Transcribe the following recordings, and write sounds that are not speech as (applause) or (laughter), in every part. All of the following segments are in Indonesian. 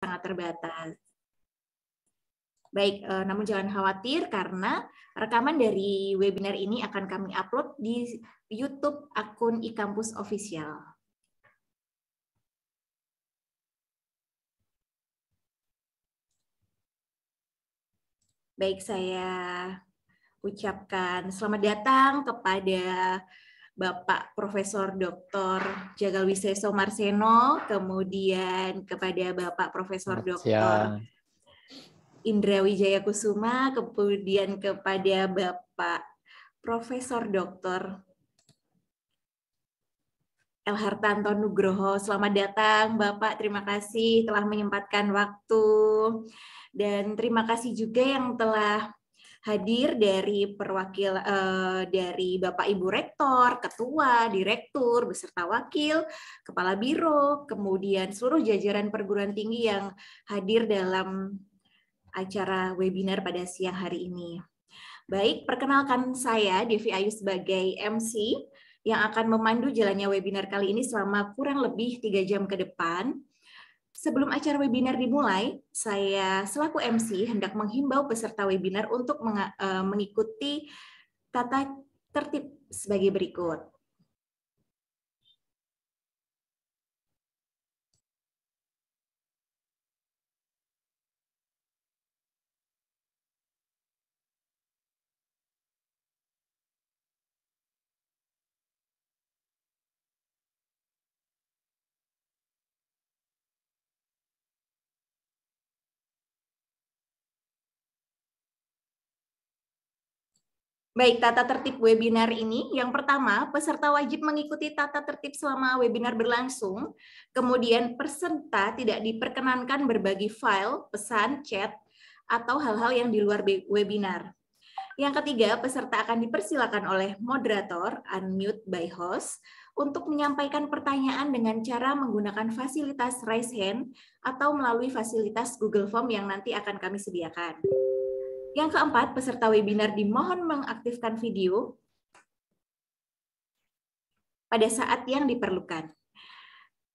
sangat terbatas. Baik, eh, namun jangan khawatir karena rekaman dari webinar ini akan kami upload di YouTube akun iKampus Official. Baik, saya ucapkan selamat datang kepada Bapak Profesor Dr. Jagal Wiseso Marseno, kemudian kepada Bapak Profesor Dr. Indra Wijaya Kusuma, kemudian kepada Bapak Profesor Dr. El Hartanto Nugroho. Selamat datang Bapak, terima kasih telah menyempatkan waktu. Dan terima kasih juga yang telah hadir dari perwakil uh, dari Bapak Ibu Rektor, Ketua, Direktur, beserta Wakil, Kepala Biro, kemudian seluruh jajaran perguruan tinggi yang hadir dalam acara webinar pada siang hari ini. Baik, perkenalkan saya Devi Ayu sebagai MC yang akan memandu jalannya webinar kali ini selama kurang lebih tiga jam ke depan. Sebelum acara webinar dimulai, saya selaku MC hendak menghimbau peserta webinar untuk eh, mengikuti tata tertib sebagai berikut. Baik, tata tertib webinar ini, yang pertama, peserta wajib mengikuti tata tertib selama webinar berlangsung. Kemudian, peserta tidak diperkenankan berbagi file, pesan, chat, atau hal-hal yang di luar webinar. Yang ketiga, peserta akan dipersilakan oleh moderator, unmute by host, untuk menyampaikan pertanyaan dengan cara menggunakan fasilitas raise hand atau melalui fasilitas Google Form yang nanti akan kami sediakan. Yang keempat, peserta webinar dimohon mengaktifkan video pada saat yang diperlukan.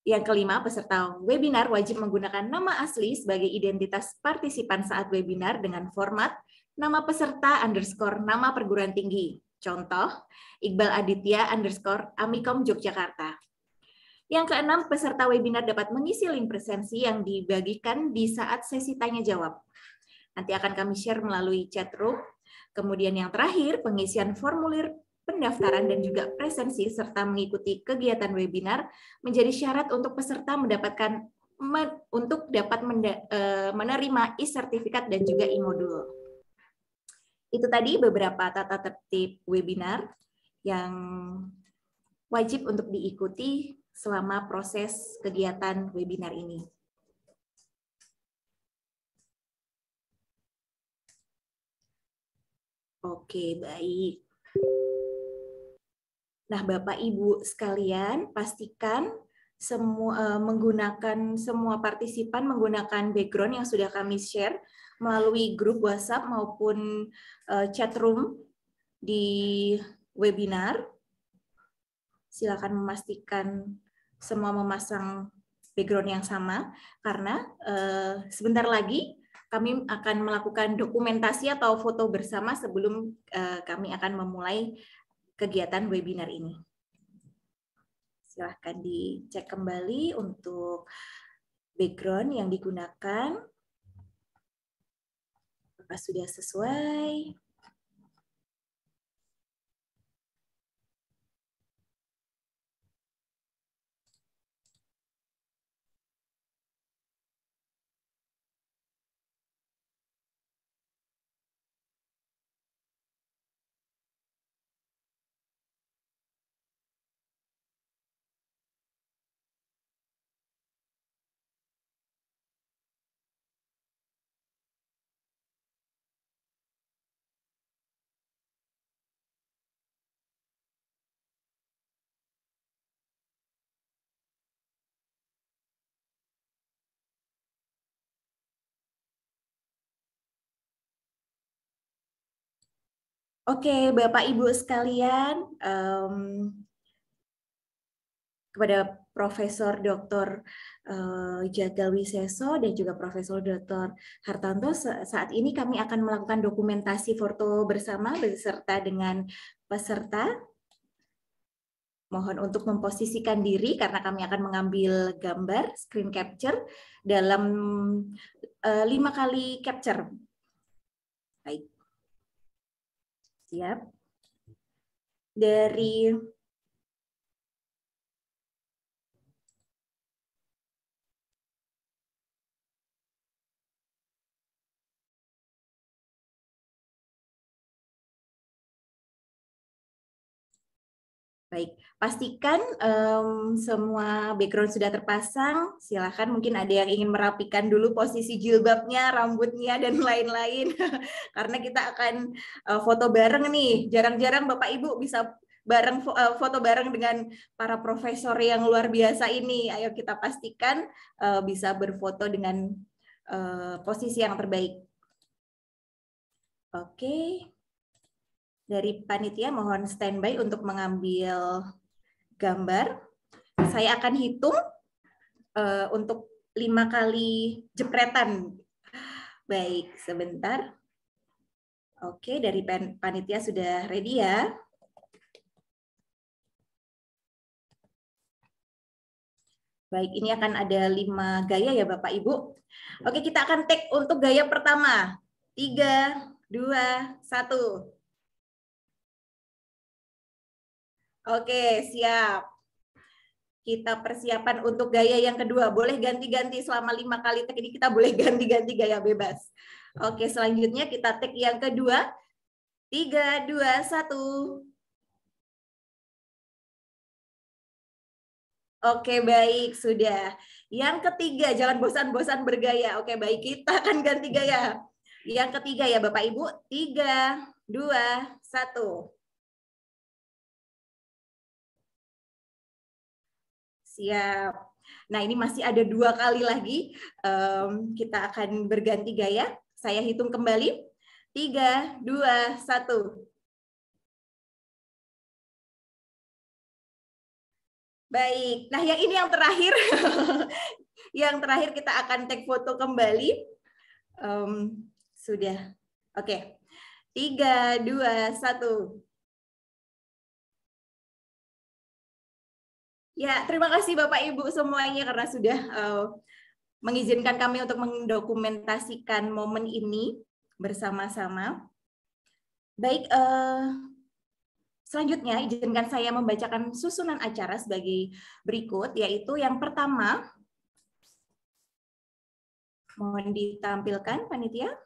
Yang kelima, peserta webinar wajib menggunakan nama asli sebagai identitas partisipan saat webinar dengan format nama peserta underscore nama perguruan tinggi. Contoh, Iqbal Aditya underscore Amikom Yogyakarta. Yang keenam, peserta webinar dapat mengisi link presensi yang dibagikan di saat sesi tanya-jawab. Nanti akan kami share melalui chat room. Kemudian yang terakhir, pengisian formulir pendaftaran dan juga presensi serta mengikuti kegiatan webinar menjadi syarat untuk peserta mendapatkan men, untuk dapat eh, menerima e-sertifikat dan juga e-modul. Itu tadi beberapa tata tertib webinar yang wajib untuk diikuti selama proses kegiatan webinar ini. Oke, baik. Nah, Bapak Ibu sekalian, pastikan semua eh, menggunakan semua partisipan menggunakan background yang sudah kami share melalui grup WhatsApp maupun uh, chat room di webinar. Silakan memastikan semua memasang background yang sama karena uh, sebentar lagi kami akan melakukan dokumentasi atau foto bersama sebelum eh, kami akan memulai kegiatan webinar ini. Silahkan dicek kembali untuk background yang digunakan. Apakah sudah sesuai? Oke, Bapak Ibu sekalian, um, kepada Profesor Dr. Eh, Jagal Wiseso dan juga Profesor Dr. Hartanto saat ini kami akan melakukan dokumentasi foto bersama beserta dengan peserta. Mohon untuk memposisikan diri karena kami akan mengambil gambar screen capture dalam eh, lima kali capture Siap. Dari Baik, Pastikan um, semua background sudah terpasang. Silahkan mungkin ada yang ingin merapikan dulu posisi jilbabnya, rambutnya, dan (laughs) lain-lain. (laughs) Karena kita akan uh, foto bareng nih. Jarang-jarang Bapak Ibu bisa bareng uh, foto bareng dengan para profesor yang luar biasa ini. Ayo kita pastikan uh, bisa berfoto dengan uh, posisi yang terbaik. Oke. Okay dari panitia mohon standby untuk mengambil gambar. Saya akan hitung uh, untuk lima kali jepretan. Baik, sebentar. Oke, dari panitia sudah ready ya. Baik, ini akan ada lima gaya ya Bapak Ibu. Oke, kita akan take untuk gaya pertama. Tiga, dua, satu. Oke, siap. Kita persiapan untuk gaya yang kedua. Boleh ganti-ganti selama lima kali tek ini kita boleh (laughs) ganti-ganti gaya bebas. Oke, selanjutnya kita tek yang kedua. Tiga, dua, satu. Oke, baik. Sudah. Yang ketiga, jangan bosan-bosan bergaya. Oke, baik. Kita akan ganti gaya. Yang ketiga ya Bapak Ibu. Tiga, dua, satu. Siap. Nah, ini masih ada dua kali lagi. Um, kita akan berganti gaya. Saya hitung kembali. Tiga, dua, satu. Baik. Nah, yang ini yang terakhir. (laughs) yang terakhir kita akan take foto kembali. Um, sudah. Oke. Okay. Tiga, dua, satu. Ya, terima kasih Bapak Ibu semuanya karena sudah uh, mengizinkan kami untuk mendokumentasikan momen ini bersama-sama. Baik, uh, selanjutnya izinkan saya membacakan susunan acara sebagai berikut, yaitu yang pertama, mohon ditampilkan panitia.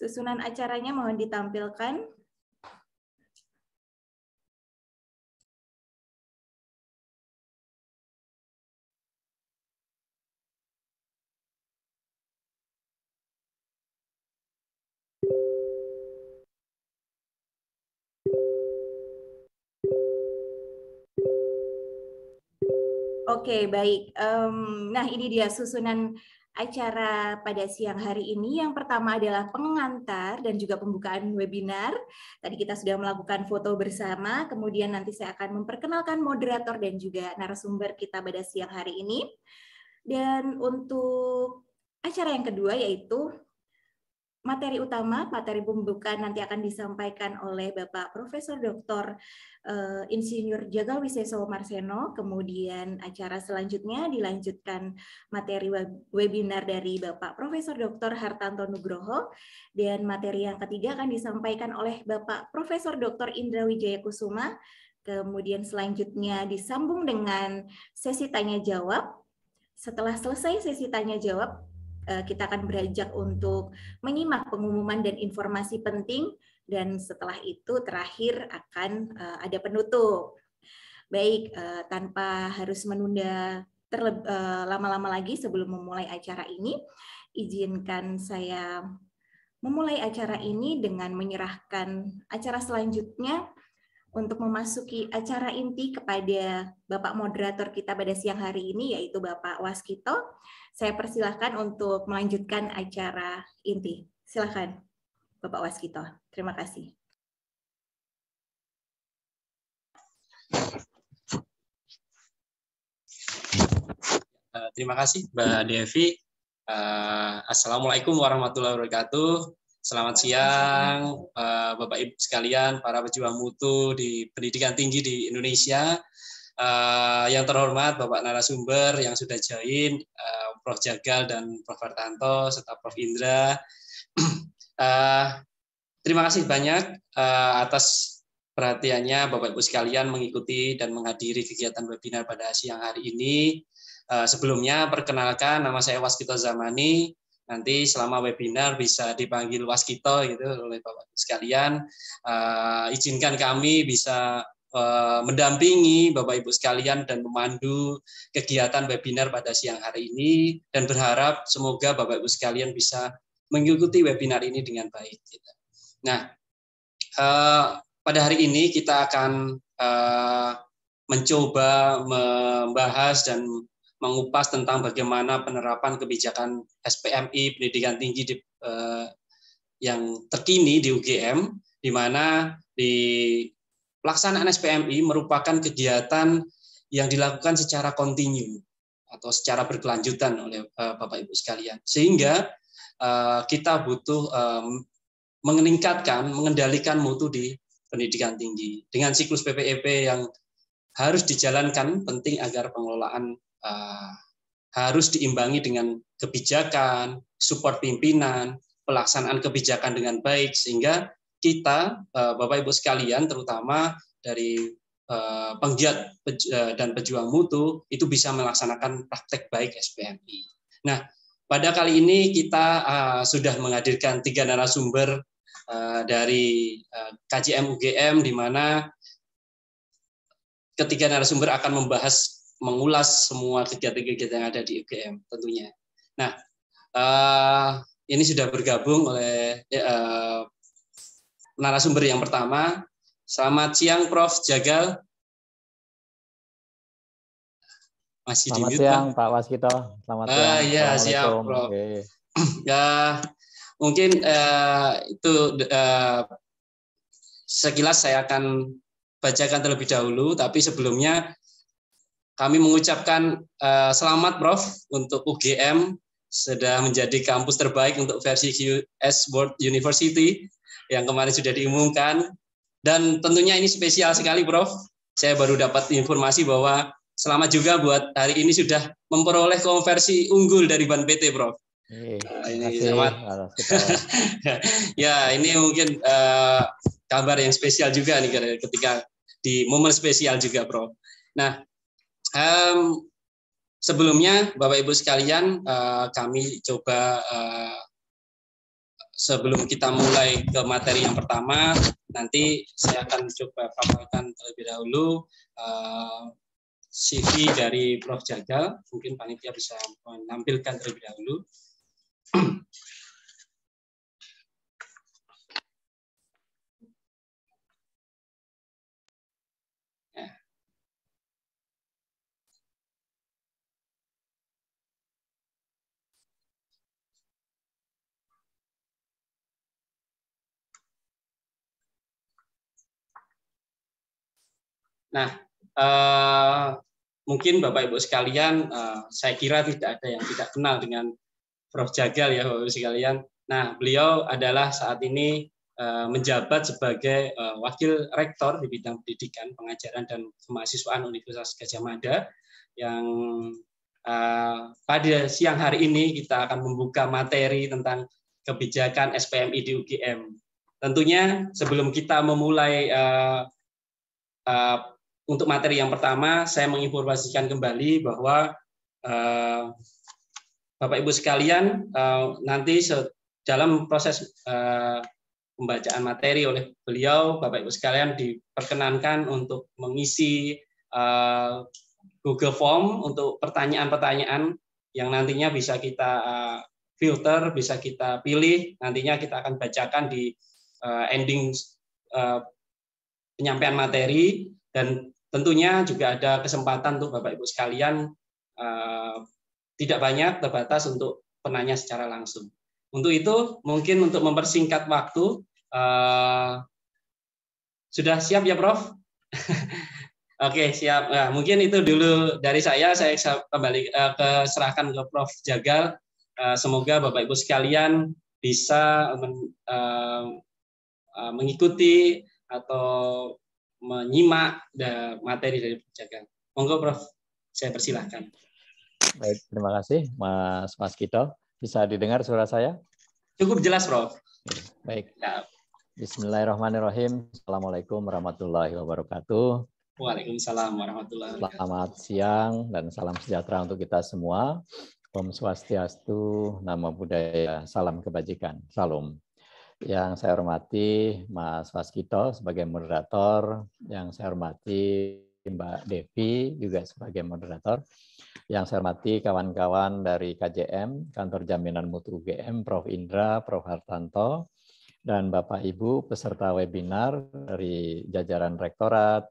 Susunan acaranya mohon ditampilkan. Oke, okay, baik. Um, nah, ini dia susunan acara pada siang hari ini. Yang pertama adalah pengantar dan juga pembukaan webinar. Tadi kita sudah melakukan foto bersama, kemudian nanti saya akan memperkenalkan moderator dan juga narasumber kita pada siang hari ini. Dan untuk acara yang kedua yaitu materi utama, materi pembuka nanti akan disampaikan oleh Bapak Profesor Dr. Eh, Insinyur Jagal Wiseso Marseno. Kemudian acara selanjutnya dilanjutkan materi webinar dari Bapak Profesor Dr. Hartanto Nugroho dan materi yang ketiga akan disampaikan oleh Bapak Profesor Dr. Indra Wijaya Kusuma. Kemudian selanjutnya disambung dengan sesi tanya jawab. Setelah selesai sesi tanya jawab, Eh, kita akan beranjak untuk menyimak pengumuman dan informasi penting dan setelah itu terakhir akan eh, ada penutup. Baik, eh, tanpa harus menunda lama-lama lagi sebelum memulai acara ini, izinkan saya memulai acara ini dengan menyerahkan acara selanjutnya untuk memasuki acara inti kepada Bapak moderator kita pada siang hari ini yaitu Bapak Waskito saya persilahkan untuk melanjutkan acara inti. Silakan, Bapak Waskito. Terima kasih. Eh, terima kasih Mbak Devi. Eh, Assalamualaikum warahmatullahi wabarakatuh. Selamat siang eh, Bapak Ibu sekalian, para pejuang mutu di pendidikan tinggi di Indonesia. Uh, yang terhormat Bapak narasumber yang sudah join, uh, Prof. Jagal dan Prof. Hartanto serta Prof. Indra. uh, (clears throat) terima kasih banyak uh, atas perhatiannya Bapak Ibu sekalian mengikuti dan menghadiri kegiatan webinar pada siang hari ini. Uh, sebelumnya perkenalkan nama saya Waskito Zamani. Nanti selama webinar bisa dipanggil Waskito gitu oleh Bapak Ibu sekalian. Uh, izinkan kami bisa Eh, mendampingi Bapak Ibu sekalian dan memandu kegiatan webinar pada siang hari ini dan berharap semoga Bapak Ibu sekalian bisa mengikuti webinar ini dengan baik. Gitu. Nah, eh, pada hari ini kita akan eh, mencoba membahas dan mengupas tentang bagaimana penerapan kebijakan SPMI pendidikan tinggi di, yang terkini di UGM, di mana di Pelaksanaan SPMI merupakan kegiatan yang dilakukan secara kontinu atau secara berkelanjutan oleh eh, Bapak Ibu sekalian. Sehingga eh, kita butuh meningkatkan, mengendalikan mutu di pendidikan tinggi. Dengan siklus PPEP e yang harus dijalankan penting agar pengelolaan eh, harus diimbangi dengan kebijakan, support pimpinan, pelaksanaan kebijakan dengan baik sehingga kita eh, Bapak Ibu sekalian terutama dari eh, penggiat eh, dan pejuang mutu itu bisa melaksanakan praktek baik SPMI. Nah, pada kali ini kita sudah menghadirkan tiga narasumber dari KJM UGM di mana ketiga narasumber akan membahas mengulas semua kegiatan-kegiatan yang ada di UGM tentunya. Nah, ini sudah bergabung oleh narasumber yang pertama. Selamat siang Prof. Jagal. Masih Selamat di siang Pak, Waskito. Selamat uh, siang. Iya, siang Prof. Okay. (clears throat) ya, mungkin uh, itu uh, sekilas saya akan bacakan terlebih dahulu, tapi sebelumnya kami mengucapkan uh, selamat Prof untuk UGM sudah menjadi kampus terbaik untuk versi QS World University yang kemarin sudah diumumkan. Dan tentunya ini spesial sekali, Prof. Saya baru dapat informasi bahwa selamat juga buat hari ini sudah memperoleh konversi unggul dari Ban PT, Prof. Iya, nah, ini selamat. (laughs) ya, ini mungkin uh, kabar yang spesial juga nih ketika di momen spesial juga, Prof. Nah, um, sebelumnya Bapak Ibu sekalian, uh, kami coba uh, sebelum kita mulai ke materi yang pertama, nanti saya akan coba paparkan terlebih dahulu uh, eh, CV dari Prof. Jagal. Mungkin panitia bisa menampilkan terlebih dahulu. (clears throat) Nah, eh, mungkin Bapak Ibu sekalian, eh, saya kira tidak ada yang tidak kenal dengan Prof. Jagal ya Bapak Ibu sekalian. Nah, beliau adalah saat ini eh, menjabat sebagai eh, wakil rektor di bidang pendidikan, pengajaran dan kemahasiswaan Universitas Gajah Mada yang uh, pada siang hari ini kita akan membuka materi tentang kebijakan SPMI di UGM. Tentunya sebelum kita memulai uh, uh, untuk materi yang pertama, saya menginformasikan kembali bahwa uh, Bapak Ibu sekalian uh, nanti dalam proses uh, pembacaan materi oleh beliau, Bapak Ibu sekalian diperkenankan untuk mengisi uh, Google Form untuk pertanyaan-pertanyaan yang nantinya bisa kita filter, bisa kita pilih, nantinya kita akan bacakan di ending penyampaian materi dan Tentunya juga ada kesempatan untuk Bapak Ibu sekalian eh, tidak banyak terbatas untuk penanya secara langsung. Untuk itu mungkin untuk mempersingkat waktu eh, sudah siap ya Prof? (laughs) Oke siap. Nah, mungkin itu dulu dari saya. Saya kembali eh, ke serahkan ke Prof Jagal. semoga Bapak Ibu sekalian bisa mengikuti atau menyimak materi dari perjagaan. Monggo Prof, saya persilahkan. Baik, terima kasih Mas Mas Kito. Bisa didengar suara saya? Cukup jelas, Prof. Baik. Nah. Bismillahirrahmanirrahim. Assalamualaikum warahmatullahi wabarakatuh. Waalaikumsalam warahmatullahi wabarakatuh. Selamat siang dan salam sejahtera untuk kita semua. Om Swastiastu, Nama Budaya, Salam Kebajikan, Salam yang saya hormati Mas Waskito sebagai moderator, yang saya hormati Mbak Devi juga sebagai moderator, yang saya hormati kawan-kawan dari KJM, Kantor Jaminan Mutu UGM, Prof. Indra, Prof. Hartanto, dan Bapak Ibu peserta webinar dari jajaran rektorat,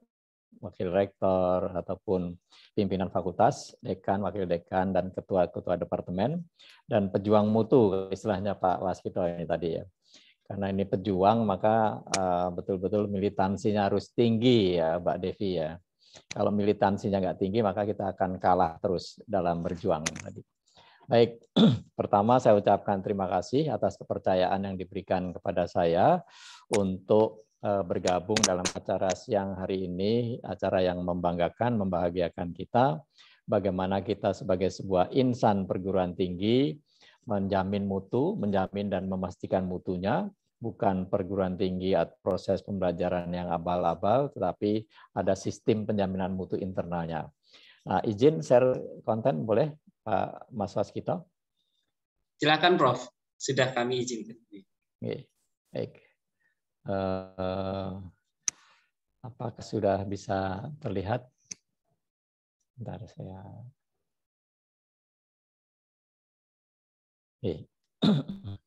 wakil rektor, ataupun pimpinan fakultas, dekan, wakil dekan, dan ketua-ketua departemen, dan pejuang mutu, istilahnya Pak Waskito ini tadi ya karena ini pejuang maka eh, betul-betul uh, militansinya harus tinggi ya Mbak Devi ya. Kalau militansinya nggak tinggi maka kita akan kalah terus dalam berjuang Baik, (clears throat) pertama saya ucapkan terima kasih atas kepercayaan yang diberikan kepada saya untuk eh, bergabung dalam acara siang hari ini, acara yang membanggakan, membahagiakan kita, bagaimana kita sebagai sebuah insan perguruan tinggi menjamin mutu, menjamin dan memastikan mutunya, bukan perguruan tinggi atau proses pembelajaran yang abal-abal, tetapi ada sistem penjaminan mutu internalnya. Nah, izin share konten boleh Pak Mas Waskito? Silakan Prof, sudah kami izinkan. Oke, baik. Eh, apakah sudah bisa terlihat? Bentar saya (clears throat)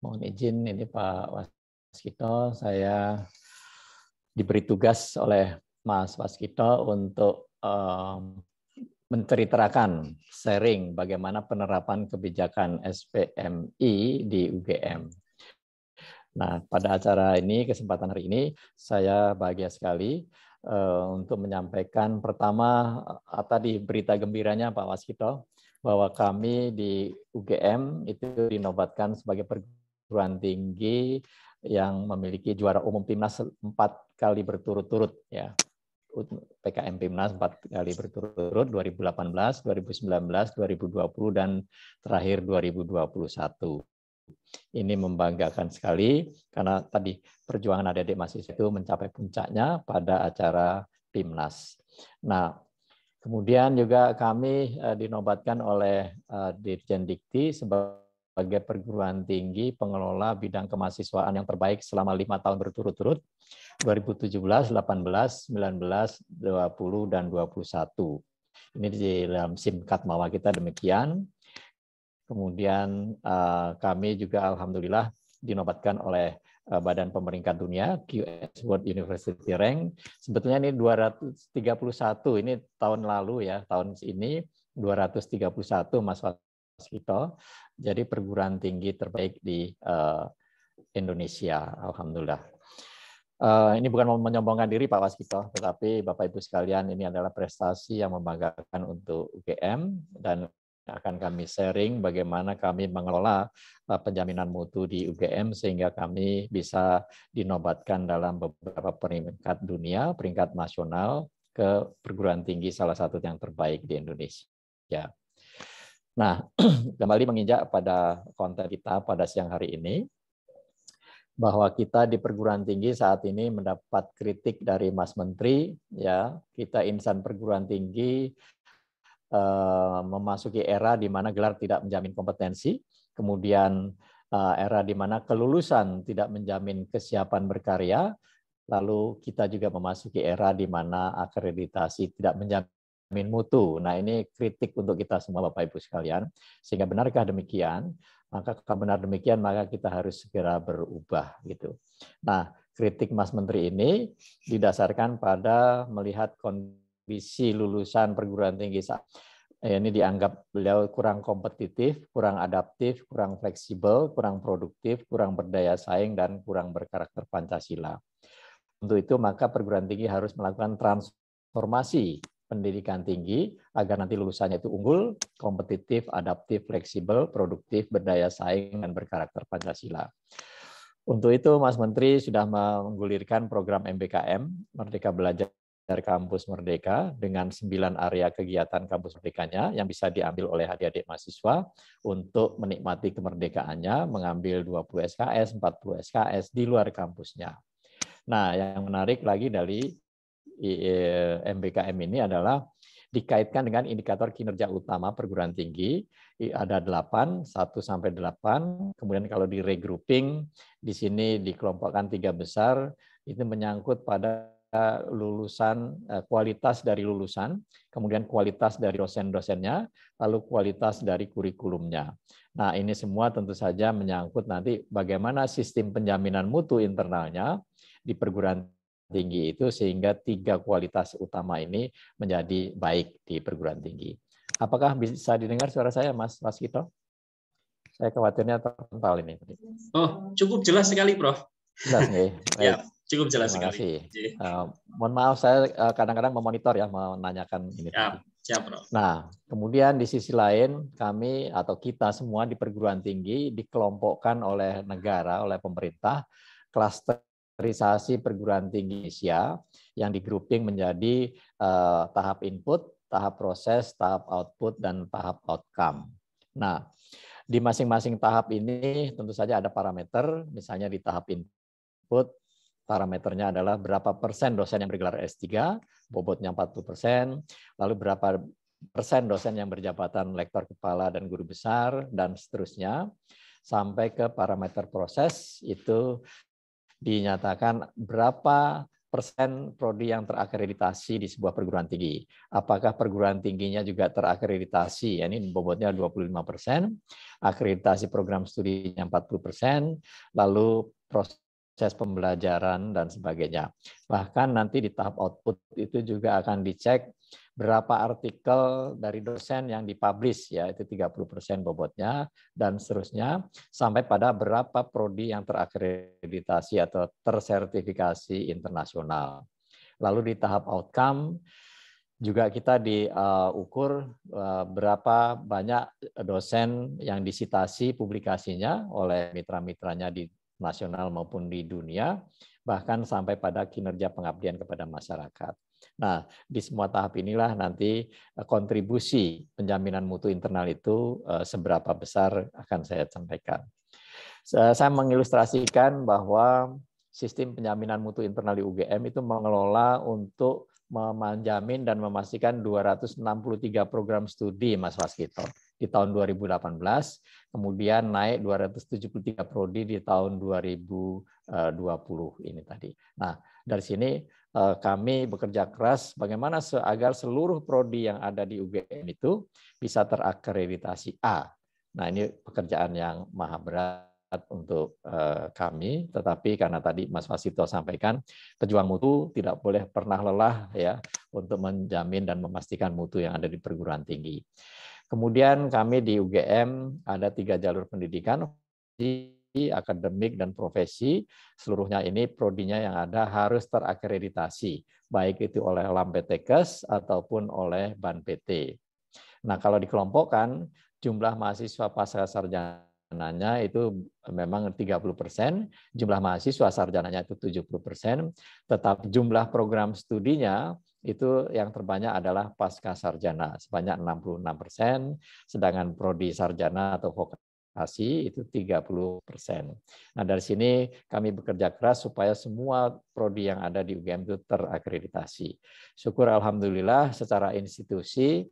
Mohon izin ini Pak Waskito, saya diberi tugas oleh Mas Waskito untuk um, menceritakan sharing bagaimana penerapan kebijakan SPMI di UGM. Nah, pada acara ini kesempatan hari ini saya bahagia sekali uh, untuk menyampaikan pertama uh, tadi berita gembiranya Pak Waskito bahwa kami di UGM itu dinobatkan sebagai perguruan tinggi yang memiliki juara umum Timnas empat kali berturut-turut ya. PKM Timnas empat kali berturut-turut 2018, 2019, 2020 dan terakhir 2021. Ini membanggakan sekali karena tadi perjuangan adik-adik mahasiswa itu mencapai puncaknya pada acara Timnas. Nah, Kemudian juga kami eh, dinobatkan oleh eh, Dirjen Dikti sebagai perguruan tinggi pengelola bidang kemahasiswaan yang terbaik selama lima tahun berturut-turut 2017, 18, 19, 20, dan 21. Ini di dalam SIMKAT MAWA kita demikian. Kemudian eh, kami juga alhamdulillah dinobatkan oleh Eh, Badan Pemerintah Dunia, QS World University Rank. Sebetulnya ini 231, ini tahun lalu ya, tahun ini 231 Mas Waskito. Jadi perguruan tinggi terbaik di uh, Indonesia, Alhamdulillah. Uh, ini bukan menyombongkan diri Pak Waskito, tetapi Bapak Ibu sekalian ini adalah prestasi yang membanggakan untuk UGM dan akan kami sharing bagaimana kami mengelola eh, penjaminan mutu di UGM sehingga kami bisa dinobatkan dalam beberapa peringkat dunia, peringkat nasional ke perguruan tinggi salah satu yang terbaik di Indonesia. Ya. Nah, (clears throat) kembali menginjak pada konten kita pada siang hari ini bahwa kita di perguruan tinggi saat ini mendapat kritik dari Mas Menteri ya, kita insan perguruan tinggi Eh, memasuki era di mana gelar tidak menjamin kompetensi, kemudian eh, era di mana kelulusan tidak menjamin kesiapan berkarya, lalu kita juga memasuki era di mana akreditasi tidak menjamin mutu. Nah, ini kritik untuk kita semua Bapak Ibu sekalian. Sehingga benarkah demikian? Maka kalau benar demikian maka kita harus segera berubah gitu. Nah, kritik Mas Menteri ini didasarkan pada melihat kondisi visi lulusan perguruan tinggi eh, ini dianggap beliau kurang kompetitif, kurang adaptif, kurang fleksibel, kurang produktif, kurang berdaya saing, dan kurang berkarakter Pancasila. Untuk itu, maka perguruan tinggi harus melakukan transformasi pendidikan tinggi agar nanti lulusannya itu unggul, kompetitif, adaptif, fleksibel, produktif, berdaya saing, dan berkarakter Pancasila. Untuk itu, Mas Menteri sudah menggulirkan program MBKM, Merdeka Belajar dari Kampus Merdeka dengan sembilan area kegiatan Kampus Merdekanya yang bisa diambil oleh adik-adik mahasiswa untuk menikmati kemerdekaannya, mengambil 20 SKS, 40 SKS di luar kampusnya. Nah, yang menarik lagi dari MBKM e, ini adalah dikaitkan dengan indikator kinerja utama perguruan tinggi ada 8, 1 sampai 8. Kemudian kalau di regrouping di sini dikelompokkan tiga besar itu menyangkut pada lulusan eh, kualitas dari lulusan, kemudian kualitas dari dosen-dosennya, lalu kualitas dari kurikulumnya. Nah, ini semua tentu saja menyangkut nanti bagaimana sistem penjaminan mutu internalnya di perguruan tinggi itu sehingga tiga kualitas utama ini menjadi baik di perguruan tinggi. Apakah bisa didengar suara saya, Mas Waskito? Saya khawatirnya terpental ini. Oh, cukup jelas sekali, Prof. Jelas nih. Ya. Cukup jelas Terima sekali. Kasih. Uh, mohon maaf saya kadang eh, kadang-kadang memonitor ya menanyakan ini. Ya, siap, Prof. Nah, kemudian di sisi lain kami atau kita semua di perguruan tinggi dikelompokkan oleh negara, oleh pemerintah klasterisasi perguruan tinggi Indonesia yang digrouping menjadi uh, tahap input, tahap proses, tahap output dan tahap outcome. Nah, di masing-masing tahap ini tentu saja ada parameter, misalnya di tahap input Parameternya adalah berapa persen dosen yang bergelar S3, bobotnya 40 persen, lalu berapa persen dosen yang berjabatan lektor kepala dan guru besar, dan seterusnya. Sampai ke parameter proses itu dinyatakan berapa persen prodi yang terakreditasi di sebuah perguruan tinggi. Apakah perguruan tingginya juga terakreditasi? Ya, ini bobotnya 25 persen, akreditasi program studinya 40 persen, lalu proses proses pembelajaran dan sebagainya. Bahkan nanti di tahap output itu juga akan dicek berapa artikel dari dosen yang dipublish ya itu 30% bobotnya dan seterusnya sampai pada berapa prodi yang terakreditasi atau tersertifikasi internasional. Lalu di tahap outcome juga kita diukur uh, uh, berapa banyak dosen yang disitasi publikasinya oleh mitra-mitranya di nasional maupun di dunia, bahkan sampai pada kinerja pengabdian kepada masyarakat. Nah, di semua tahap inilah nanti eh, kontribusi penjaminan mutu internal itu eh, seberapa besar akan saya sampaikan. Saya mengilustrasikan bahwa sistem penjaminan mutu internal di UGM itu mengelola untuk menjamin dan memastikan 263 program studi Mas Waskito di tahun 2018, kemudian naik 273 prodi di tahun 2020 ini tadi. Nah, dari sini eh, kami bekerja keras bagaimana agar seluruh prodi yang ada di UGM itu bisa terakreditasi A. Nah, ini pekerjaan yang maha berat untuk eh, kami, tetapi karena tadi Mas Fasito sampaikan, pejuang mutu tidak boleh pernah lelah ya untuk menjamin dan memastikan mutu yang ada di perguruan tinggi. Kemudian kami di UGM ada tiga jalur pendidikan, akademik, dan profesi. Seluruhnya ini prodinya yang ada harus terakreditasi, baik itu oleh Lampetekes ataupun oleh BanPT. Nah, kalau dikelompokkan, jumlah mahasiswa pasca sarjananya itu memang 30 persen, jumlah mahasiswa sarjananya itu 70 persen, tetap jumlah program studinya itu yang terbanyak adalah pasca sarjana sebanyak 66 persen, sedangkan prodi sarjana atau vokasi itu 30 persen. Nah dari sini kami bekerja keras supaya semua prodi yang ada di UGM itu terakreditasi. Syukur alhamdulillah secara institusi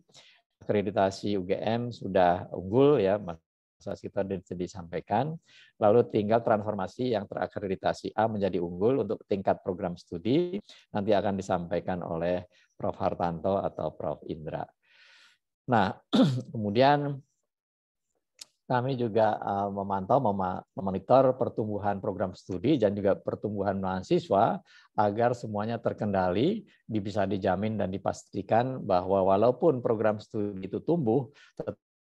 akreditasi UGM sudah unggul ya saat kita sudah disampaikan, lalu tinggal transformasi yang terakreditasi A menjadi unggul untuk tingkat program studi, nanti akan disampaikan oleh Prof. Hartanto atau Prof. Indra. Nah, (clears throat) kemudian kami juga eh, memantau, memonitor pertumbuhan program studi dan juga pertumbuhan mahasiswa agar semuanya terkendali, bisa dijamin dan dipastikan bahwa walaupun program studi itu tumbuh,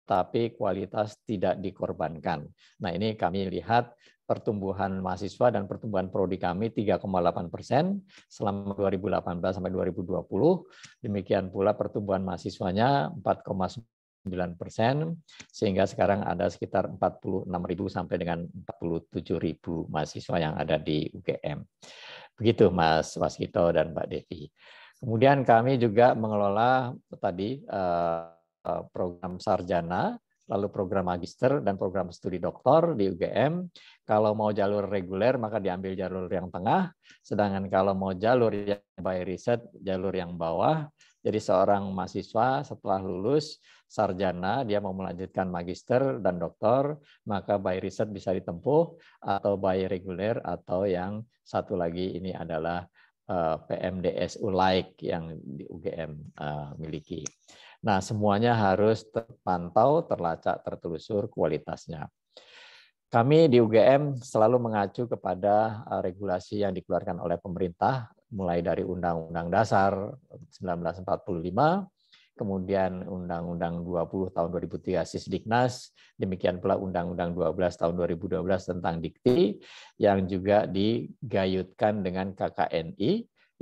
tapi kualitas tidak dikorbankan. Nah ini kami lihat pertumbuhan mahasiswa dan pertumbuhan prodi kami 3,8 persen selama 2018 sampai 2020. Demikian pula pertumbuhan mahasiswanya 4,9 persen, sehingga sekarang ada sekitar 46.000 sampai dengan 47.000 mahasiswa yang ada di UGM. Begitu Mas Waskito dan Mbak Devi. Kemudian kami juga mengelola tadi uh, Eh, program sarjana, lalu program magister dan program studi doktor di UGM. Kalau mau jalur reguler maka diambil jalur yang tengah, sedangkan kalau mau jalur yang by riset, jalur yang bawah. Jadi seorang mahasiswa setelah lulus sarjana dia mau melanjutkan magister dan doktor, maka by riset bisa ditempuh atau by reguler atau yang satu lagi ini adalah eh, PMDSU like yang di UGM eh, miliki. Nah, semuanya harus terpantau, terlacak, tertelusur kualitasnya. Kami di UGM selalu mengacu kepada eh, regulasi yang dikeluarkan oleh pemerintah, mulai dari Undang-Undang Dasar 1945, kemudian Undang-Undang 20 tahun 2003 Sisdiknas, demikian pula Undang-Undang 12 tahun 2012 tentang Dikti yang juga digayutkan dengan KKNI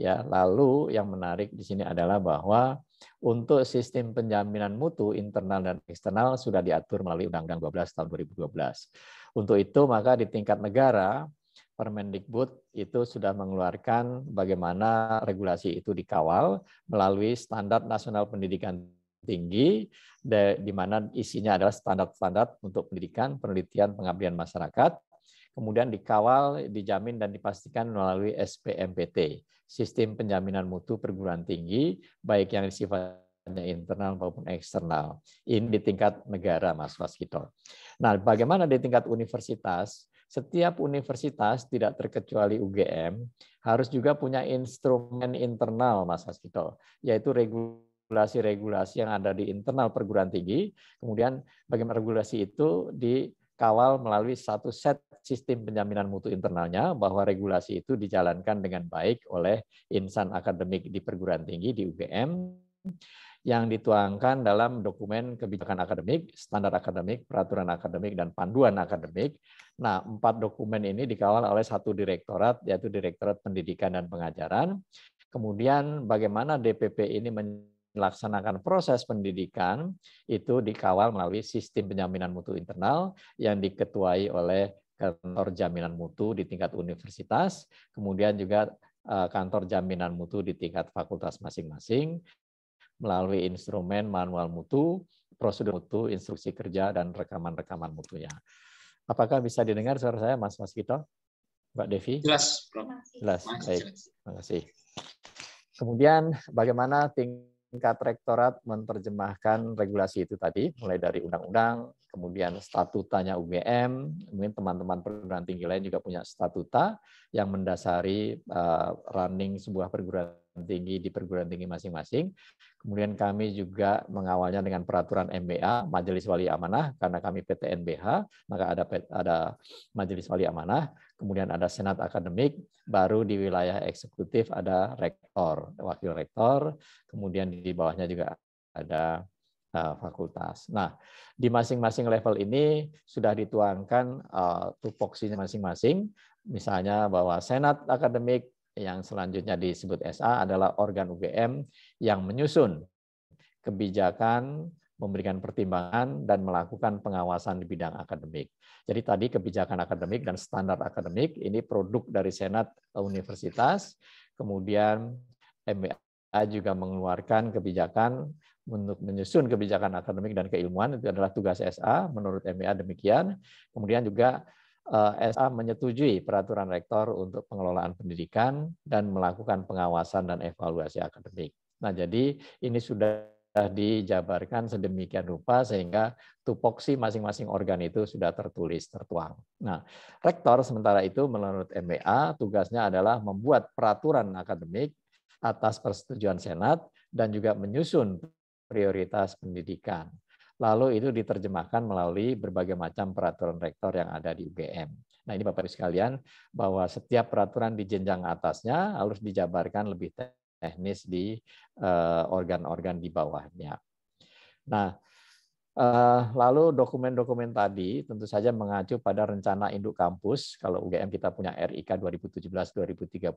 ya. Lalu yang menarik di sini adalah bahwa untuk sistem penjaminan mutu internal dan eksternal sudah diatur melalui Undang-Undang 12 tahun 2012. Untuk itu maka di tingkat negara Permendikbud itu sudah mengeluarkan bagaimana regulasi itu dikawal melalui standar nasional pendidikan tinggi di mana isinya adalah standar-standar untuk pendidikan, penelitian, pengabdian masyarakat kemudian dikawal, dijamin, dan dipastikan melalui SPMPT, Sistem Penjaminan Mutu Perguruan Tinggi, baik yang sifatnya internal maupun eksternal. Ini di tingkat negara, Mas Waskito. Nah, bagaimana di tingkat universitas? Setiap universitas, tidak terkecuali UGM, harus juga punya instrumen internal, Mas Waskito, yaitu regulasi regulasi-regulasi yang ada di internal perguruan tinggi, kemudian bagaimana regulasi itu di kawal melalui satu set sistem penjaminan mutu internalnya bahwa regulasi itu dijalankan dengan baik oleh insan akademik di perguruan tinggi di UGM yang dituangkan dalam dokumen kebijakan akademik, standar akademik, peraturan akademik, dan panduan akademik. Nah, empat dokumen ini dikawal oleh satu direktorat, yaitu Direktorat Pendidikan dan Pengajaran. Kemudian bagaimana DPP ini men melaksanakan proses pendidikan itu dikawal melalui sistem penjaminan mutu internal yang diketuai oleh kantor jaminan mutu di tingkat universitas, kemudian juga eh, kantor jaminan mutu di tingkat fakultas masing-masing melalui instrumen manual mutu, prosedur mutu, instruksi kerja, dan rekaman-rekaman mutunya. Apakah bisa didengar suara saya, Mas Mas Kito? Mbak Devi? Jelas. Jelas, baik. Terima kasih. Kemudian bagaimana tingkat tingkat rektorat menerjemahkan regulasi itu tadi, mulai dari undang-undang, kemudian statutanya UGM, mungkin teman-teman perguruan tinggi lain juga punya statuta yang mendasari eh, running sebuah perguruan tinggi di perguruan tinggi masing-masing. Kemudian kami juga mengawalnya dengan peraturan MBA, Majelis Wali Amanah, karena kami PTNBH, maka ada ada Majelis Wali Amanah kemudian ada senat akademik, baru di wilayah eksekutif ada rektor, wakil rektor, kemudian di bawahnya juga ada eh, fakultas. Nah, di masing-masing level ini sudah dituangkan uh, tupoksinya masing-masing. Misalnya bahwa senat akademik yang selanjutnya disebut SA adalah organ UGM yang menyusun kebijakan memberikan pertimbangan dan melakukan pengawasan di bidang akademik. Jadi tadi kebijakan akademik dan standar akademik ini produk dari Senat Universitas, kemudian MBA juga mengeluarkan kebijakan untuk menyusun kebijakan akademik dan keilmuan itu adalah tugas SA menurut MBA demikian. Kemudian juga eh, SA menyetujui peraturan rektor untuk pengelolaan pendidikan dan melakukan pengawasan dan evaluasi akademik. Nah, jadi ini sudah sudah eh, dijabarkan sedemikian rupa sehingga tupoksi masing-masing organ itu sudah tertulis, tertuang. Nah, rektor sementara itu menurut MBA tugasnya adalah membuat peraturan akademik atas persetujuan senat dan juga menyusun prioritas pendidikan. Lalu itu diterjemahkan melalui berbagai macam peraturan rektor yang ada di UGM. Nah ini Bapak-Ibu sekalian, bahwa setiap peraturan di jenjang atasnya harus dijabarkan lebih teknis di eh, organ-organ di bawahnya. Nah, eh, lalu dokumen-dokumen tadi tentu saja mengacu pada rencana induk kampus. Kalau UGM kita punya RIK 2017-2037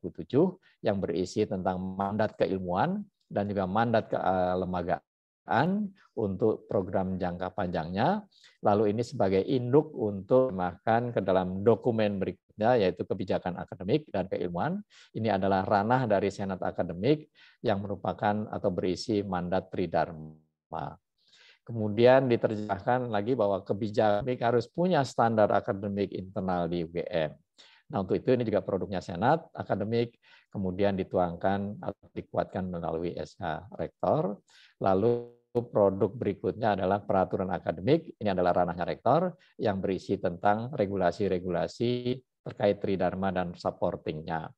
yang berisi tentang mandat keilmuan dan juga mandat kelembagaan untuk program jangka panjangnya lalu ini sebagai induk untuk makan ke dalam dokumen berikutnya yaitu kebijakan akademik dan keilmuan. Ini adalah ranah dari senat akademik yang merupakan atau berisi mandat tridharma. Kemudian diterjemahkan lagi bahwa kebijakan harus punya standar akademik internal di UGM. Nah untuk itu ini juga produknya Senat, akademik, kemudian dituangkan atau dikuatkan melalui SK Rektor, lalu produk berikutnya adalah peraturan akademik. Ini adalah ranahnya rektor yang berisi tentang regulasi-regulasi terkait tridharma dan supportingnya.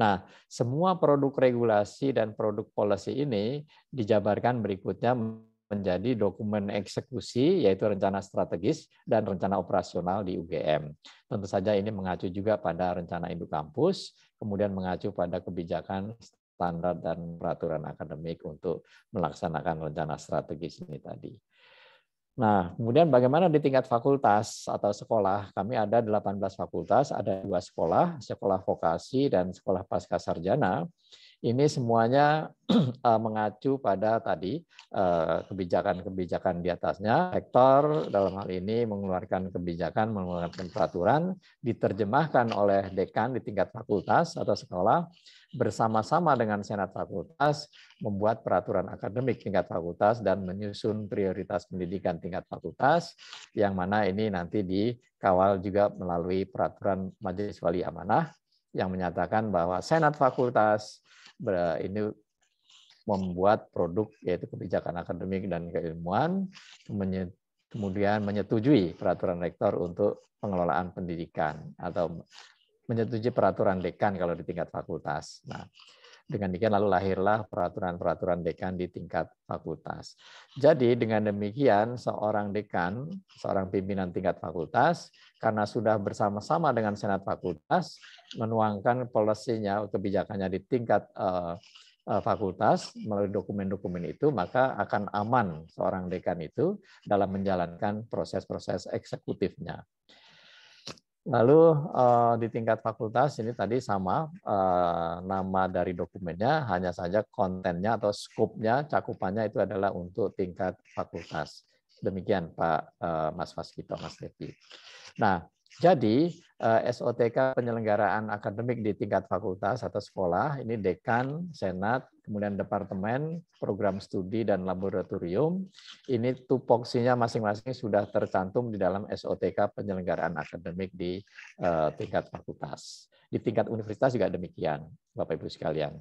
Nah, semua produk regulasi dan produk policy ini dijabarkan berikutnya menjadi dokumen eksekusi, yaitu rencana strategis dan rencana operasional di UGM. Tentu saja ini mengacu juga pada rencana induk kampus, kemudian mengacu pada kebijakan standar dan peraturan akademik untuk melaksanakan rencana strategis ini tadi. Nah, kemudian bagaimana di tingkat fakultas atau sekolah? Kami ada 18 fakultas, ada dua sekolah, sekolah vokasi dan sekolah pasca sarjana ini semuanya (clears throat) eh, mengacu pada tadi eh, kebijakan-kebijakan di atasnya. Sektor dalam hal ini mengeluarkan kebijakan, mengeluarkan peraturan, diterjemahkan oleh dekan di tingkat fakultas atau sekolah bersama-sama dengan senat fakultas membuat peraturan akademik tingkat fakultas dan menyusun prioritas pendidikan tingkat fakultas yang mana ini nanti dikawal juga melalui peraturan majelis wali amanah yang menyatakan bahwa senat fakultas ini membuat produk yaitu kebijakan akademik dan keilmuan kemudian menyetujui peraturan rektor untuk pengelolaan pendidikan atau menyetujui peraturan dekan kalau di tingkat fakultas. Nah, dengan demikian lalu lahirlah peraturan-peraturan dekan di tingkat fakultas. Jadi dengan demikian seorang dekan, seorang pimpinan tingkat fakultas, karena sudah bersama-sama dengan senat fakultas, menuangkan polisinya, kebijakannya di tingkat eh, eh, fakultas melalui dokumen-dokumen itu, maka akan aman seorang dekan itu dalam menjalankan proses-proses eksekutifnya. Lalu eh, di tingkat fakultas ini tadi sama eh, nama dari dokumennya, hanya saja kontennya atau skupnya, cakupannya itu adalah untuk tingkat fakultas. Demikian Pak eh, Mas Faskito, Mas Devi. Nah, jadi eh, SOTK penyelenggaraan akademik di tingkat fakultas atau sekolah ini dekan, senat, kemudian departemen, program studi dan laboratorium. Ini tupoksinya masing-masing sudah tercantum di dalam SOTK penyelenggaraan akademik di eh, tingkat fakultas. Di tingkat universitas juga demikian, Bapak Ibu sekalian.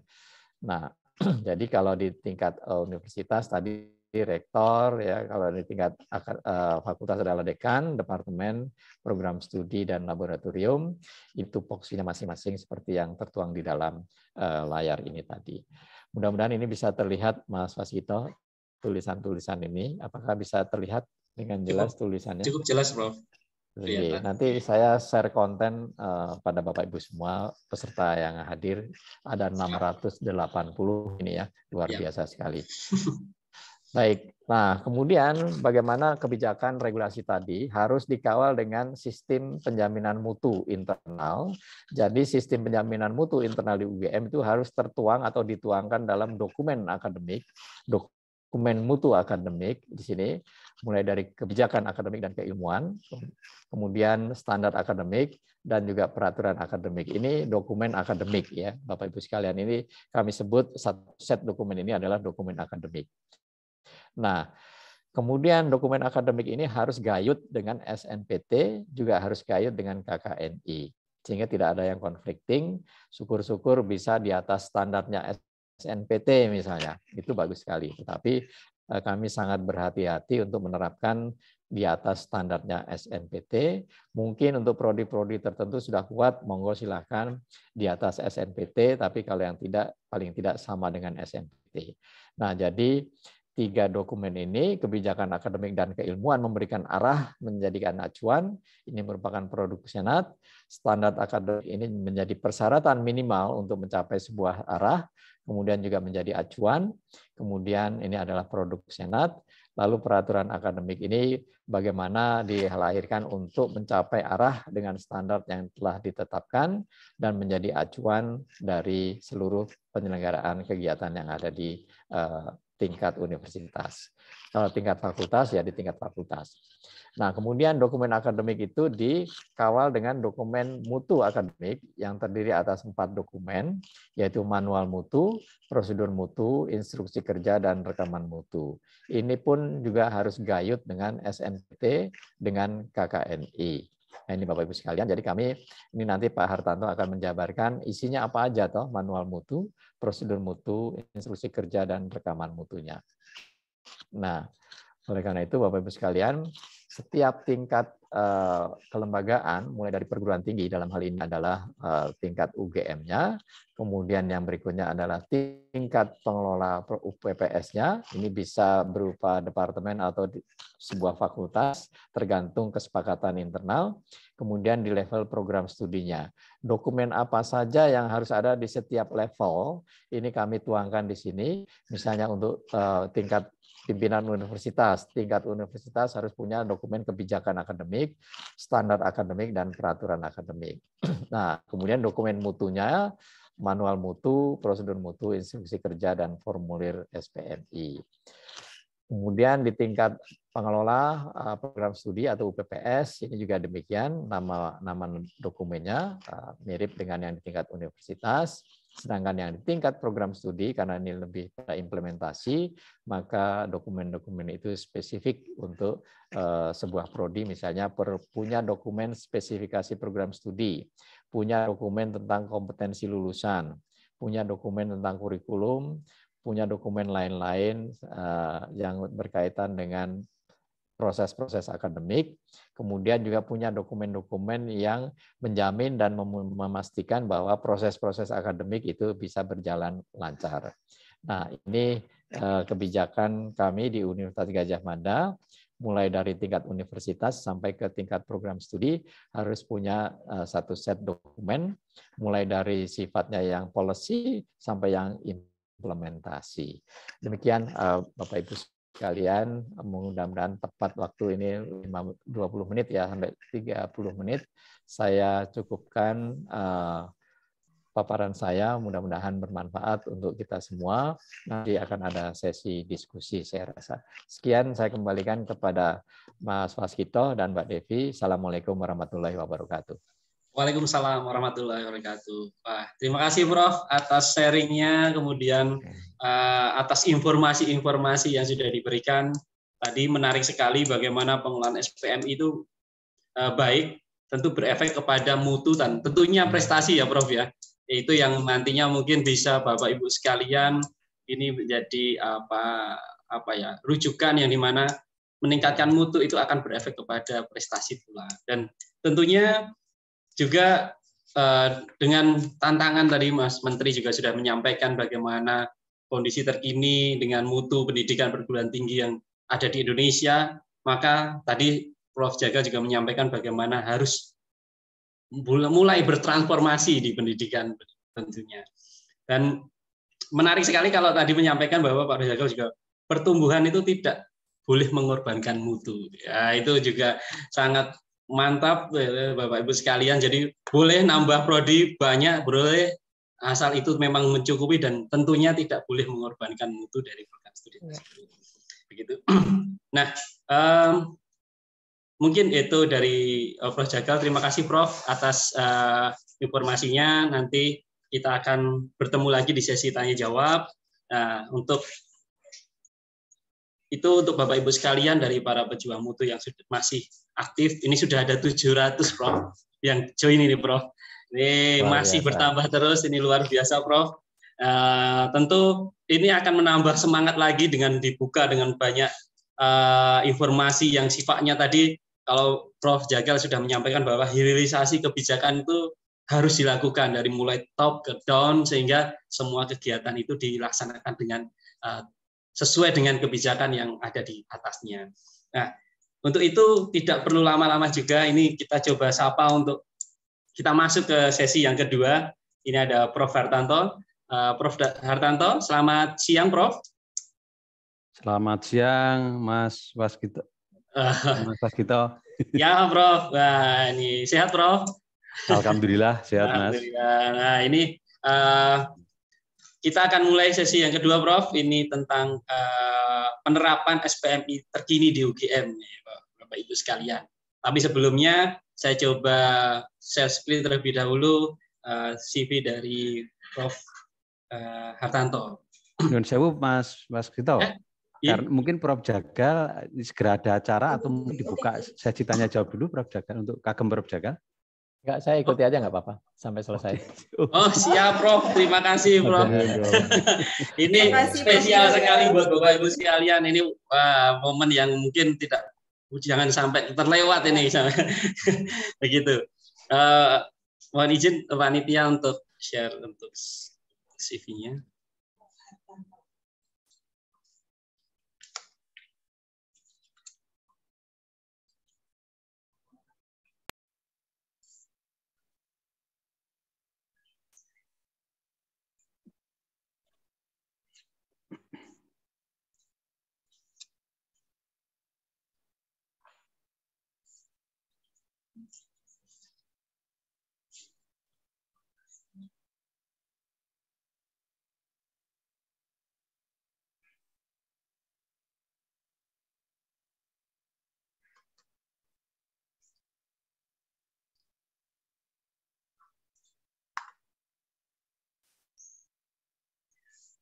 Nah, (clears throat) jadi kalau di tingkat eh, universitas tadi rektor ya kalau di tingkat uh, fakultas adalah dekan, departemen program studi dan laboratorium itu fokusnya masing-masing seperti yang tertuang di dalam uh, layar ini tadi. Mudah-mudahan ini bisa terlihat Mas Fasito tulisan-tulisan ini apakah bisa terlihat dengan jelas cukup, tulisannya? Cukup jelas, Prof. Jadi, nanti saya share konten uh, pada Bapak Ibu semua peserta yang hadir ada 680 ini ya luar ya. biasa sekali. (laughs) Baik. Nah, kemudian bagaimana kebijakan regulasi tadi harus dikawal dengan sistem penjaminan mutu internal. Jadi sistem penjaminan mutu internal di UGM itu harus tertuang atau dituangkan dalam dokumen akademik, dokumen mutu akademik di sini, mulai dari kebijakan akademik dan keilmuan, kemudian standar akademik, dan juga peraturan akademik. Ini dokumen akademik ya, Bapak Ibu sekalian. Ini kami sebut set dokumen ini adalah dokumen akademik. Nah, kemudian dokumen akademik ini harus gayut dengan SNPT, juga harus gayut dengan KKNI. Sehingga tidak ada yang conflicting, syukur-syukur bisa di atas standarnya SNPT misalnya. Itu bagus sekali. Tetapi eh, kami sangat berhati-hati untuk menerapkan di atas standarnya SNPT. Mungkin untuk prodi-prodi tertentu sudah kuat, monggo silakan di atas SNPT, tapi kalau yang tidak, paling tidak sama dengan SNPT. Nah, jadi Tiga dokumen ini, kebijakan akademik dan keilmuan memberikan arah menjadikan acuan. Ini merupakan produk Senat. Standar akademik ini menjadi persyaratan minimal untuk mencapai sebuah arah, kemudian juga menjadi acuan. Kemudian ini adalah produk Senat. Lalu peraturan akademik ini bagaimana dilahirkan untuk mencapai arah dengan standar yang telah ditetapkan dan menjadi acuan dari seluruh penyelenggaraan kegiatan yang ada di eh, tingkat universitas. Kalau tingkat fakultas ya di tingkat fakultas. Nah, kemudian dokumen akademik itu dikawal dengan dokumen mutu akademik yang terdiri atas empat dokumen, yaitu manual mutu, prosedur mutu, instruksi kerja, dan rekaman mutu. Ini pun juga harus gayut dengan SNPT, dengan KKNI. Nah, ini Bapak Ibu sekalian, jadi kami ini nanti Pak Hartanto akan menjabarkan isinya apa aja toh manual mutu, prosedur mutu, instruksi kerja dan rekaman mutunya. Nah, oleh karena itu Bapak Ibu sekalian, setiap tingkat eh, kelembagaan, mulai dari perguruan tinggi, dalam hal ini adalah eh, tingkat UGM-nya, kemudian yang berikutnya adalah tingkat pengelola UPPS-nya, ini bisa berupa departemen atau sebuah fakultas, tergantung kesepakatan internal, kemudian di level program studinya. Dokumen apa saja yang harus ada di setiap level, ini kami tuangkan di sini, misalnya untuk eh, tingkat pimpinan universitas. Tingkat universitas harus punya dokumen kebijakan akademik, standar akademik, dan peraturan akademik. (clears throat) Nah, kemudian dokumen mutunya, manual mutu, prosedur mutu, instruksi kerja, dan formulir SPMI. Kemudian di tingkat pengelola eh, program studi atau UPPS ini juga demikian nama nama dokumennya eh, mirip dengan yang di tingkat universitas. Sedangkan yang di tingkat program studi, karena ini lebih pada implementasi maka dokumen-dokumen itu spesifik untuk eh, sebuah prodi, misalnya punya dokumen spesifikasi program studi, punya dokumen tentang kompetensi lulusan, punya dokumen tentang kurikulum, punya dokumen lain-lain eh, yang berkaitan dengan proses-proses akademik, kemudian juga punya dokumen-dokumen yang menjamin dan memastikan bahwa proses-proses akademik itu bisa berjalan lancar. Nah, ini eh, kebijakan kami di Universitas Gajah Mada, mulai dari tingkat universitas sampai ke tingkat program studi harus punya eh, satu set dokumen, mulai dari sifatnya yang policy sampai yang implementasi. Demikian eh, Bapak Ibu kalian mudah-mudahan tepat waktu ini 20 menit ya sampai 30 menit saya cukupkan eh, paparan saya mudah-mudahan bermanfaat untuk kita semua nanti akan ada sesi diskusi saya rasa sekian saya kembalikan kepada Mas Waskito dan Mbak Devi Assalamualaikum warahmatullahi wabarakatuh Waalaikumsalam warahmatullahi wabarakatuh. Wah, terima kasih Prof atas sharingnya, kemudian eh, atas informasi-informasi yang sudah diberikan. Tadi menarik sekali bagaimana pengelolaan SPM itu eh, baik, tentu berefek kepada mutu dan tentunya hmm. prestasi ya Prof ya. Itu yang nantinya mungkin bisa Bapak Ibu sekalian ini menjadi apa apa ya rujukan yang dimana meningkatkan mutu itu akan berefek kepada prestasi pula dan tentunya juga uh, dengan tantangan tadi Mas Menteri juga sudah menyampaikan bagaimana kondisi terkini dengan mutu pendidikan perguruan tinggi yang ada di Indonesia, maka tadi Prof. Jaga juga menyampaikan bagaimana harus mulai bertransformasi di pendidikan tentunya. Dan menarik sekali kalau tadi menyampaikan bahwa Pak Jaga juga pertumbuhan itu tidak boleh mengorbankan mutu. Ya, itu juga sangat mantap Bapak Ibu sekalian. Jadi boleh nambah prodi banyak, boleh asal itu memang mencukupi dan tentunya tidak boleh mengorbankan mutu dari program studi iya. tersebut. Begitu. (clears throat) Nah, um, mungkin itu dari eh, Prof Jagal. Terima kasih Prof atas uh, informasinya. Nanti kita akan bertemu lagi di sesi tanya jawab. Nah, untuk itu untuk Bapak Ibu sekalian dari para pejuang mutu yang masih aktif. Ini sudah ada 700 Prof yang join ini Prof. Ini masih biasa. bertambah terus, ini luar biasa Prof. Uh, tentu ini akan menambah semangat lagi dengan dibuka dengan banyak uh, informasi yang sifatnya tadi kalau Prof. Jagal sudah menyampaikan bahwa hilirisasi kebijakan itu harus dilakukan dari mulai top ke down sehingga semua kegiatan itu dilaksanakan dengan uh, sesuai dengan kebijakan yang ada di atasnya. Nah, untuk itu tidak perlu lama-lama juga. Ini kita coba sapa untuk kita masuk ke sesi yang kedua. Ini ada Prof. Hartanto. Uh, Prof. Hartanto, selamat siang, Prof. Selamat siang, Mas Waskito. Eh, Mas Waskito. (laughs) ya, Prof. Nah, ini sehat, Prof. Alhamdulillah sehat, Alhamdulillah. Nah, ini uh, kita akan mulai sesi yang kedua, Prof. Ini tentang uh, penerapan SPMI terkini di UGM. Bapak Ibu sekalian. Tapi sebelumnya saya coba share screen terlebih dahulu uh, eh, CV dari Prof. Uh, Hartanto. Nun sewu Mas Mas Kito. Eh? Iya. mungkin Prof Jagal segera ada acara atau dibuka saya ditanya jawab dulu Prof Jagal untuk kagem Prof Jagal. Enggak, saya oh. ikuti aja nggak apa-apa sampai selesai. Oh siap Prof, terima kasih Prof. (laughs) ini spesial Prof. sekali buat Bapak Ibu sekalian. Ini uh, momen yang mungkin tidak jangan sampai terlewat ini (laughs) begitu uh, mohon izin panitia untuk share untuk CV-nya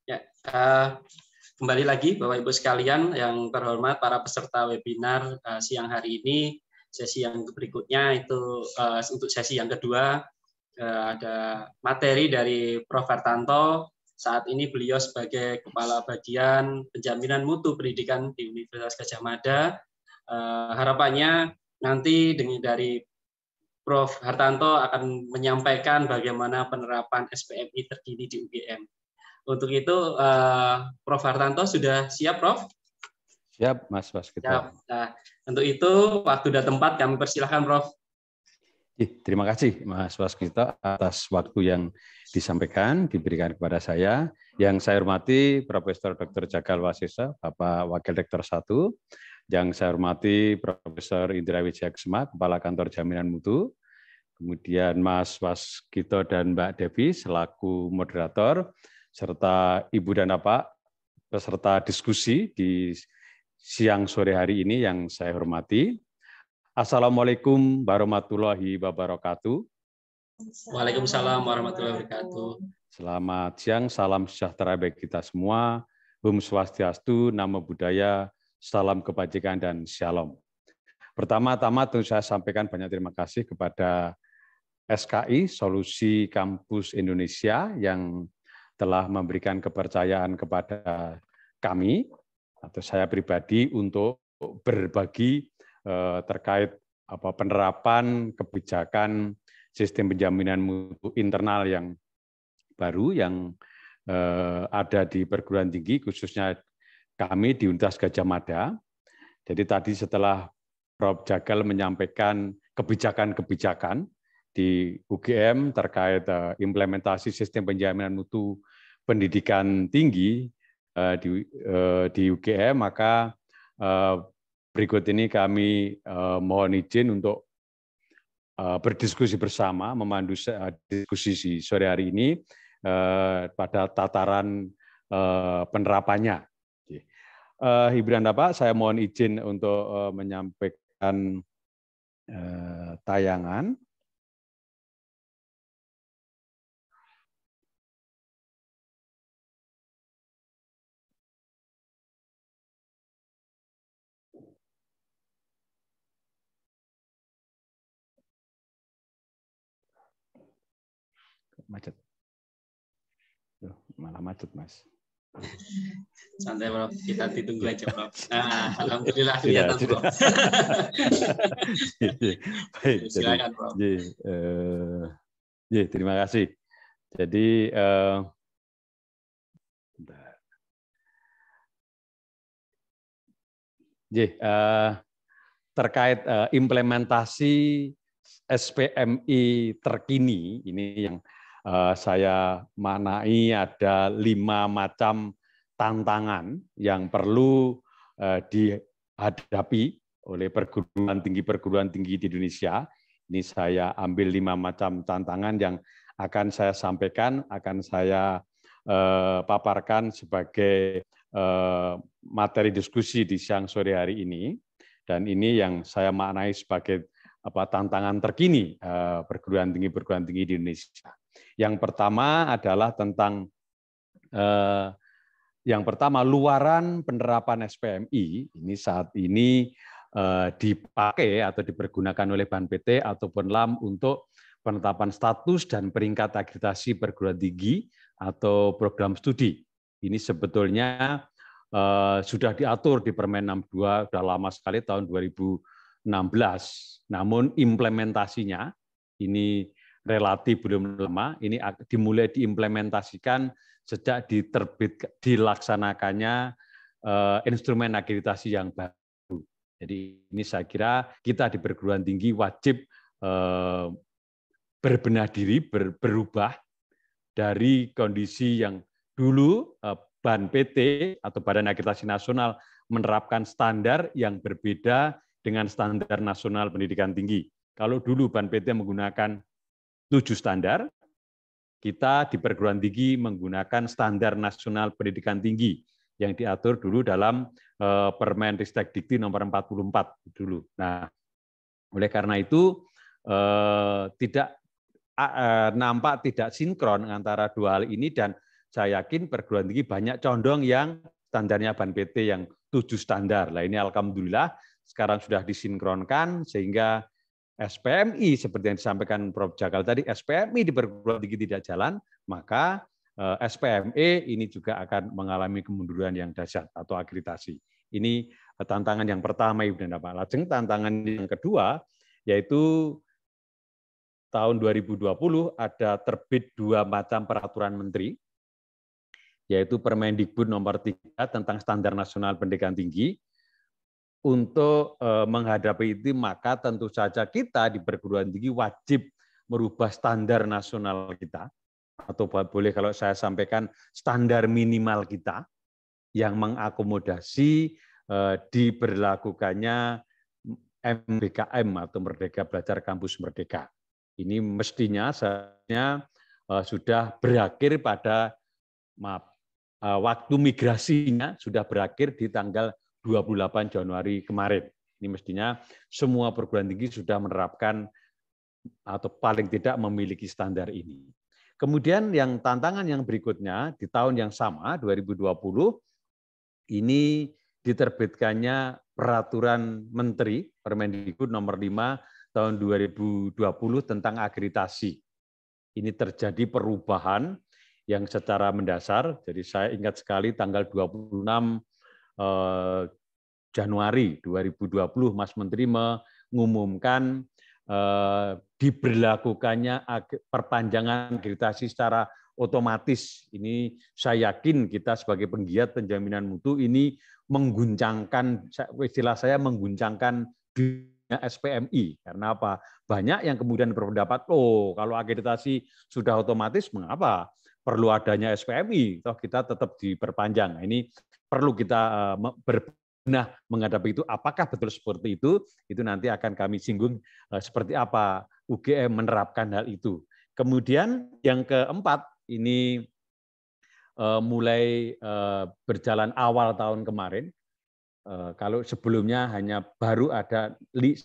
Ya, uh, kembali lagi Bapak Ibu sekalian yang terhormat para peserta webinar uh, siang hari ini. Sesi yang berikutnya itu uh, untuk sesi yang kedua uh, ada materi dari Prof. Hartanto. Saat ini beliau sebagai Kepala Bagian Penjaminan Mutu Pendidikan di Universitas Gajah Mada. Uh, harapannya nanti dengan dari Prof. Hartanto akan menyampaikan bagaimana penerapan SPMI terkini di UGM. Untuk itu uh, Prof Hartanto sudah siap Prof? Siap Mas Waskito. Siap. Nah, untuk itu waktu dan tempat kami persilahkan Prof. Terima kasih Mas Waskito atas waktu yang disampaikan, diberikan kepada saya. Yang saya hormati Profesor Dr. Jagal Wasisa, Bapak Wakil Rektor 1. Yang saya hormati Profesor Indra Wijaya Kepala Kantor Jaminan Mutu. Kemudian Mas Waskito dan Mbak Devi selaku moderator serta Ibu dan Bapak peserta diskusi di siang sore hari ini yang saya hormati. Assalamualaikum warahmatullahi wabarakatuh. Waalaikumsalam warahmatullahi wabarakatuh. Selamat siang, salam sejahtera bagi kita semua. Bum Swastiastu, Nama Budaya, Salam Kebajikan, dan Shalom. Pertama-tama tentu saya sampaikan banyak terima kasih kepada SKI, Solusi Kampus Indonesia, yang telah memberikan kepercayaan kepada kami atau saya pribadi untuk berbagi eh, terkait apa penerapan kebijakan sistem penjaminan mutu internal yang baru yang eh, ada di perguruan tinggi khususnya kami di Universitas Gajah Mada. Jadi tadi setelah Prof Jagal menyampaikan kebijakan-kebijakan di UGM terkait eh, implementasi sistem penjaminan mutu pendidikan tinggi eh, di, eh, di UGM, maka berikut ini kami mohon izin untuk berdiskusi bersama, memandu diskusi sore hari ini pada tataran penerapannya. Ibu dan Bapak, saya mohon izin untuk menyampaikan tayangan. macet. Duh, malah macet, Mas. Santai, Bro. Kita ditunggu aja, Bro. Nah, (laughs) alhamdulillah kelihatan, Prof. (laughs) Iya, iya. Baik, silakan, Jadi, uh, ya, terima kasih. Jadi, uh, Jih, uh, terkait uh, implementasi SPMI terkini ini yang Eh, saya manai ada lima macam tantangan yang perlu eh, dihadapi oleh perguruan tinggi-perguruan tinggi di Indonesia. Ini saya ambil lima macam tantangan yang akan saya sampaikan, akan saya eh, paparkan sebagai materi diskusi di siang sore hari ini. Dan ini yang saya maknai sebagai apa tantangan terkini perguruan tinggi perguruan tinggi di Indonesia. Yang pertama adalah tentang eh, yang pertama luaran penerapan SPMI ini saat ini eh, dipakai atau dipergunakan oleh Ban PT ataupun LAM untuk penetapan status dan peringkat akreditasi perguruan tinggi atau program studi. Ini sebetulnya eh, sudah diatur di Permen 62 sudah lama sekali tahun 2016. Namun implementasinya ini relatif belum lama, ini dimulai diimplementasikan sejak diterbit dilaksanakannya uh, instrumen akreditasi yang baru. Jadi ini saya kira kita di perguruan tinggi wajib uh, berbenah diri, ber, berubah dari kondisi yang dulu uh, eh, BAN PT atau Badan Akreditasi Nasional menerapkan standar yang berbeda dengan standar nasional pendidikan tinggi. Kalau dulu BAN PT menggunakan tujuh standar, kita di perguruan tinggi menggunakan standar nasional pendidikan tinggi yang diatur dulu dalam eh, Permen Ristek Dikti nomor 44 dulu. Nah, oleh karena itu eh, tidak eh, nampak tidak sinkron antara dua hal ini dan saya yakin perguruan tinggi banyak condong yang standarnya Ban PT yang tujuh standar. Nah ini alhamdulillah sekarang sudah disinkronkan sehingga SPMI seperti yang disampaikan Prof. Jagal tadi, SPMI di perguruan tinggi tidak jalan, maka eh, SPME ini juga akan mengalami kemunduran yang dahsyat atau akreditasi. Ini eh, tantangan yang pertama Ibu dan Bapak. Lajeng tantangan yang kedua yaitu tahun 2020 ada terbit dua macam peraturan menteri yaitu Permendikbud nomor 3 tentang standar nasional pendidikan tinggi untuk eh, menghadapi itu maka tentu saja kita di perguruan tinggi wajib merubah standar nasional kita atau boleh kalau saya sampaikan standar minimal kita yang mengakomodasi eh, diberlakukannya MBKM atau Merdeka Belajar Kampus Merdeka. Ini mestinya seharusnya eh, sudah berakhir pada waktu migrasinya sudah berakhir di tanggal 28 Januari kemarin. Ini mestinya semua perguruan tinggi sudah menerapkan atau paling tidak memiliki standar ini. Kemudian yang tantangan yang berikutnya di tahun yang sama 2020 ini diterbitkannya peraturan menteri Permendikbud nomor 5 tahun 2020 tentang akreditasi. Ini terjadi perubahan yang secara mendasar. Jadi saya ingat sekali tanggal 26 Eh, Januari 2020 Mas Menteri mengumumkan eh, diberlakukannya perpanjangan akreditasi secara otomatis. Ini saya yakin kita sebagai penggiat penjaminan mutu ini mengguncangkan istilah saya mengguncangkan dunia SPMI. Karena apa? Banyak yang kemudian berpendapat, "Oh, kalau akreditasi sudah otomatis, mengapa perlu adanya SPMI? Toh kita tetap diperpanjang." Nah, ini perlu kita berbenah menghadapi itu. Apakah betul seperti itu? Itu nanti akan kami singgung seperti apa UGM menerapkan hal itu. Kemudian yang keempat ini mulai berjalan awal tahun kemarin. Kalau sebelumnya hanya baru ada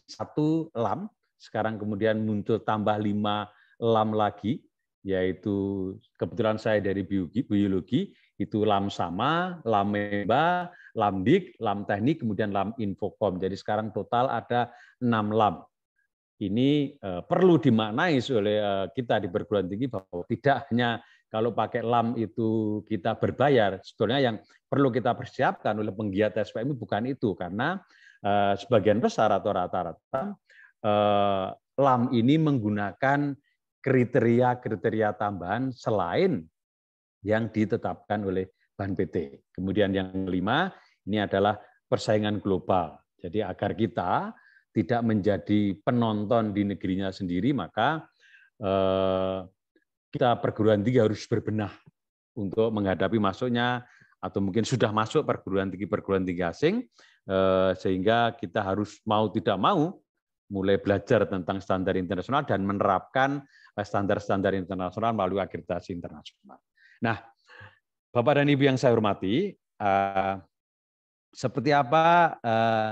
satu lam, sekarang kemudian muncul tambah lima lam lagi, yaitu kebetulan saya dari biologi, biologi itu lam sama, lam meba, lam dik, lam teknik, kemudian lam infokom. Jadi sekarang total ada enam lam. Ini eh, perlu dimaknai oleh eh, kita di perguruan tinggi bahwa tidak hanya kalau pakai lam itu kita berbayar. Sebetulnya yang perlu kita persiapkan oleh penggiat SPM bukan itu karena eh, sebagian besar atau rata-rata lam ini menggunakan kriteria-kriteria tambahan selain yang ditetapkan oleh Bahan PT. Kemudian yang kelima, ini adalah persaingan global. Jadi agar kita tidak menjadi penonton di negerinya sendiri, maka eh, kita perguruan tinggi harus berbenah untuk menghadapi masuknya atau mungkin sudah masuk perguruan tinggi perguruan tinggi asing eh, sehingga kita harus mau tidak mau mulai belajar tentang standar internasional dan menerapkan standar-standar internasional melalui akreditasi internasional. Nah, Bapak dan Ibu yang saya hormati, eh, seperti apa eh,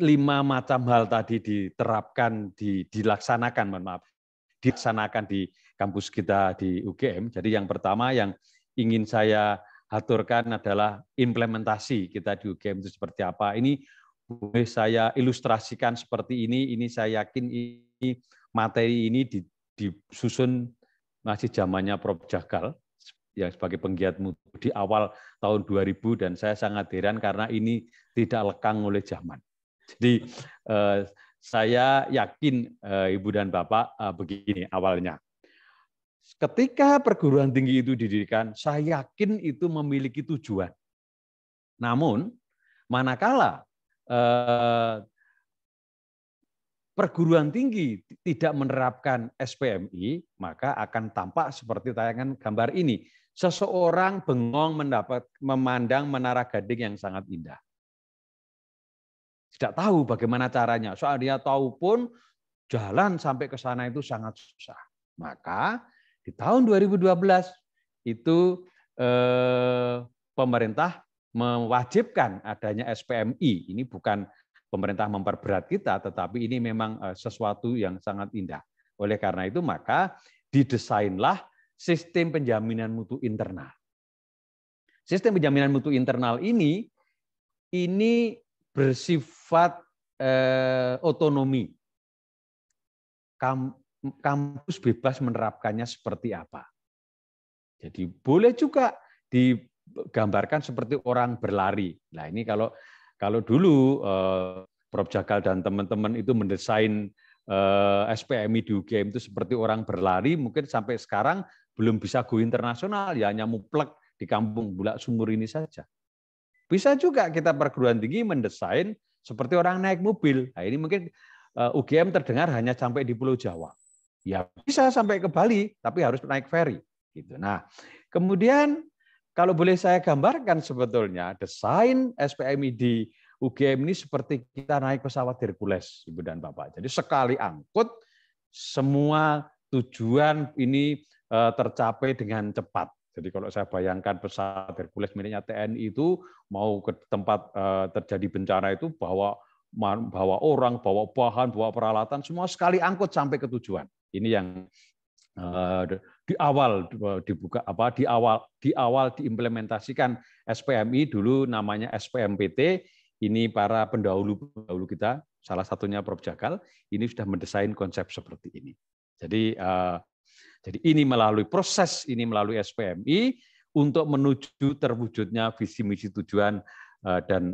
lima macam hal tadi diterapkan, dilaksanakan, mohon maaf, dilaksanakan di kampus kita di UGM. Jadi yang pertama yang ingin saya aturkan adalah implementasi kita di UGM itu seperti apa. Ini boleh saya ilustrasikan seperti ini, ini saya yakin ini materi ini disusun masih zamannya Prof. Jagal yang sebagai penggiat mutu di awal tahun 2000 dan saya sangat heran karena ini tidak lekang oleh zaman. Jadi eh, saya yakin eh, Ibu dan Bapak eh, begini awalnya. Ketika perguruan tinggi itu didirikan, saya yakin itu memiliki tujuan. Namun, manakala eh, perguruan tinggi tidak menerapkan SPMI, maka akan tampak seperti tayangan gambar ini. Seseorang bengong mendapat memandang menara gading yang sangat indah. Tidak tahu bagaimana caranya. Soal dia tahu pun jalan sampai ke sana itu sangat susah. Maka di tahun 2012 itu eh, pemerintah mewajibkan adanya SPMI. Ini bukan pemerintah memperberat kita, tetapi ini memang eh, sesuatu yang sangat indah. Oleh karena itu, maka didesainlah sistem penjaminan mutu internal. Sistem penjaminan mutu internal ini ini bersifat eh, otonomi. Kam, kampus bebas menerapkannya seperti apa. Jadi boleh juga digambarkan seperti orang berlari. Nah ini kalau kalau dulu eh, Prof. Jagal dan teman-teman itu mendesain eh, SPMI di UGM itu seperti orang berlari, mungkin sampai sekarang belum bisa go internasional, ya hanya muplek di kampung bulak sumur ini saja. Bisa juga kita perguruan tinggi mendesain seperti orang naik mobil. Nah, ini mungkin eh, UGM terdengar hanya sampai di Pulau Jawa. Ya bisa sampai ke Bali, tapi harus naik ferry. Gitu. Nah, kemudian kalau boleh saya gambarkan sebetulnya desain SPMI di UGM ini seperti kita naik pesawat Hercules, Ibu dan Bapak. Jadi sekali angkut, semua tujuan ini eh, tercapai dengan cepat. Jadi kalau saya bayangkan pesawat Hercules miliknya TNI itu mau ke tempat eh, terjadi bencana itu bawa bawa orang, bawa bahan, bawa peralatan, semua sekali angkut sampai ke tujuan. Ini yang Eh, di awal eh, dibuka apa di awal di awal diimplementasikan SPMI dulu namanya SPMPT ini para pendahulu pendahulu kita salah satunya Prof Jakal ini sudah mendesain konsep seperti ini. Jadi eh, jadi ini melalui proses ini melalui SPMI untuk menuju terwujudnya visi misi tujuan dan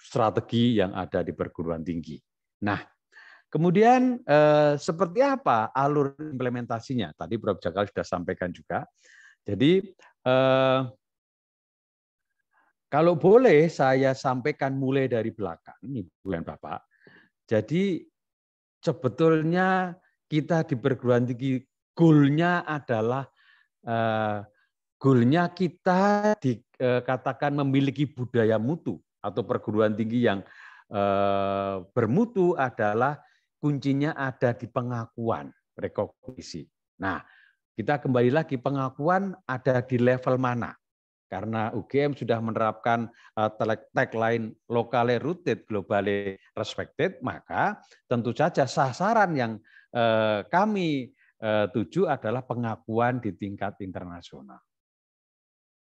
strategi yang ada di perguruan tinggi. Nah, Kemudian eh, seperti apa alur implementasinya? Tadi Prof. Jakal sudah sampaikan juga. Jadi eh, kalau boleh saya sampaikan mulai dari belakang, Ibu dan Bapak. Jadi sebetulnya kita di perguruan tinggi goalnya adalah eh, goalnya kita dikatakan eh, memiliki budaya mutu atau perguruan tinggi yang eh, bermutu adalah kuncinya ada di pengakuan, rekognisi. Nah, kita kembali lagi pengakuan ada di level mana? Karena UGM sudah menerapkan eh, tagline lokale rooted, globale respected, maka tentu saja sasaran yang eh, kami eh, tuju adalah pengakuan di tingkat internasional.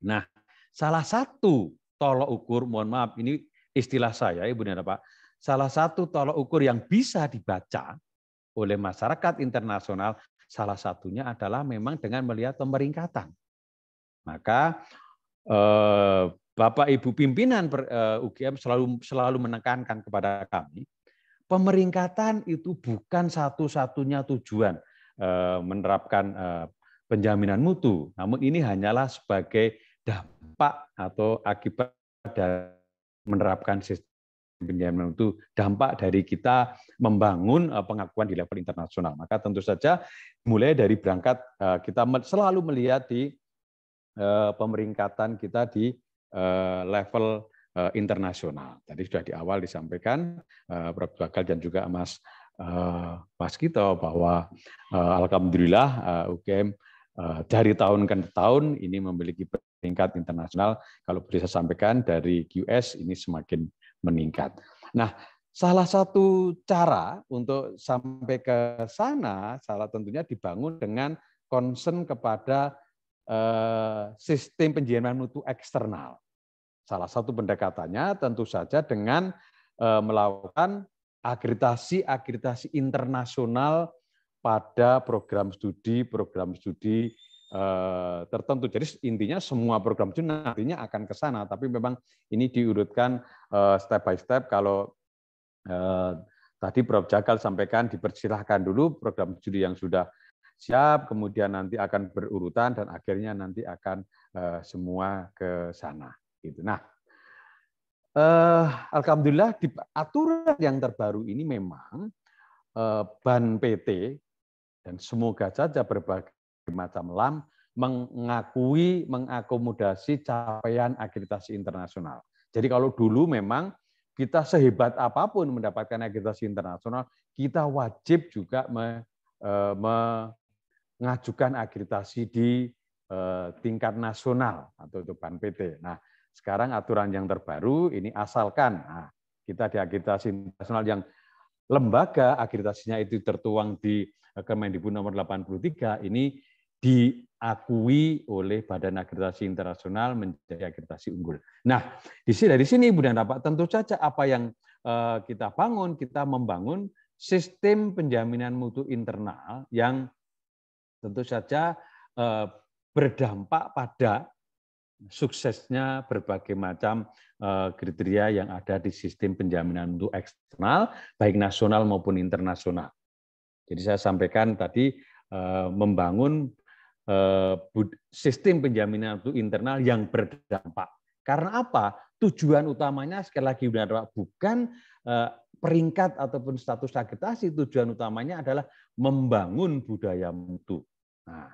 Nah, salah satu tolok ukur, mohon maaf, ini istilah saya, Ibu dan Pak, salah satu tolok ukur yang bisa dibaca oleh masyarakat internasional salah satunya adalah memang dengan melihat pemeringkatan. Maka eh, Bapak Ibu pimpinan eh, UGM selalu selalu menekankan kepada kami pemeringkatan itu bukan satu-satunya tujuan eh, menerapkan penjaminan mutu, namun ini hanyalah sebagai dampak atau akibat dari menerapkan sistem pembiayaan itu dampak dari kita membangun eh, pengakuan di level internasional. Maka tentu saja mulai dari berangkat eh, kita selalu melihat di eh, pemeringkatan kita di level internasional. Tadi sudah di awal disampaikan Prof. Bagal dan juga Mas Mas Kito bahwa alhamdulillah UGM dari tahun ke tahun ini memiliki peringkat internasional. Kalau bisa sampaikan dari QS ini semakin meningkat. Nah, salah satu cara untuk sampai ke sana, salah tentunya dibangun dengan concern kepada eh, sistem penjaminan mutu eksternal. Salah satu pendekatannya tentu saja dengan eh, melakukan akreditasi-akreditasi internasional pada program studi-program studi Eh, tertentu. Jadi intinya semua program itu nantinya akan ke sana, tapi memang ini diurutkan eh, step by step. Kalau eh, tadi Prof. jagal sampaikan dipersilahkan dulu program studi yang sudah siap, kemudian nanti akan berurutan dan akhirnya nanti akan semua ke sana. Gitu. Nah, alhamdulillah di aturan yang terbaru ini memang ban PT dan semoga saja berbagai macam LAM mengakui, mengakomodasi capaian akreditasi internasional. Jadi kalau dulu memang kita sehebat apapun mendapatkan akreditasi internasional, kita wajib juga me, e, mengajukan akreditasi di e, tingkat nasional atau itu BAN PT. Nah, sekarang aturan yang terbaru ini asalkan nah, kita di akreditasi internasional yang lembaga akreditasinya itu tertuang di e, Kemendikbud nomor 83 ini diakui oleh Badan Akreditasi Internasional menjadi akreditasi unggul. Nah, di sini dari sini Ibu dan Bapak tentu saja apa yang eh, kita bangun, kita membangun sistem penjaminan mutu internal yang tentu saja eh, berdampak pada suksesnya berbagai macam eh, kriteria yang ada di sistem penjaminan mutu eksternal, baik nasional maupun internasional. Jadi saya sampaikan tadi membangun Eh, sistem penjaminan itu internal yang berdampak. Karena apa? Tujuan utamanya sekali lagi benar bukan eh, peringkat ataupun status agitasi, tujuan utamanya adalah membangun budaya mutu. Nah,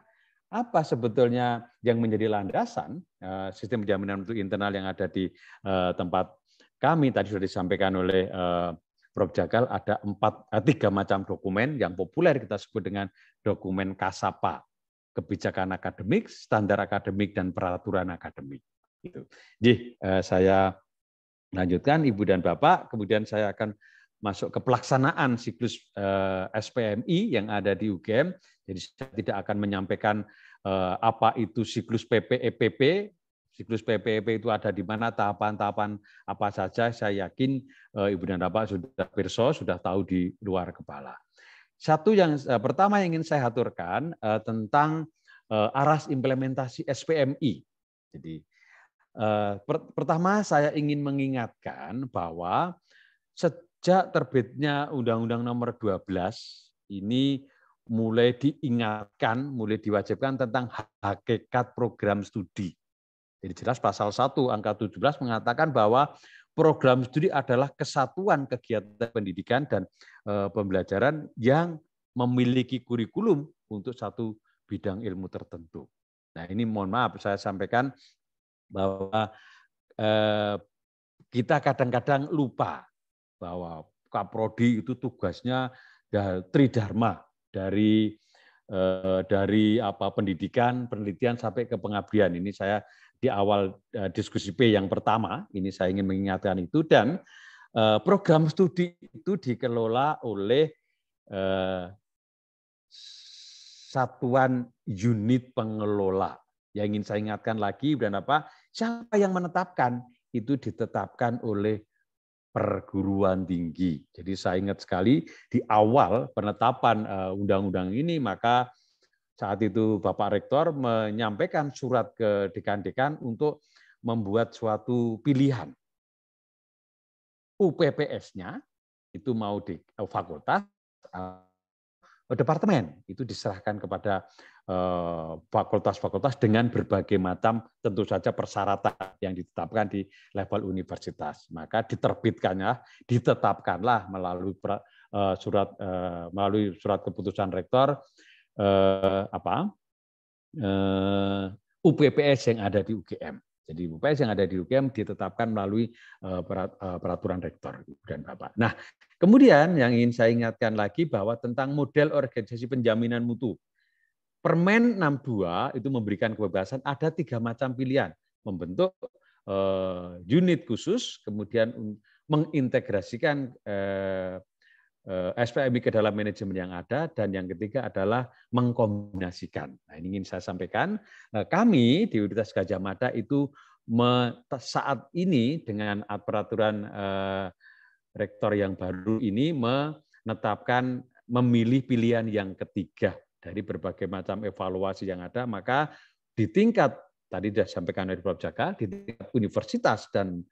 apa sebetulnya yang menjadi landasan eh, sistem penjaminan mutu internal yang ada di tempat kami tadi sudah disampaikan oleh Prof. Jagal ada empat, tiga macam dokumen yang populer kita sebut dengan dokumen Kasapa kebijakan akademik, standar akademik dan peraturan akademik. Gitu. Jadi eh, saya lanjutkan Ibu dan Bapak, kemudian saya akan masuk ke pelaksanaan siklus eh, SPMI yang ada di UGM. Jadi saya tidak akan menyampaikan eh, apa itu siklus PPEPP. E siklus PPEP e itu ada di mana tahapan-tahapan apa saja. Saya yakin Ibu dan Bapak sudah perso, sudah tahu di luar kepala. Satu yang eh, pertama yang ingin saya aturkan eh, tentang eh, aras implementasi SPMI. Jadi pertama saya ingin mengingatkan bahwa sejak terbitnya Undang-Undang Nomor 12 ini mulai diingatkan, mulai diwajibkan tentang hakikat program studi. Jadi jelas pasal 1 angka 17 mengatakan bahwa program studi adalah kesatuan kegiatan pendidikan dan eh, pembelajaran yang memiliki kurikulum untuk satu bidang ilmu tertentu. Nah, ini mohon maaf saya sampaikan bahwa eh, kita kadang-kadang lupa bahwa kaprodi itu tugasnya tridharma dari eh, dari apa pendidikan, penelitian sampai ke pengabdian. Ini saya di awal eh, diskusi P yang pertama, ini saya ingin mengingatkan itu, dan eh, program studi itu dikelola oleh eh, satuan unit pengelola. Yang ingin saya ingatkan lagi, dan apa? Siapa yang menetapkan? Itu ditetapkan oleh perguruan tinggi. Jadi saya ingat sekali di awal penetapan undang-undang ini, maka saat itu Bapak Rektor menyampaikan surat ke dekan-dekan untuk membuat suatu pilihan. UPPS-nya itu mau di fakultas eh, departemen itu diserahkan kepada eh, fakultas-fakultas dengan berbagai macam tentu saja persyaratan yang ditetapkan di level universitas. Maka diterbitkannya, ditetapkanlah melalui eh, surat melalui surat keputusan rektor eh, apa eh, UPPS yang ada di UGM. Jadi UPPS yang ada di UGM ditetapkan melalui eh, eh, peraturan rektor dan Bapak. Nah, kemudian yang ingin saya ingatkan lagi bahwa tentang model organisasi penjaminan mutu. Permen 62 itu memberikan kebebasan ada tiga macam pilihan, membentuk eh, unit khusus, kemudian mengintegrasikan Eh, SPMI ke dalam manajemen yang ada, dan yang ketiga adalah mengkombinasikan. Nah, ini ingin saya sampaikan, eh, kami di Universitas Gajah Mada itu saat ini dengan peraturan eh, rektor yang baru ini menetapkan memilih pilihan yang ketiga dari berbagai macam evaluasi yang ada, maka di tingkat tadi sudah sampaikan oleh Prof. Jaka, di tingkat universitas dan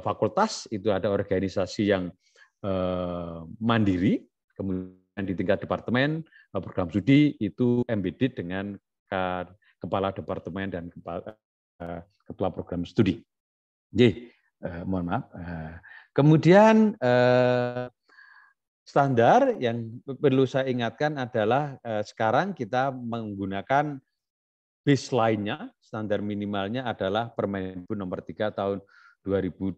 fakultas itu ada organisasi yang Eh, mandiri, kemudian di tingkat departemen eh, program studi itu MBD dengan kepala departemen dan kepala, eh, ketua program studi. Jadi, mohon maaf. kemudian standar yang perlu saya ingatkan adalah sekarang kita menggunakan baseline-nya, standar minimalnya adalah Permendikbud nomor 3 tahun 2020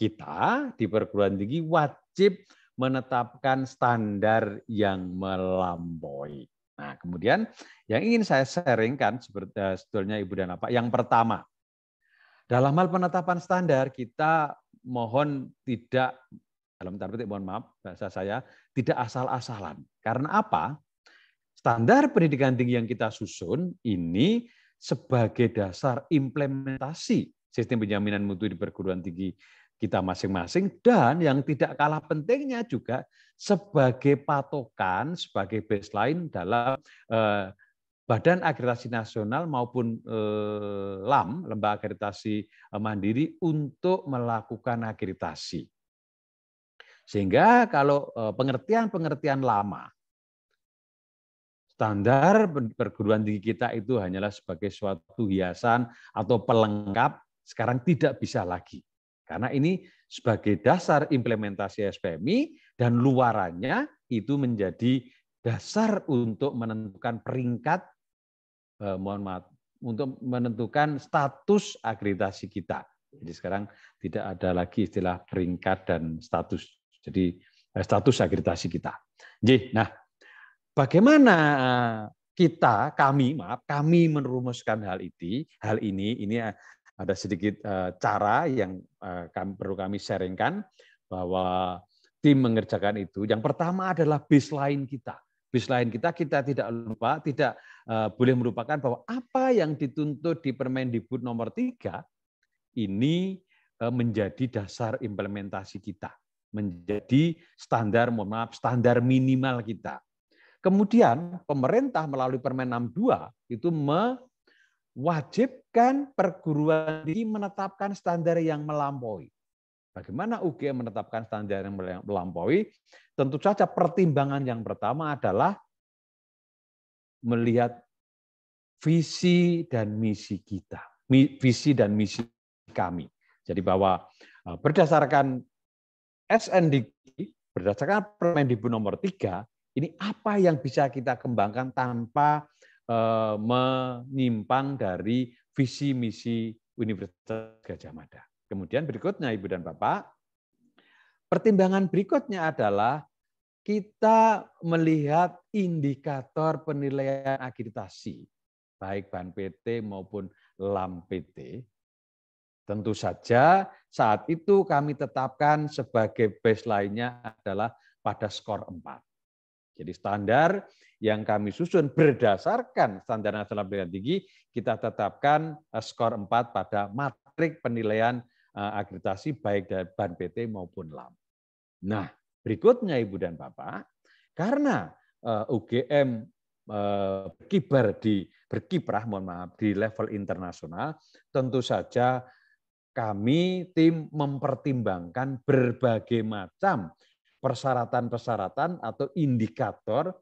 kita di perguruan tinggi wajib menetapkan standar yang melampaui. Nah, kemudian yang ingin saya sharingkan eh, sebetulnya Ibu dan Bapak, yang pertama, dalam hal penetapan standar kita mohon tidak dalam tanda petik mohon maaf bahasa saya tidak asal-asalan. Karena apa? Standar pendidikan tinggi yang kita susun ini sebagai dasar implementasi sistem penjaminan mutu di perguruan tinggi kita masing-masing dan yang tidak kalah pentingnya juga sebagai patokan, sebagai baseline dalam eh, Badan Akreditasi Nasional maupun eh, LAM, Lembaga Akreditasi eh, Mandiri untuk melakukan akreditasi. Sehingga kalau eh, pengertian-pengertian lama, standar perguruan tinggi kita itu hanyalah sebagai suatu hiasan atau pelengkap, sekarang tidak bisa lagi. Karena ini sebagai dasar implementasi SPMI dan luarannya itu menjadi dasar untuk menentukan peringkat eh, mohon maaf untuk menentukan status akreditasi kita. Jadi sekarang tidak ada lagi istilah peringkat dan status. Jadi eh, status akreditasi kita. Jadi, nah bagaimana e, kita kami maaf kami merumuskan hal itu hal ini ini e, ada sedikit eh, cara yang eh, kami, perlu kami sharingkan bahwa tim mengerjakan itu. Yang pertama adalah baseline kita. Baseline kita kita tidak lupa, tidak eh, boleh merupakan bahwa apa yang dituntut di permen Permendikbud nomor 3 ini menjadi dasar implementasi kita, menjadi standar mohon maaf standar minimal kita. Kemudian pemerintah melalui Permen 62 itu me wajibkan perguruan tinggi menetapkan standar yang melampaui. Bagaimana UGM menetapkan standar yang melampaui? Tentu saja pertimbangan yang pertama adalah melihat visi dan misi kita, visi dan misi kami. Jadi bahwa eh, berdasarkan SND, berdasarkan Permendikbud nomor 3, ini apa yang bisa kita kembangkan tanpa Eh, menyimpang dari visi misi Universitas Gajah Mada. Kemudian berikutnya Ibu dan Bapak, pertimbangan berikutnya adalah kita melihat indikator penilaian akreditasi baik BAN PT maupun LAM PT. Tentu saja saat itu kami tetapkan sebagai baseline-nya adalah pada skor 4. Jadi standar yang kami susun berdasarkan standar nasional pendidikan tinggi, kita tetapkan eh, skor 4 pada matrik penilaian eh, akreditasi baik dari BAN PT maupun LAM. Nah, berikutnya Ibu dan Bapak, karena eh, UGM berkibar di berkiprah mohon maaf di level internasional, tentu saja kami tim mempertimbangkan berbagai macam persyaratan-persyaratan atau indikator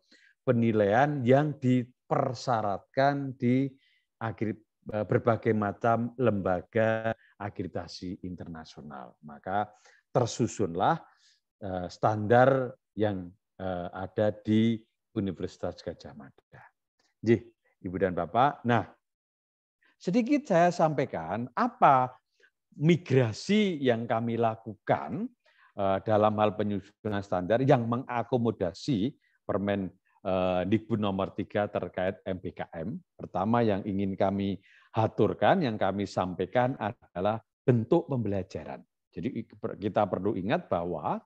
penilaian yang dipersyaratkan di akhir eh, berbagai macam lembaga akreditasi internasional. Maka tersusunlah eh, standar yang eh, ada di Universitas Gajah Mada. Jih, Ibu dan Bapak. Nah, sedikit saya sampaikan apa migrasi yang kami lakukan Eh, dalam hal penyusunan standar yang mengakomodasi Permen eh, Dikbud nomor 3 terkait MPKM. Pertama yang ingin kami haturkan, yang kami sampaikan adalah bentuk pembelajaran. Jadi kita perlu ingat bahwa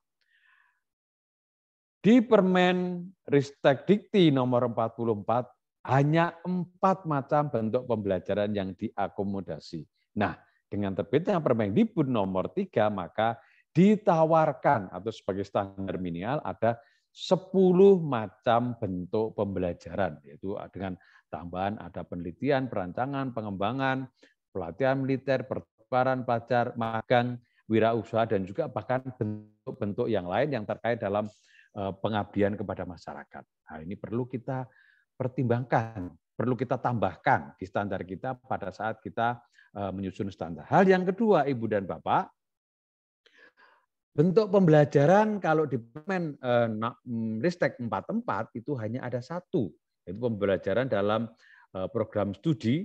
di Permen Ristek Dikti nomor 44 hanya empat macam bentuk pembelajaran yang diakomodasi. Nah, dengan terbitnya Permendikbud nomor 3, maka ditawarkan atau sebagai standar minimal ada 10 macam bentuk pembelajaran yaitu dengan tambahan ada penelitian, perancangan, pengembangan, pelatihan militer, pertukaran pacar, magang, wirausaha dan juga bahkan bentuk-bentuk yang lain yang terkait dalam eh, pengabdian kepada masyarakat. Nah, ini perlu kita pertimbangkan, perlu kita tambahkan di standar kita pada saat kita eh, menyusun standar. Hal yang kedua, Ibu dan Bapak, Bentuk pembelajaran kalau di Permen eh, Ristek 44 itu hanya ada satu, yaitu pembelajaran dalam eh, program studi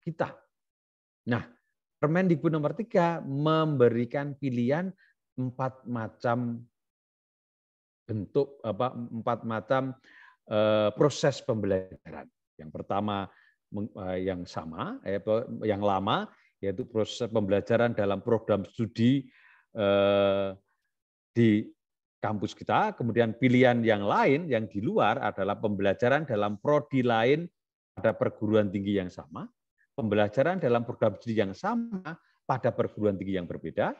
kita. Nah, Permen di nomor 3 memberikan pilihan empat macam bentuk apa empat macam eh, proses pembelajaran. Yang pertama eh, yang sama eh, yang lama yaitu proses pembelajaran dalam program studi Eh, di kampus kita, kemudian pilihan yang lain yang di luar adalah pembelajaran dalam prodi lain pada perguruan tinggi yang sama, pembelajaran dalam program studi yang sama pada perguruan tinggi yang berbeda,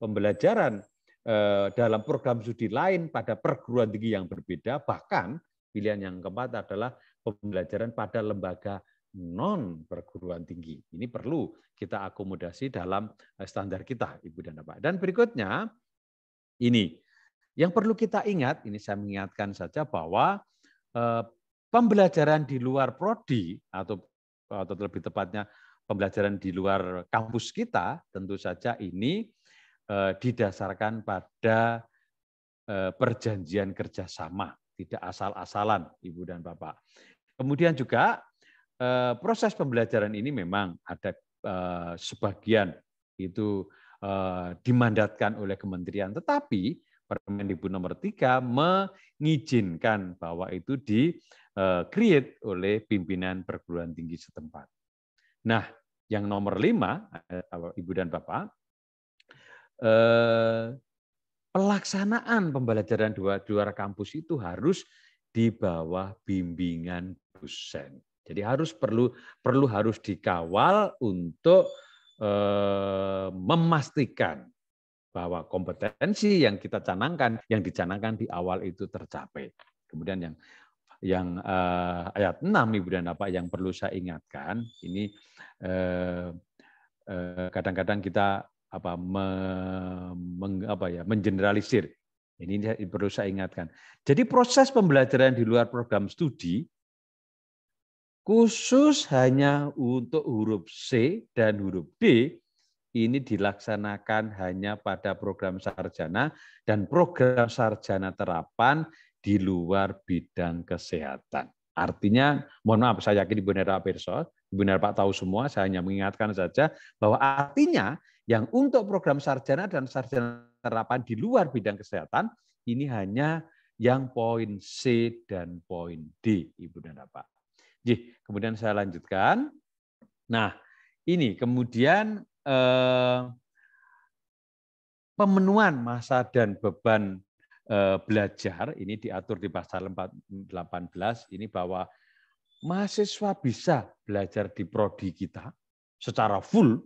pembelajaran eh, dalam program studi lain pada perguruan tinggi yang berbeda, bahkan pilihan yang keempat adalah pembelajaran pada lembaga non perguruan tinggi. Ini perlu kita akomodasi dalam eh, standar kita, Ibu dan Bapak. Dan berikutnya ini yang perlu kita ingat, ini saya mengingatkan saja bahwa eh, pembelajaran di luar prodi atau atau lebih tepatnya pembelajaran di luar kampus kita tentu saja ini eh, didasarkan pada perjanjian kerjasama, tidak asal-asalan, Ibu dan Bapak. Kemudian juga Eh, proses pembelajaran ini memang ada eh, sebagian itu eh, dimandatkan oleh kementerian, tetapi Permendikbud nomor 3 mengizinkan bahwa itu di create oleh pimpinan perguruan tinggi setempat. Nah, yang nomor 5 Ibu dan Bapak pelaksanaan pembelajaran dua dua kampus itu harus di bawah bimbingan dosen. Jadi harus perlu perlu harus dikawal untuk eh, memastikan bahwa kompetensi yang kita canangkan, yang dicanangkan di awal itu tercapai. Kemudian yang yang eh, ayat 6 Ibu dan Bapak yang perlu saya ingatkan, ini eh, eh, kadang-kadang kita apa me, meng, apa ya mengeneralisir. Ini perlu saya ingatkan. Jadi proses pembelajaran di luar program studi khusus hanya untuk huruf C dan huruf D ini dilaksanakan hanya pada program sarjana dan program sarjana terapan di luar bidang kesehatan. Artinya, mohon maaf, saya yakin Ibu Nera Perso, Ibu Nera Pak tahu semua, saya hanya mengingatkan saja bahwa artinya yang untuk program sarjana dan sarjana terapan di luar bidang kesehatan ini hanya yang poin C dan poin D, Ibu dan Bapak. Kemudian saya lanjutkan. Nah, ini kemudian eh, pemenuhan masa dan beban eh, belajar ini diatur di pasal 18 ini bahwa mahasiswa bisa belajar di prodi kita secara full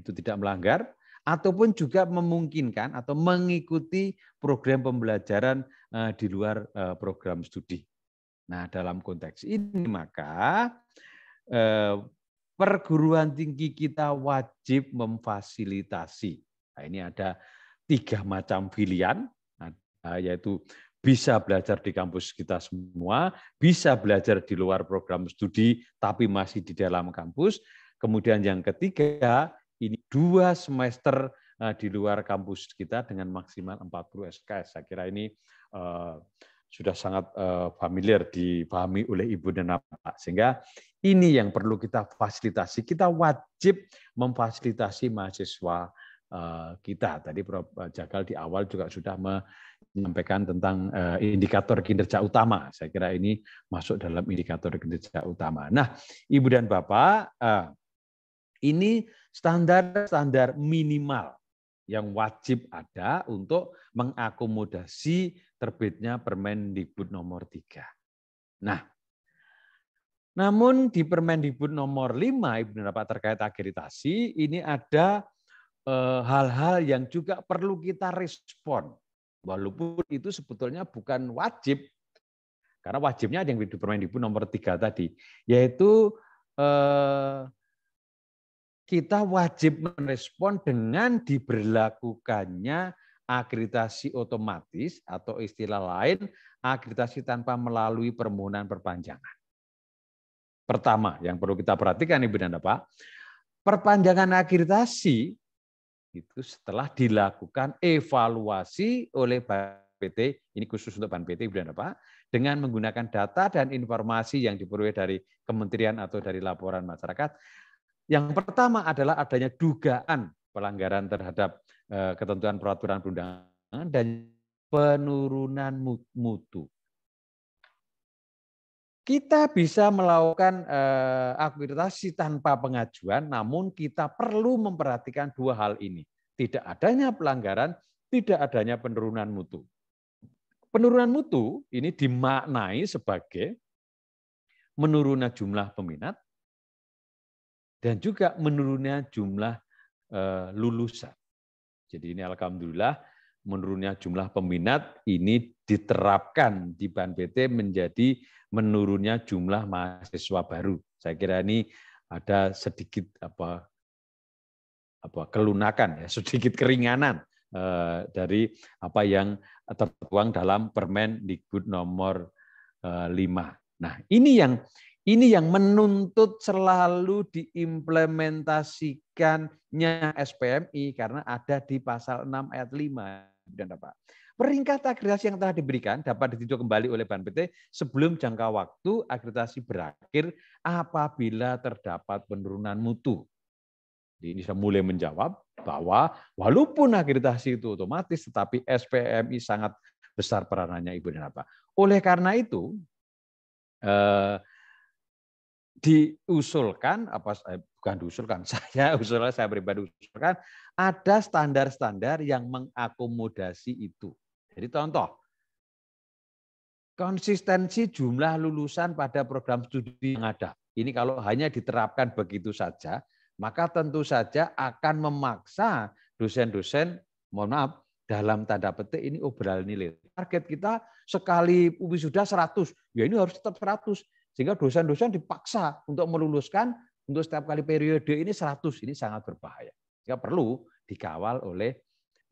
itu tidak melanggar ataupun juga memungkinkan atau mengikuti program pembelajaran eh, di luar eh, program studi. Nah, dalam konteks ini maka eh, perguruan tinggi kita wajib memfasilitasi. Nah, ini ada tiga macam pilihan, yaitu bisa belajar di kampus kita semua, bisa belajar di luar program studi tapi masih di dalam kampus. Kemudian yang ketiga, ini dua semester eh, di luar kampus kita dengan maksimal 40 SKS. Saya kira ini eh, sudah sangat eh, familiar dipahami oleh ibu dan bapak. Sehingga ini yang perlu kita fasilitasi. Kita wajib memfasilitasi mahasiswa eh, kita. Tadi Prof. Jagal di awal juga sudah menyampaikan tentang eh, indikator kinerja utama. Saya kira ini masuk dalam indikator kinerja utama. Nah, Ibu dan Bapak, ini standar-standar minimal yang wajib ada untuk mengakomodasi terbitnya Permendikbud nomor 3. Nah, namun di Permendikbud nomor 5 Ibu Bapak terkait akreditasi ini ada eh, hal-hal e, yang juga perlu kita respon. Walaupun itu sebetulnya bukan wajib karena wajibnya ada yang di Permendikbud nomor 3 tadi yaitu e, kita wajib merespon dengan diberlakukannya akreditasi otomatis atau istilah lain akreditasi tanpa melalui permohonan perpanjangan. Pertama, yang perlu kita perhatikan Ibu dan Bapak, perpanjangan akreditasi itu setelah dilakukan evaluasi oleh PT, ini khusus untuk PT Ibu dan Bapak, dengan menggunakan data dan informasi yang diperoleh dari kementerian atau dari laporan masyarakat yang pertama adalah adanya dugaan pelanggaran terhadap eh, ketentuan peraturan perundangan dan penurunan mutu. Kita bisa melakukan eh, akreditasi tanpa pengajuan, namun kita perlu memperhatikan dua hal ini. Tidak adanya pelanggaran, tidak adanya penurunan mutu. Penurunan mutu ini dimaknai sebagai menurunnya jumlah peminat, dan juga menurunnya jumlah eh, lulusan. Jadi ini alhamdulillah menurunnya jumlah peminat ini diterapkan di Ban PT menjadi menurunnya jumlah mahasiswa baru. Saya kira ini ada sedikit apa apa kelunakan ya, (laughs) sedikit keringanan eh, dari apa yang tertuang dalam Permen Dikbud nomor eh, 5. Nah, ini yang ini yang menuntut selalu diimplementasikannya SPMI karena ada di pasal 6 ayat 5. Dan Pak. Peringkat akreditasi yang telah diberikan dapat ditinjau kembali oleh Ban sebelum jangka waktu akreditasi berakhir apabila terdapat penurunan mutu. Jadi ini saya mulai menjawab bahwa walaupun akreditasi itu otomatis, tetapi SPMI sangat besar peranannya Ibu dan Bapak. Oleh karena itu, eh, diusulkan apa eh, bukan diusulkan (laughs) saya usulnya saya pribadi usulkan ada standar-standar yang mengakomodasi itu. Jadi contoh konsistensi jumlah lulusan pada program studi yang ada. Ini kalau hanya diterapkan begitu saja, maka tentu saja akan memaksa dosen-dosen, mohon maaf, dalam tanda petik ini obral nilai. Target kita sekali sudah 100, ya ini harus tetap 100. Sehingga dosen-dosen dipaksa untuk meluluskan untuk setiap kali periode ini 100. Ini sangat berbahaya. Sehingga perlu dikawal oleh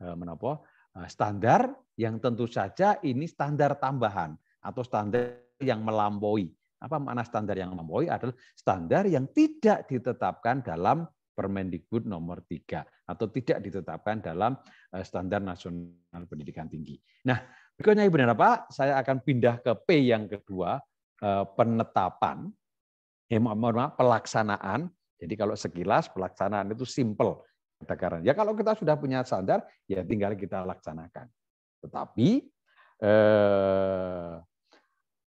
eh, menopo eh, standar yang tentu saja ini standar tambahan atau standar yang melampaui. Apa makna standar yang melampaui adalah standar yang tidak ditetapkan dalam Permendikbud nomor 3 atau tidak ditetapkan dalam eh, standar nasional pendidikan tinggi. Nah, berikutnya Ibu dan Bapak, saya akan pindah ke P yang kedua Eh, penetapan, eh, mohon maaf, pelaksanaan. Jadi kalau sekilas pelaksanaan itu simple katakan. Ya kalau kita sudah punya standar, ya tinggal kita laksanakan. Tetapi eh,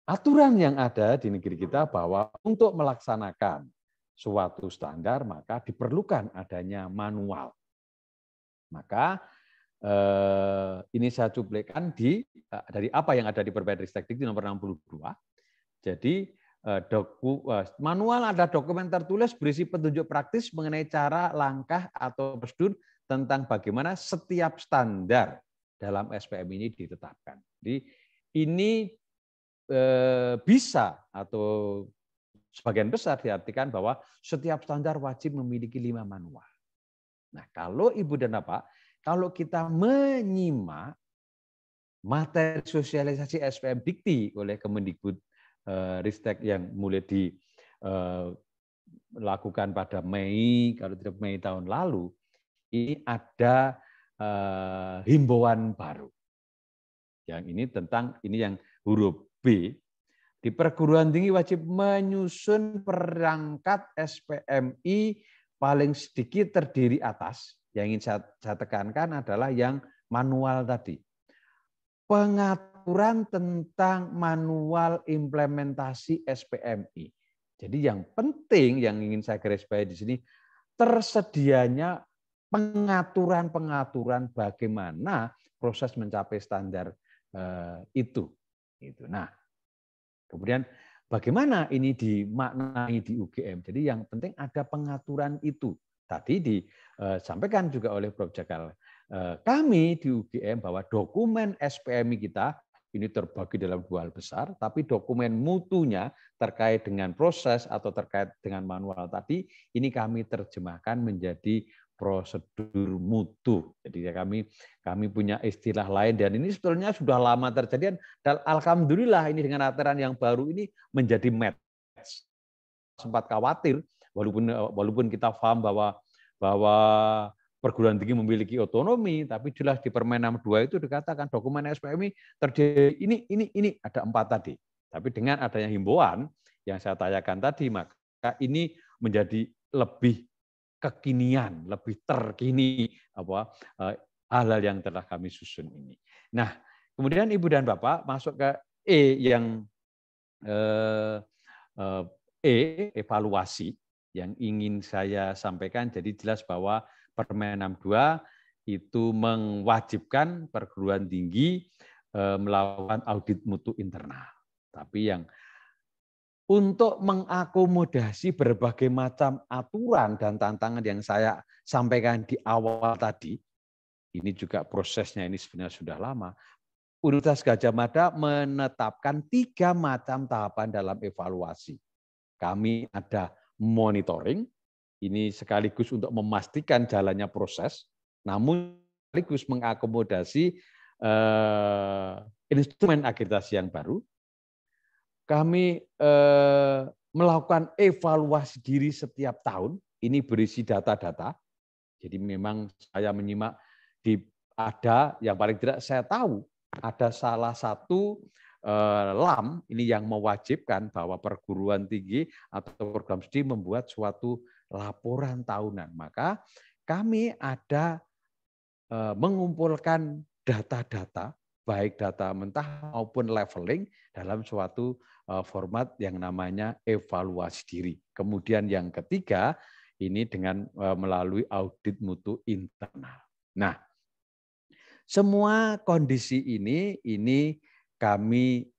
aturan yang ada di negeri kita bahwa untuk melaksanakan suatu standar maka diperlukan adanya manual. Maka eh, ini saya cuplikan di eh, dari apa yang ada di Perbedaan Ristek di nomor 62 jadi eh, doku, eh, manual ada dokumen tertulis berisi petunjuk praktis mengenai cara, langkah, atau prosedur tentang bagaimana setiap standar dalam SPM ini ditetapkan. Jadi ini eh, bisa atau sebagian besar diartikan bahwa setiap standar wajib memiliki lima manual. Nah kalau Ibu dan Bapak, kalau kita menyimak materi sosialisasi SPM Dikti oleh Kemendikbud Eh, ristek yang mulai dilakukan eh, pada Mei, kalau tidak Mei tahun lalu, ini ada eh, himbauan baru. Yang ini tentang ini yang huruf B di perguruan tinggi wajib menyusun perangkat SPMI paling sedikit terdiri atas. Yang ingin saya, tekankan adalah yang manual tadi. pengat peraturan tentang manual implementasi SPMI. Jadi yang penting yang ingin saya garis bawahi di sini tersedianya pengaturan-pengaturan bagaimana proses mencapai standar eh, itu. Itu. Nah, kemudian bagaimana ini dimaknai di UGM. Jadi yang penting ada pengaturan itu. Tadi disampaikan eh, juga oleh Prof Jagal eh, kami di UGM bahwa dokumen SPMI kita ini terbagi dalam dua hal besar, tapi dokumen mutunya terkait dengan proses atau terkait dengan manual tadi, ini kami terjemahkan menjadi prosedur mutu. Jadi ya kami kami punya istilah lain dan ini sebetulnya sudah lama terjadi dan alhamdulillah ini dengan aturan yang baru ini menjadi match. Sempat khawatir walaupun walaupun kita paham bahwa bahwa perguruan tinggi memiliki otonomi, tapi jelas di Permen 62 itu dikatakan dokumen SPMI terdiri ini, ini, ini, ada empat tadi. Tapi dengan adanya himbauan yang saya tanyakan tadi, maka ini menjadi lebih kekinian, lebih terkini apa eh, halal yang telah kami susun ini. Nah, kemudian Ibu dan Bapak masuk ke E yang eh, eh E evaluasi yang ingin saya sampaikan. Jadi jelas bahwa Permen 62 itu mewajibkan perguruan tinggi eh, melakukan audit mutu internal. Tapi yang untuk mengakomodasi berbagai macam aturan dan tantangan yang saya sampaikan di awal tadi, ini juga prosesnya ini sebenarnya sudah lama. Universitas Gajah Mada menetapkan tiga macam tahapan dalam evaluasi. Kami ada monitoring, ini sekaligus untuk memastikan jalannya proses, namun sekaligus mengakomodasi eh, instrumen akreditasi yang baru. Kami eh, melakukan evaluasi diri setiap tahun. Ini berisi data-data. Jadi memang saya menyimak di ada yang paling tidak saya tahu ada salah satu eh, LAM ini yang mewajibkan bahwa perguruan tinggi atau program studi membuat suatu laporan tahunan. Maka kami ada e, mengumpulkan data-data baik data mentah maupun leveling dalam suatu e, format yang namanya evaluasi diri. Kemudian yang ketiga ini dengan e, melalui audit mutu internal. Nah, semua kondisi ini ini kami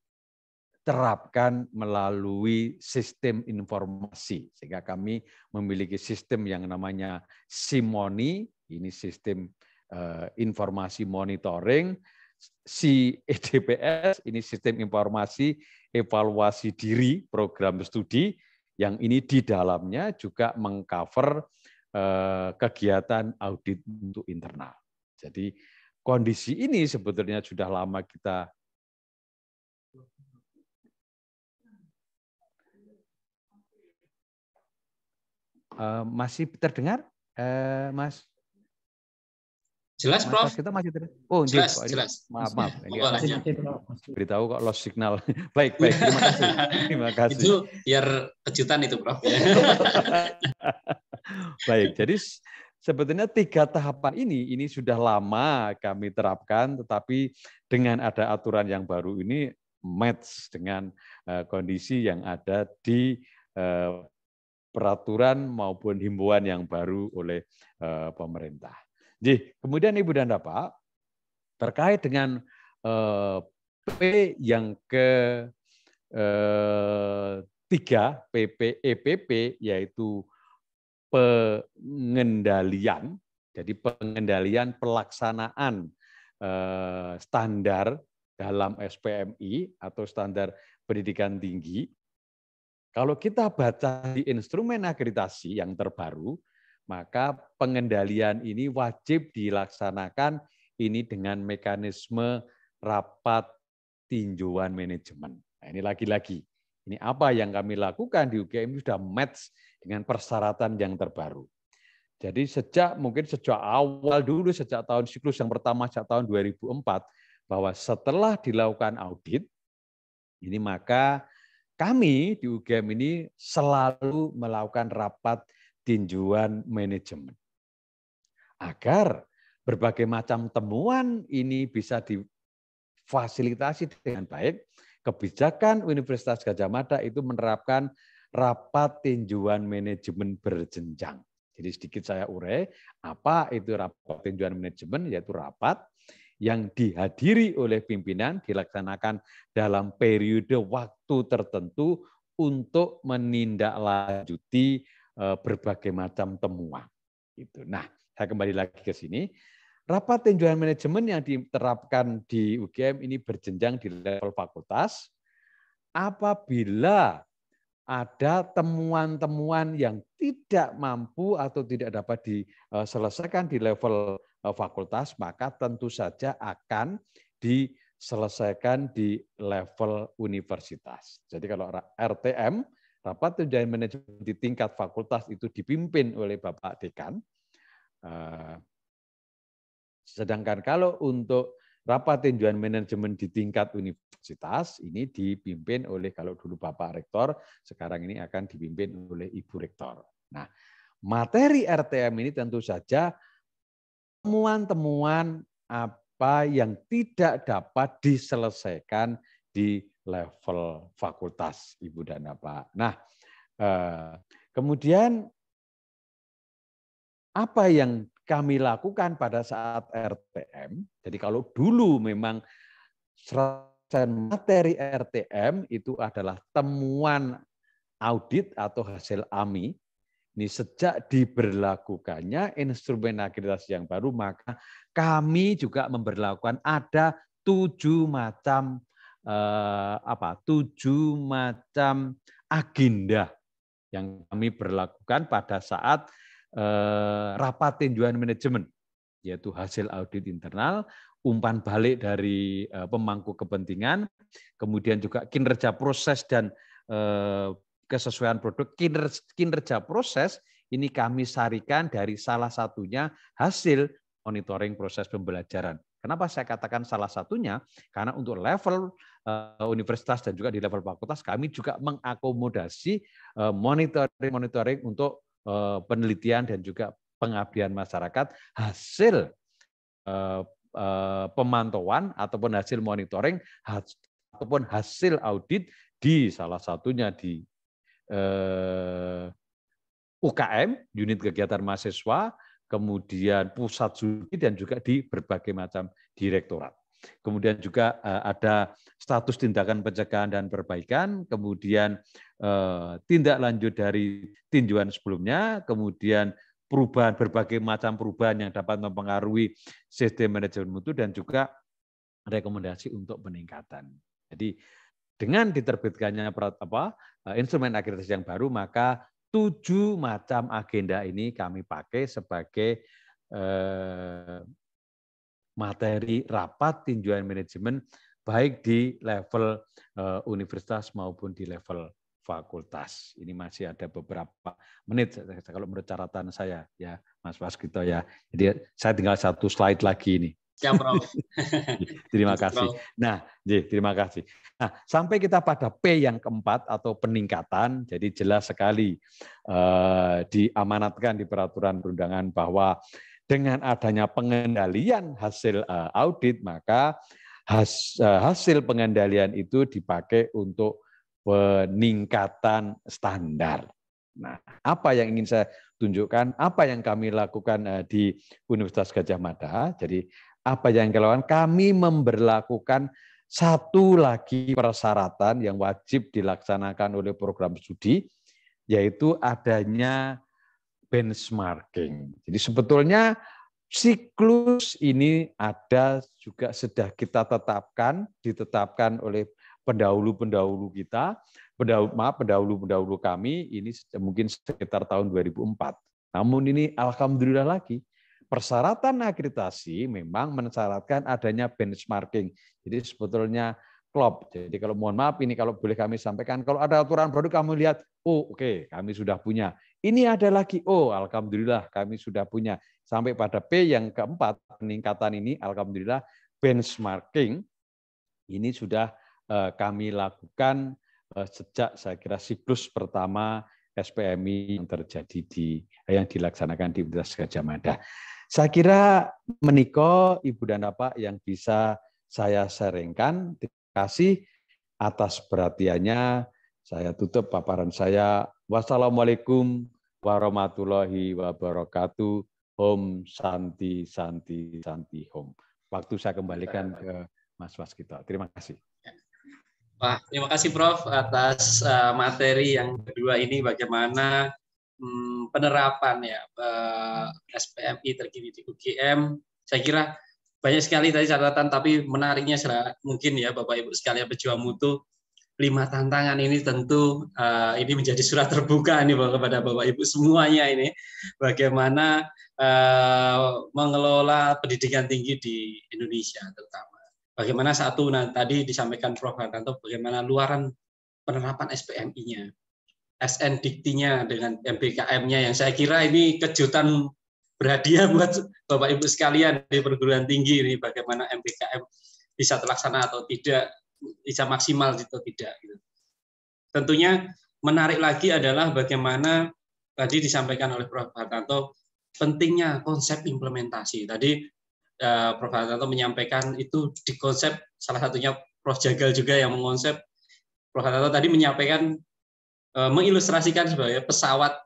terapkan melalui sistem informasi. Sehingga kami memiliki sistem yang namanya Simoni, ini sistem eh, informasi monitoring, si EDPS, ini sistem informasi evaluasi diri program studi, yang ini di dalamnya juga mengcover eh, kegiatan audit untuk internal. Jadi kondisi ini sebetulnya sudah lama kita Uh, masih terdengar, uh, Mas? Jelas, Mas, Kita masih terdengar Oh, jelas, jelas. jelas. Maaf, maaf. (laughs) Ya, masih, beritahu kok lost signal. (laughs) baik, baik. Iya. Terima kasih. Terima (laughs) kasih. Itu biar kejutan itu, Prof. Ya. baik, jadi sebetulnya tiga tahapan ini ini sudah lama kami terapkan tetapi dengan ada aturan yang baru ini match dengan uh, kondisi yang ada di uh, peraturan maupun himbauan yang baru oleh eh, pemerintah. Jadi, kemudian Ibu dan Bapak, terkait dengan eh, P yang ke eh, tiga PPEPP e yaitu pengendalian, jadi pengendalian pelaksanaan standar dalam SPMI atau standar pendidikan tinggi kalau kita baca di instrumen akreditasi yang terbaru, maka pengendalian ini wajib dilaksanakan ini dengan mekanisme rapat tinjauan manajemen. Nah, ini lagi-lagi, ini apa yang kami lakukan di UGM sudah match dengan persyaratan yang terbaru. Jadi sejak mungkin sejak awal dulu, sejak tahun siklus yang pertama, sejak tahun 2004, bahwa setelah dilakukan audit, ini maka kami di UGM ini selalu melakukan rapat tinjuan manajemen. Agar berbagai macam temuan ini bisa difasilitasi dengan baik, kebijakan Universitas Gajah Mada itu menerapkan rapat tinjuan manajemen berjenjang. Jadi sedikit saya urai, apa itu rapat tinjuan manajemen? Yaitu rapat yang dihadiri oleh pimpinan dilaksanakan dalam periode waktu tertentu untuk menindaklanjuti eh, berbagai macam temuan. Itu. Nah, saya kembali lagi ke sini. Rapat tinjauan manajemen yang diterapkan di UGM ini berjenjang di level fakultas. Apabila ada temuan-temuan yang tidak mampu atau tidak dapat diselesaikan eh, di level Eh, fakultas, maka tentu saja akan diselesaikan di level universitas. Jadi kalau RTM, rapat tujuan manajemen di tingkat fakultas itu dipimpin oleh Bapak Dekan. Eh, sedangkan kalau untuk rapat tunjangan manajemen di tingkat universitas ini dipimpin oleh kalau dulu Bapak Rektor, sekarang ini akan dipimpin oleh Ibu Rektor. Nah, materi RTM ini tentu saja temuan-temuan apa yang tidak dapat diselesaikan di level fakultas Ibu dan Bapak. Nah, eh, kemudian apa yang kami lakukan pada saat RTM, jadi kalau dulu memang materi RTM itu adalah temuan audit atau hasil AMI, ini sejak diberlakukannya instrumen akreditasi yang baru, maka kami juga memberlakukan ada tujuh macam eh, apa? Tujuh macam agenda yang kami berlakukan pada saat eh, rapat tinjauan manajemen, yaitu hasil audit internal, umpan balik dari eh, pemangku kepentingan, kemudian juga kinerja proses dan eh, kesesuaian produk, kinerja, proses ini kami sarikan dari salah satunya hasil monitoring proses pembelajaran. Kenapa saya katakan salah satunya? Karena untuk level eh, universitas dan juga di level fakultas kami juga mengakomodasi monitoring-monitoring eh, untuk eh, penelitian dan juga pengabdian masyarakat hasil pemantauan ataupun hasil monitoring ataupun hasil audit di salah satunya di eh, UKM, unit kegiatan mahasiswa, kemudian pusat studi dan juga di berbagai macam direktorat. Kemudian juga eh, ada status tindakan pencegahan dan perbaikan, kemudian eh, tindak lanjut dari tinjauan sebelumnya, kemudian perubahan berbagai macam perubahan yang dapat mempengaruhi sistem manajemen mutu dan juga rekomendasi untuk peningkatan. Jadi dengan diterbitkannya apa, eh, instrumen akreditasi yang baru, maka tujuh macam agenda ini kami pakai sebagai eh, materi rapat tinjauan manajemen baik di level eh, universitas maupun di level fakultas. Ini masih ada beberapa menit kalau menurut catatan saya ya Mas Waskito ya. Jadi saya tinggal satu slide lagi ini. Siap, Prof. (laughs) terima kasih. Nah, jadi terima kasih. Nah, sampai kita pada P yang keempat atau peningkatan, jadi jelas sekali eh, diamanatkan di peraturan perundangan bahwa dengan adanya pengendalian hasil eh, audit, maka has, eh, hasil pengendalian itu dipakai untuk peningkatan standar. Nah, apa yang ingin saya tunjukkan? Apa yang kami lakukan eh, di Universitas Gajah Mada? Jadi apa yang kelawan kami memberlakukan satu lagi persyaratan yang wajib dilaksanakan oleh program studi yaitu adanya benchmarking. Jadi sebetulnya siklus ini ada juga sudah kita tetapkan ditetapkan oleh pendahulu-pendahulu kita, pendahulu, maaf pendahulu-pendahulu kami ini mungkin sekitar tahun 2004. Namun ini alhamdulillah lagi persyaratan akreditasi memang mensyaratkan adanya benchmarking. Jadi sebetulnya klop. Jadi kalau mohon maaf ini kalau boleh kami sampaikan, kalau ada aturan produk kamu lihat, oh oke okay, kami sudah punya. Ini ada lagi, oh alhamdulillah kami sudah punya. Sampai pada P yang keempat peningkatan ini, alhamdulillah benchmarking ini sudah eh, kami lakukan eh, sejak saya kira siklus pertama SPMI yang terjadi di yang dilaksanakan di Universitas Gajah Mada. Saya kira meniko Ibu dan Bapak yang bisa saya sharingkan. Terima kasih atas perhatiannya. Saya tutup paparan saya. Wassalamualaikum warahmatullahi wabarakatuh. Om Santi Santi Santi Om. Waktu saya kembalikan ke Mas kita Terima kasih. Wah, terima kasih Prof atas eh, materi yang kedua ini bagaimana hmm, penerapan ya eh, SPMI terkini di UGM. Saya kira banyak sekali tadi catatan, tapi menariknya mungkin ya Bapak Ibu sekalian pejuang mutu lima tantangan ini tentu eh, ini menjadi surat terbuka nih kepada Bapak Ibu semuanya ini bagaimana eh, mengelola pendidikan tinggi di Indonesia terutama bagaimana satu nah, tadi disampaikan Prof Hartanto bagaimana luaran penerapan SPMI-nya SN Diktinya dengan MBKM-nya yang saya kira ini kejutan berhadiah (laughs) buat Bapak Ibu sekalian di perguruan tinggi ini bagaimana MBKM bisa terlaksana atau tidak, bisa maksimal atau tidak. Gitu. Tentunya menarik lagi adalah bagaimana tadi disampaikan oleh Prof. Hartanto pentingnya konsep implementasi. Tadi eh, Prof. Hartanto menyampaikan itu di konsep salah satunya Prof. Jagal juga yang mengonsep Prof. Hartanto tadi menyampaikan Eh, mengilustrasikan sebagai pesawat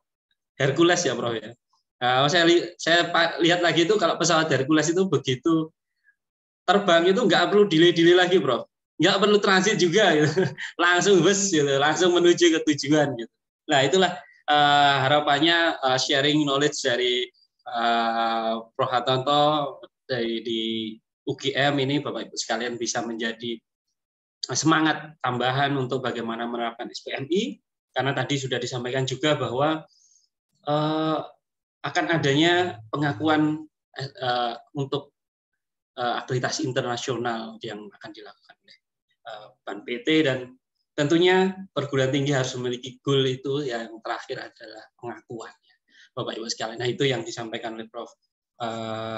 Hercules ya Prof ya. Eh, saya li saya lihat lagi itu kalau pesawat Hercules itu begitu terbang itu nggak perlu delay-delay lagi Prof. Nggak perlu transit juga gitu. (laughs) Langsung bus gitu, langsung menuju ke tujuan gitu. Nah, itulah uh, harapannya uh, sharing knowledge dari uh, Prof Hatanto dari di UGM ini Bapak Ibu sekalian bisa menjadi semangat tambahan untuk bagaimana menerapkan SPMI karena tadi sudah disampaikan juga bahwa uh, akan adanya pengakuan uh, untuk uh, akreditasi internasional yang akan dilakukan oleh uh, Ban PT dan tentunya perguruan tinggi harus memiliki goal itu yang terakhir adalah pengakuan. Bapak Ibu sekalian, nah itu yang disampaikan oleh Prof.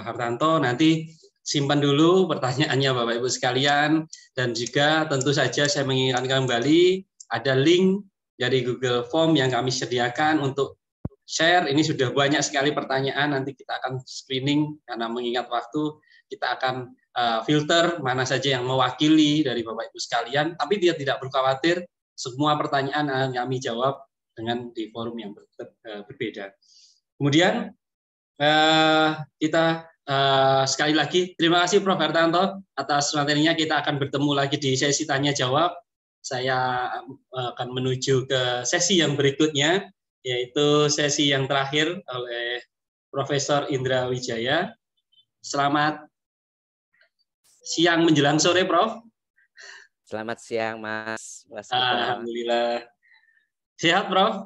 Hartanto. Nanti simpan dulu pertanyaannya Bapak Ibu sekalian dan juga tentu saja saya mengingatkan kembali ada link dari Google Form yang kami sediakan untuk share. Ini sudah banyak sekali pertanyaan, nanti kita akan screening karena mengingat waktu kita akan eh, filter mana saja yang mewakili dari Bapak Ibu sekalian. Tapi dia tidak perlu khawatir, semua pertanyaan akan kami jawab dengan di forum yang ber, eh, berbeda. Kemudian eh, kita sekali lagi terima kasih Prof Hartanto atas materinya. Kita akan bertemu lagi di sesi tanya jawab saya eh, akan menuju ke sesi yang berikutnya, yaitu sesi yang terakhir oleh Profesor Indra Wijaya. Selamat siang menjelang sore, Prof. Selamat siang, Mas. Mas Alhamdulillah. Sehat, Prof?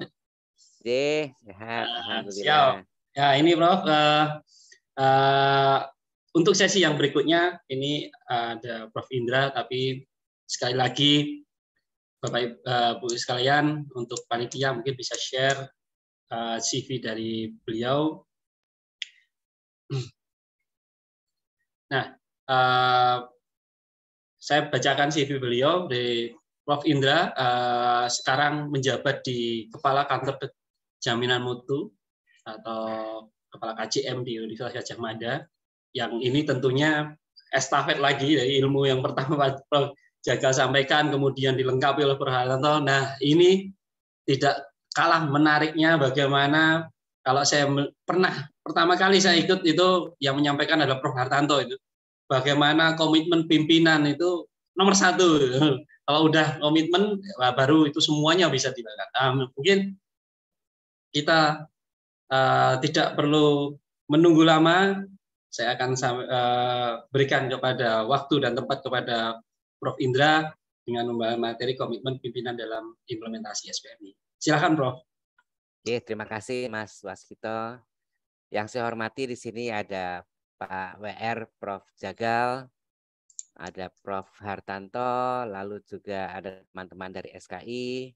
sehat. Ah, Alhamdulillah. Siap. Ya, ini Prof. Uh, uh, untuk sesi yang berikutnya, ini ada Prof. Indra, tapi sekali lagi Bapak uh, eh, sekalian, untuk panitia mungkin bisa share eh, CV dari beliau. Nah, eh, saya bacakan CV beliau dari Prof. Indra uh, sekarang menjabat di Kepala Kantor Jaminan Mutu atau Kepala KCM di Universitas Gajah Mada. Yang ini tentunya estafet lagi dari ilmu yang pertama Prof. Jaga sampaikan kemudian dilengkapi oleh Purhanto. Nah, ini tidak kalah menariknya bagaimana kalau saya pernah pertama kali saya ikut itu yang menyampaikan adalah Prof Hartanto itu bagaimana komitmen pimpinan itu nomor satu (laughs) kalau udah komitmen ya baru itu semuanya bisa dilakukan nah, mungkin kita uh, tidak perlu menunggu lama saya akan uh, berikan kepada waktu dan tempat kepada Prof. Indra dengan membahas materi komitmen pimpinan dalam implementasi SPMI. Silakan Prof. Oke, terima kasih Mas Waskito. Yang saya hormati di sini ada Pak WR Prof. Jagal, ada Prof. Hartanto, lalu juga ada teman-teman dari SKI,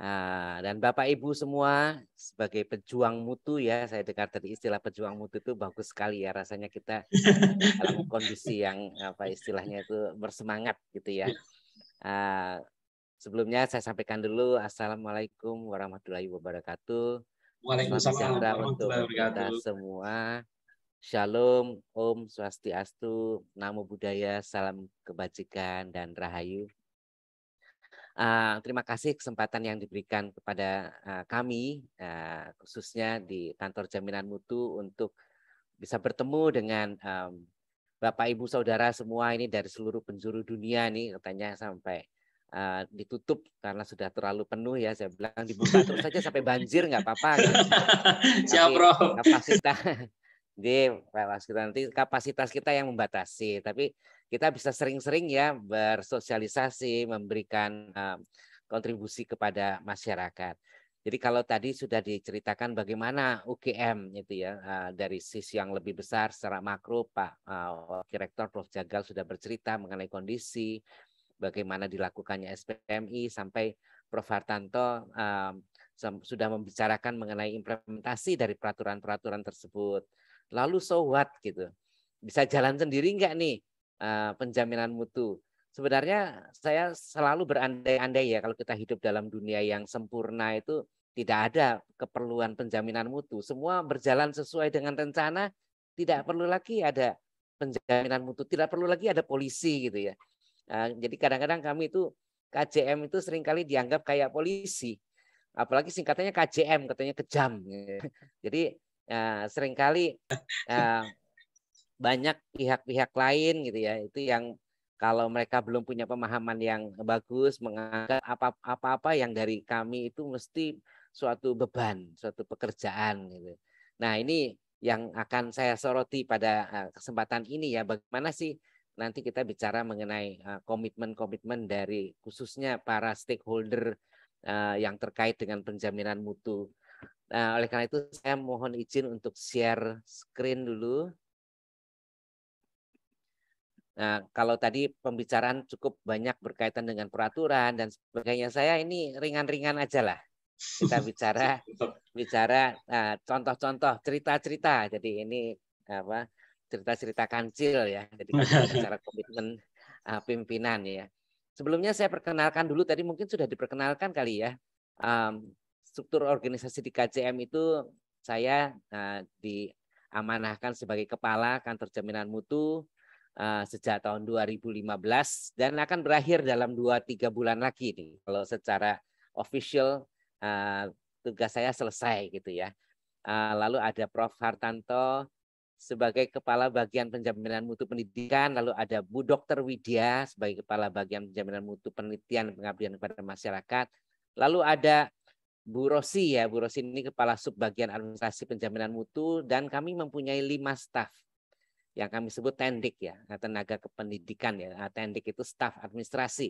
Nah, dan Bapak Ibu semua sebagai pejuang mutu ya, saya dengar dari istilah pejuang mutu itu bagus sekali ya rasanya kita (laughs) dalam kondisi yang apa istilahnya itu bersemangat gitu ya. Uh, sebelumnya saya sampaikan dulu assalamualaikum warahmatullahi wabarakatuh. Waalaikumsalam warahmatullahi wabarakatuh. Kita semua. Shalom, Om Swastiastu, Namo Buddhaya, Salam Kebajikan dan Rahayu. Eh, terima kasih kesempatan yang diberikan kepada uh, kami, uh, khususnya di kantor jaminan mutu untuk bisa bertemu dengan um, Bapak Ibu Saudara semua ini dari seluruh penjuru dunia nih katanya sampai uh, ditutup karena sudah terlalu penuh ya saya bilang dibuka terus saja sampai banjir nggak apa-apa. Gitu. (laughs) Siap, Bro. Kapasitas jadi relasi kita nanti kapasitas kita yang membatasi, tapi kita bisa sering-sering ya bersosialisasi, memberikan eh, kontribusi kepada masyarakat. Jadi kalau tadi sudah diceritakan bagaimana UGM itu ya eh, dari sisi yang lebih besar secara makro Pak uh, Direktur Prof Jagal sudah bercerita mengenai kondisi bagaimana dilakukannya SPMI sampai Prof Hartanto sudah membicarakan mengenai implementasi dari peraturan-peraturan tersebut. Lalu so what gitu. Bisa jalan sendiri nggak nih uh, eh, penjaminan mutu? Sebenarnya saya selalu berandai-andai ya kalau kita hidup dalam dunia yang sempurna itu tidak ada keperluan penjaminan mutu. Semua berjalan sesuai dengan rencana, tidak perlu lagi ada penjaminan mutu, tidak perlu lagi ada polisi gitu ya. Eh, jadi kadang-kadang kami itu KJM itu seringkali dianggap kayak polisi apalagi singkatannya KJM katanya kejam. (laughs) Jadi uh, seringkali uh, banyak pihak-pihak lain gitu ya itu yang kalau mereka belum punya pemahaman yang bagus menganggap apa-apa yang dari kami itu mesti suatu beban suatu pekerjaan gitu nah ini yang akan saya soroti pada eh, kesempatan ini ya bagaimana sih nanti kita bicara mengenai eh, komitmen-komitmen dari khususnya para stakeholder eh, yang terkait dengan penjaminan mutu Nah, oleh karena itu saya mohon izin untuk share screen dulu. Nah, kalau tadi pembicaraan cukup banyak berkaitan dengan peraturan dan sebagainya, saya ini ringan-ringan aja lah. Kita (laughs) bicara bicara nah, contoh-contoh nah, cerita-cerita. Jadi ini apa cerita-cerita kancil ya. Jadi bicara (laughs) komitmen uh, pimpinan ya. Sebelumnya saya perkenalkan dulu tadi mungkin sudah diperkenalkan kali ya. Um, struktur organisasi di KCM itu saya uh, diamanahkan sebagai kepala kantor jaminan mutu uh, sejak tahun 2015 dan akan berakhir dalam 2-3 bulan lagi nih kalau secara official uh, tugas saya selesai gitu ya. Uh, lalu ada Prof Hartanto sebagai kepala bagian penjaminan mutu pendidikan, lalu ada Bu Dokter Widya sebagai kepala bagian penjaminan mutu penelitian pengabdian kepada masyarakat, lalu ada Bu Rosi ya, Bu Rosi ini kepala subbagian administrasi penjaminan mutu dan kami mempunyai lima staff yang kami sebut tendik ya, eh, tenaga kependidikan ya, eh, tendik itu staff administrasi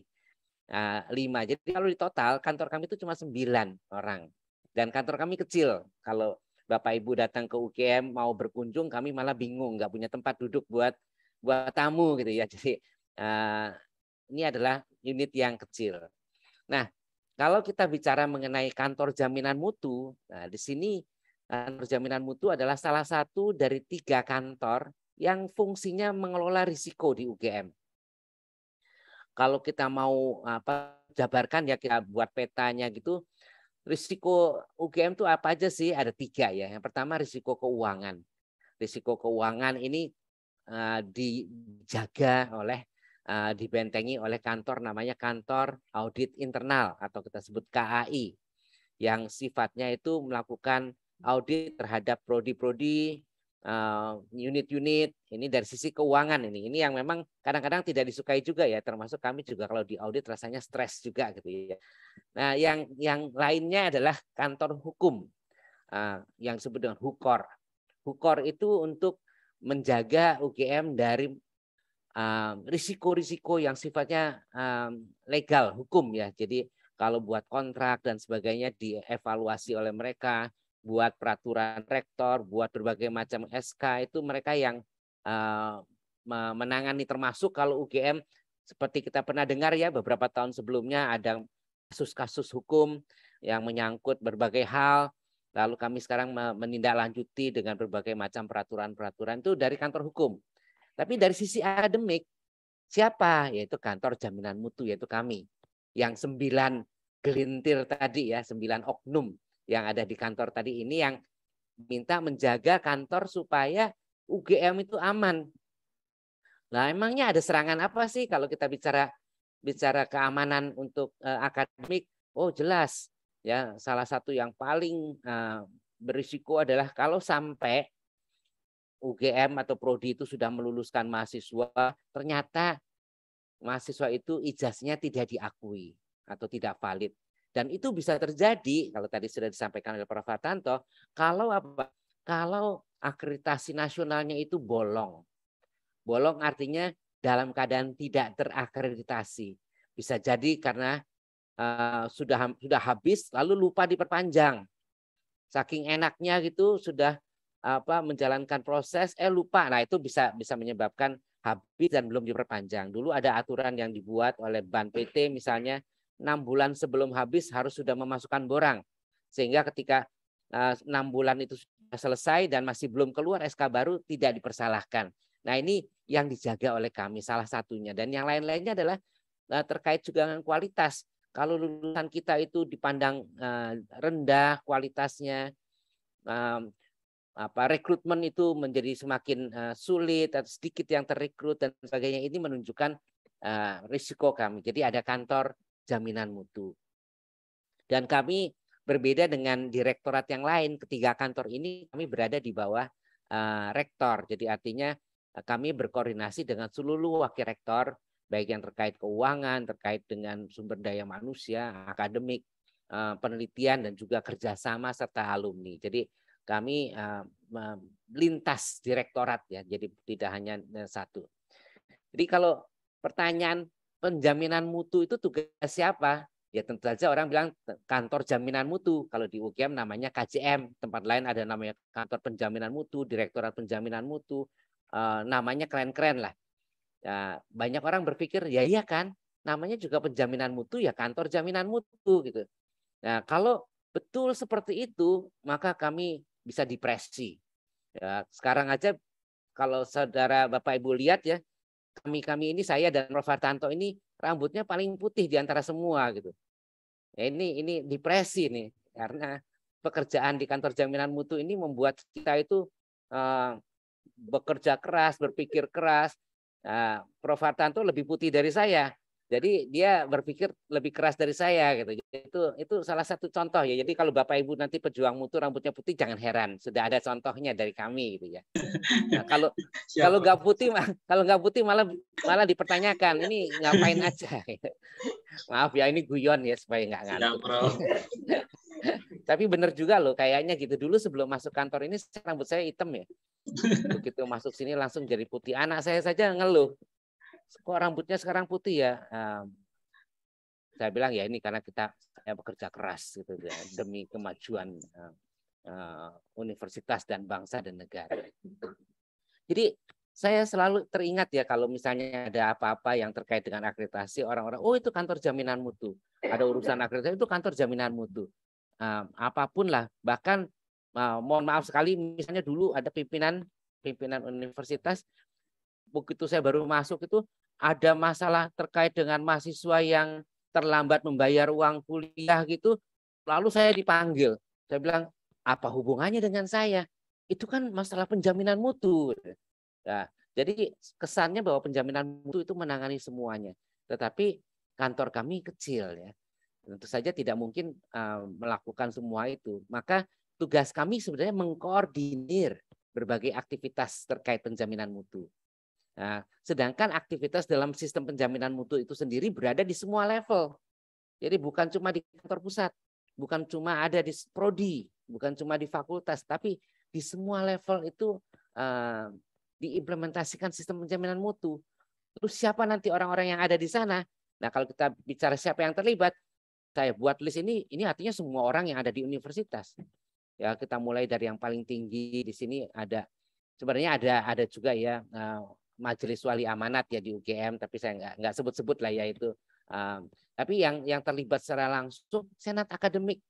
eh, lima. Jadi kalau di total kantor kami itu cuma sembilan orang dan kantor kami kecil. Kalau Bapak Ibu datang ke UGM mau berkunjung kami malah bingung, nggak punya tempat duduk buat buat tamu gitu ya. (laughs) Jadi ini adalah unit yang kecil. Nah, kalau kita bicara mengenai kantor jaminan mutu, nah di sini kantor jaminan mutu adalah salah satu dari tiga kantor yang fungsinya mengelola risiko di UGM. Kalau kita mau apa jabarkan ya kita buat petanya gitu, risiko UGM itu apa aja sih? Ada tiga ya. Yang pertama risiko keuangan. Risiko keuangan ini uh, dijaga oleh uh, dibentengi oleh kantor namanya kantor audit internal atau kita sebut KAI yang sifatnya itu melakukan audit terhadap prodi-prodi eh, unit-unit uh, ini dari sisi keuangan ini ini yang memang kadang-kadang tidak disukai juga ya termasuk kami juga kalau di audit rasanya stres juga gitu ya nah yang yang lainnya adalah kantor hukum eh, yang disebut dengan hukor hukor itu untuk menjaga UGM dari risiko-risiko yang sifatnya legal hukum ya. Jadi kalau buat kontrak dan sebagainya dievaluasi oleh mereka, buat peraturan rektor, buat berbagai macam SK itu mereka yang menangani termasuk kalau UGM seperti kita pernah dengar ya beberapa tahun sebelumnya ada kasus-kasus hukum yang menyangkut berbagai hal lalu kami sekarang menindaklanjuti dengan berbagai macam peraturan-peraturan itu dari kantor hukum tapi dari sisi akademik, siapa? Yaitu kantor jaminan mutu, yaitu kami. Yang sembilan gelintir tadi ya, sembilan oknum yang ada di kantor tadi ini yang minta menjaga kantor supaya UGM itu aman. Nah, emangnya ada serangan apa sih kalau kita bicara bicara keamanan untuk uh, akademik? Oh, jelas ya salah satu yang paling uh, berisiko adalah kalau sampai UGM atau prodi itu sudah meluluskan mahasiswa, ternyata mahasiswa itu ijazahnya tidak diakui atau tidak valid. Dan itu bisa terjadi kalau tadi sudah disampaikan oleh Prof. Tanto, kalau apa? Kalau akreditasi nasionalnya itu bolong. Bolong artinya dalam keadaan tidak terakreditasi. Bisa jadi karena uh, sudah sudah habis lalu lupa diperpanjang. Saking enaknya gitu sudah apa menjalankan proses eh lupa nah itu bisa bisa menyebabkan habis dan belum diperpanjang dulu ada aturan yang dibuat oleh ban PT misalnya enam bulan sebelum habis harus sudah memasukkan borang sehingga ketika eh, enam bulan itu sudah selesai dan masih belum keluar SK baru tidak dipersalahkan nah ini yang dijaga oleh kami salah satunya dan yang lain lainnya adalah uh, terkait juga dengan kualitas kalau lulusan kita itu dipandang eh, rendah kualitasnya apa rekrutmen itu menjadi semakin uh, sulit atau sedikit yang terrekrut dan sebagainya ini menunjukkan uh, risiko kami. Jadi ada kantor jaminan mutu. Dan kami berbeda dengan direktorat yang lain, ketiga kantor ini kami berada di bawah uh, rektor. Jadi artinya kami berkoordinasi dengan seluruh wakil rektor baik yang terkait keuangan, terkait dengan sumber daya manusia, akademik, penelitian dan juga kerjasama serta alumni. Jadi kami uh, eh, lintas direktorat ya, jadi tidak hanya eh, satu. Jadi kalau pertanyaan penjaminan mutu itu tugas siapa? Ya tentu saja orang bilang kantor jaminan mutu. Kalau di UGM namanya KJM. Tempat lain ada namanya kantor penjaminan mutu, direktorat penjaminan mutu. Uh, namanya keren-keren lah. Ya, banyak orang berpikir, ya iya kan, namanya juga penjaminan mutu ya kantor jaminan mutu gitu. Nah kalau betul seperti itu, maka kami bisa depresi. Ya, sekarang aja kalau saudara Bapak Ibu lihat ya, kami-kami ini saya dan Prof. Tanto ini rambutnya paling putih di antara semua gitu. Ya, ini ini depresi nih karena pekerjaan di kantor jaminan mutu ini membuat kita itu uh, bekerja keras, berpikir keras. Nah, Prof. Tanto lebih putih dari saya. Jadi dia berpikir lebih keras dari saya gitu. Itu itu salah satu contoh ya. Jadi kalau Bapak Ibu nanti pejuang mutu rambutnya putih jangan heran, sudah ada contohnya dari kami gitu ya. Nah, kalau (laughs) Siapa? kalau nggak putih kalau nggak putih malah malah dipertanyakan ini ngapain aja. (laughs) Gitu. Maaf ya ini guyon ya supaya nggak ngantuk. (laughs) Tapi benar juga loh kayaknya gitu. Dulu sebelum masuk kantor ini rambut saya hitam ya. Begitu masuk sini langsung jadi putih. Anak saya saja ngeluh kok rambutnya sekarang putih ya? Um, saya bilang ya ini karena kita saya bekerja keras gitu ya demi kemajuan uh, uh, universitas dan bangsa dan negara. Jadi saya selalu teringat ya kalau misalnya ada apa-apa yang terkait dengan akreditasi orang-orang, oh itu kantor jaminan mutu, ada urusan akreditasi itu kantor jaminan mutu. Um, apapun lah, bahkan uh, mohon maaf sekali misalnya dulu ada pimpinan pimpinan universitas begitu saya baru masuk itu ada masalah terkait dengan mahasiswa yang terlambat membayar uang kuliah gitu, lalu saya dipanggil. Saya bilang, apa hubungannya dengan saya? Itu kan masalah penjaminan mutu. Nah, jadi kesannya bahwa penjaminan mutu itu menangani semuanya. Tetapi kantor kami kecil ya. Tentu saja tidak mungkin uh, melakukan semua itu. Maka tugas kami sebenarnya mengkoordinir berbagai aktivitas terkait penjaminan mutu. Nah, sedangkan aktivitas dalam sistem penjaminan mutu itu sendiri berada di semua level. Jadi bukan cuma di kantor pusat, bukan cuma ada di prodi, bukan cuma di fakultas, tapi di semua level itu uh, diimplementasikan sistem penjaminan mutu. Terus siapa nanti orang-orang yang ada di sana? Nah, kalau kita bicara siapa yang terlibat, saya buat list ini, ini artinya semua orang yang ada di universitas. Ya, kita mulai dari yang paling tinggi di sini ada sebenarnya ada ada juga ya eh, Majelis Wali Amanat ya di UGM, tapi saya nggak nggak sebut-sebut lah ya itu. Um, tapi yang yang terlibat secara langsung senat akademik,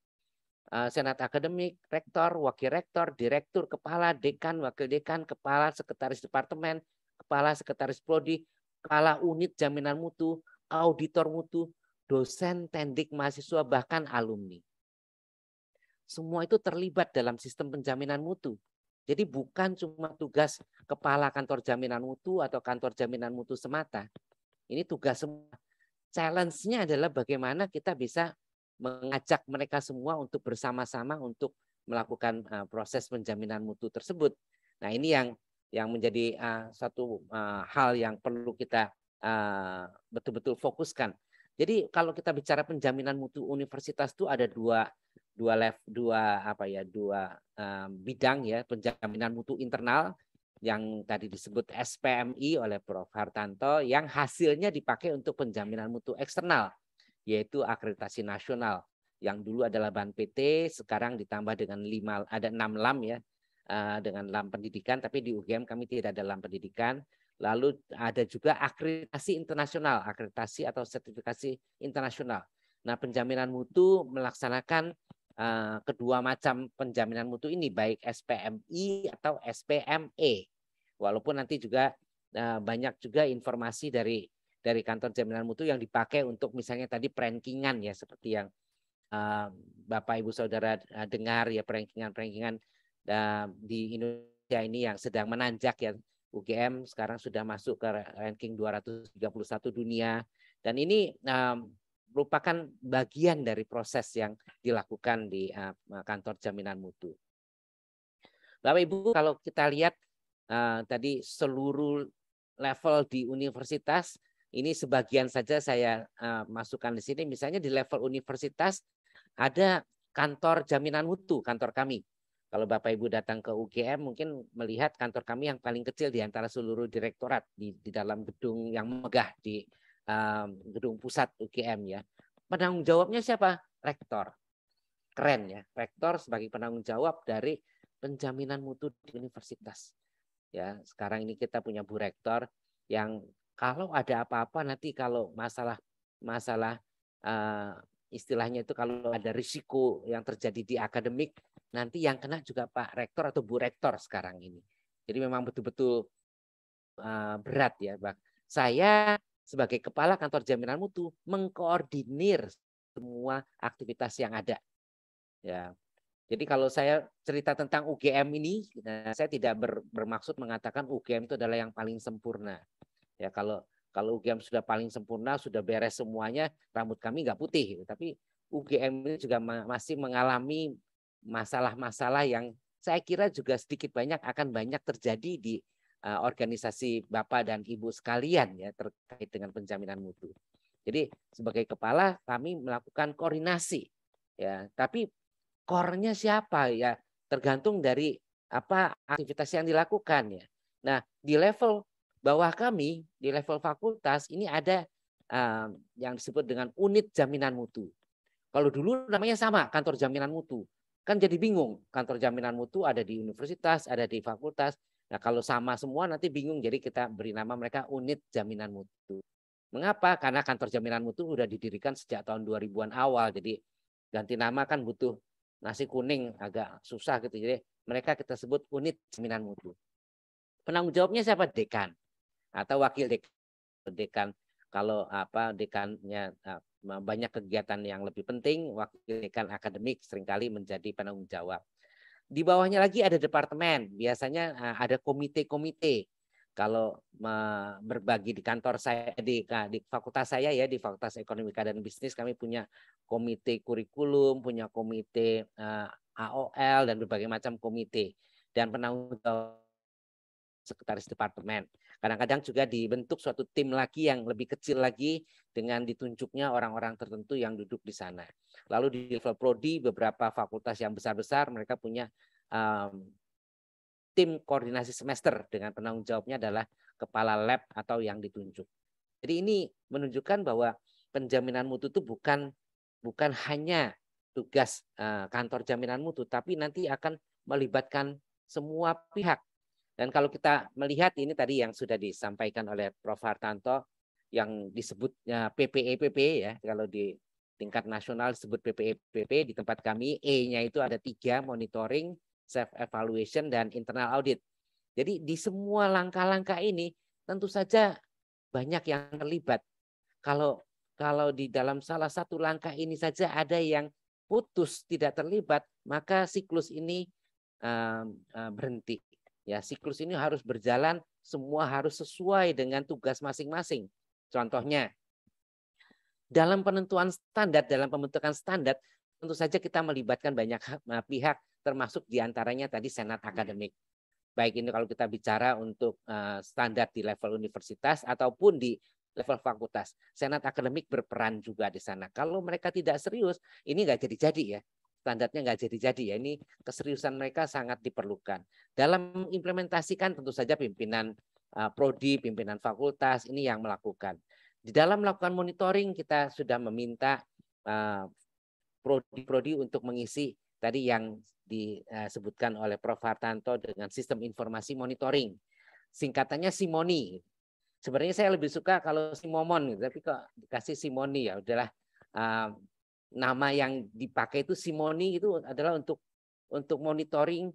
uh, senat akademik, rektor, wakil rektor, direktur, kepala, dekan, wakil dekan, kepala sekretaris departemen, kepala sekretaris prodi, kepala unit jaminan mutu, auditor mutu, dosen, tendik, mahasiswa bahkan alumni. Semua itu terlibat dalam sistem penjaminan mutu jadi bukan cuma tugas kepala kantor jaminan mutu atau kantor jaminan mutu semata. Ini tugas semua. Challenge-nya adalah bagaimana kita bisa mengajak mereka semua untuk bersama-sama untuk melakukan eh, proses penjaminan mutu tersebut. Nah, ini yang yang menjadi uh, satu uh, hal yang perlu kita betul betul-betul fokuskan. Jadi kalau kita bicara penjaminan mutu universitas itu ada dua dua level dua apa ya dua um, bidang ya penjaminan mutu internal yang tadi disebut SPMI oleh Prof Hartanto yang hasilnya dipakai untuk penjaminan mutu eksternal yaitu akreditasi nasional yang dulu adalah ban PT sekarang ditambah dengan lima ada enam lam ya eh, dengan lam pendidikan tapi di UGM kami tidak ada lam pendidikan lalu ada juga akreditasi internasional akreditasi atau sertifikasi internasional nah penjaminan mutu melaksanakan Eh, kedua macam penjaminan mutu ini baik SPMI atau SPME. Walaupun nanti juga eh, banyak juga informasi dari dari kantor jaminan mutu yang dipakai untuk misalnya tadi perankingan ya seperti yang eh, Bapak Ibu Saudara dengar ya perankingan-perankingan di Indonesia ini yang sedang menanjak ya UGM sekarang sudah masuk ke ranking 231 dunia dan ini merupakan bagian dari proses yang dilakukan di uh, kantor jaminan mutu. Bapak Ibu, kalau kita lihat uh, tadi seluruh level di universitas, ini sebagian saja saya uh, masukkan di sini. Misalnya di level universitas ada kantor jaminan mutu, kantor kami. Kalau Bapak Ibu datang ke UGM mungkin melihat kantor kami yang paling kecil di antara seluruh direktorat di, di dalam gedung yang megah di gedung pusat UGM ya. Penanggung jawabnya siapa? Rektor. Keren ya, rektor sebagai penanggung jawab dari penjaminan mutu di universitas. Ya, sekarang ini kita punya Bu Rektor yang kalau ada apa-apa nanti kalau masalah masalah uh, istilahnya itu kalau ada risiko yang terjadi di akademik nanti yang kena juga Pak Rektor atau Bu Rektor sekarang ini. Jadi memang betul-betul uh, berat ya, Pak. Saya sebagai kepala kantor jaminan mutu mengkoordinir semua aktivitas yang ada. Ya. Jadi kalau saya cerita tentang UGM ini, nah, saya tidak ber, bermaksud mengatakan UGM itu adalah yang paling sempurna. Ya kalau kalau UGM sudah paling sempurna, sudah beres semuanya, rambut kami nggak putih. Gitu. Tapi UGM ini juga masih mengalami masalah-masalah yang saya kira juga sedikit banyak akan banyak terjadi di Eh, organisasi Bapak dan Ibu sekalian ya terkait dengan penjaminan mutu. Jadi sebagai kepala kami melakukan koordinasi ya, tapi core-nya siapa ya tergantung dari apa aktivitas yang dilakukan ya. Nah, di level bawah kami, di level fakultas ini ada um, yang disebut dengan unit jaminan mutu. Kalau dulu namanya sama, kantor jaminan mutu. Kan jadi bingung, kantor jaminan mutu ada di universitas, ada di fakultas, Nah kalau sama semua nanti bingung jadi kita beri nama mereka unit jaminan mutu. Mengapa? Karena kantor jaminan mutu sudah didirikan sejak tahun 2000-an awal. Jadi ganti nama kan butuh nasi kuning agak susah gitu. Jadi mereka kita sebut unit jaminan mutu. Penanggung jawabnya siapa? Dekan atau wakil dekan. Dekan kalau apa dekannya ah, banyak kegiatan yang lebih penting, wakil dekan akademik seringkali menjadi penanggung jawab. Di bawahnya lagi ada departemen, biasanya eh, ada komite-komite. Kalau berbagi di kantor saya di, di fakultas saya ya di Fakultas ekonomi dan Bisnis kami punya komite kurikulum, punya komite eh, AOL dan berbagai macam komite dan penanggung jawab sekretaris departemen. Kadang-kadang juga dibentuk suatu tim lagi yang lebih kecil lagi dengan ditunjuknya orang-orang tertentu yang duduk di sana. Lalu di level prodi beberapa fakultas yang besar-besar mereka punya um, tim koordinasi semester dengan penanggung jawabnya adalah kepala lab atau yang ditunjuk. Jadi ini menunjukkan bahwa penjaminan mutu itu bukan bukan hanya tugas kantor jaminan mutu tapi nanti akan melibatkan semua pihak dan kalau kita melihat ini tadi yang sudah disampaikan oleh Prof. Hartanto yang disebutnya PPEPP e, e ya kalau di tingkat nasional disebut PPEPP e, di tempat kami E-nya itu ada tiga monitoring, self evaluation dan internal audit. Jadi di semua langkah-langkah ini tentu saja banyak yang terlibat. Kalau kalau di dalam salah satu langkah ini saja ada yang putus tidak terlibat, maka siklus ini um, uh, berhenti. Ya, siklus ini harus berjalan, semua harus sesuai dengan tugas masing-masing. Contohnya, dalam penentuan standar, dalam pembentukan standar, tentu saja kita melibatkan banyak pihak, termasuk diantaranya tadi senat iya. akademik. Baik ini kalau kita bicara untuk eh, standar di level universitas ataupun di level fakultas. Senat akademik berperan juga di sana. Kalau mereka tidak serius, ini nggak jadi-jadi ya standarnya nggak jadi-jadi ya. Ini keseriusan mereka sangat diperlukan. Dalam implementasikan tentu saja pimpinan eh, prodi, pimpinan fakultas ini yang melakukan. Di dalam melakukan monitoring kita sudah meminta eh, prodi-prodi untuk mengisi tadi yang disebutkan eh, oleh Prof Hartanto dengan sistem informasi monitoring. Singkatannya Simoni. Sebenarnya saya lebih suka kalau Simomon, tapi kok dikasih Simoni ya udahlah nama yang dipakai itu simoni itu adalah untuk untuk monitoring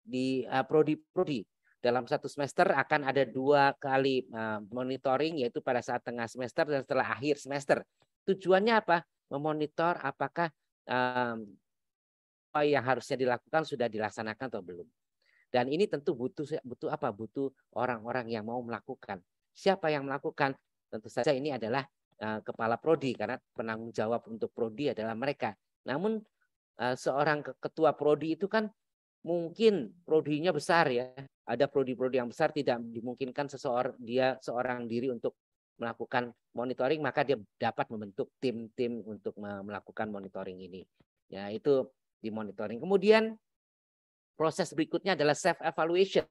di uh, eh, prodi-prodi. Dalam satu semester akan ada dua kali uh, monitoring yaitu pada saat tengah semester dan setelah akhir semester. Tujuannya apa? Memonitor apakah uh, apa yang harusnya dilakukan sudah dilaksanakan atau belum. Dan ini tentu butuh butuh apa? Butuh orang-orang yang mau melakukan. Siapa yang melakukan? Tentu saja ini adalah Eh, kepala prodi karena penanggung jawab untuk prodi adalah mereka. Namun eh, seorang ketua prodi itu kan mungkin prodinya besar ya. Ada prodi-prodi yang besar tidak dimungkinkan seseorang dia seorang diri untuk melakukan monitoring maka dia dapat membentuk tim-tim untuk melakukan monitoring ini. Ya, itu di monitoring. Kemudian proses berikutnya adalah self evaluation.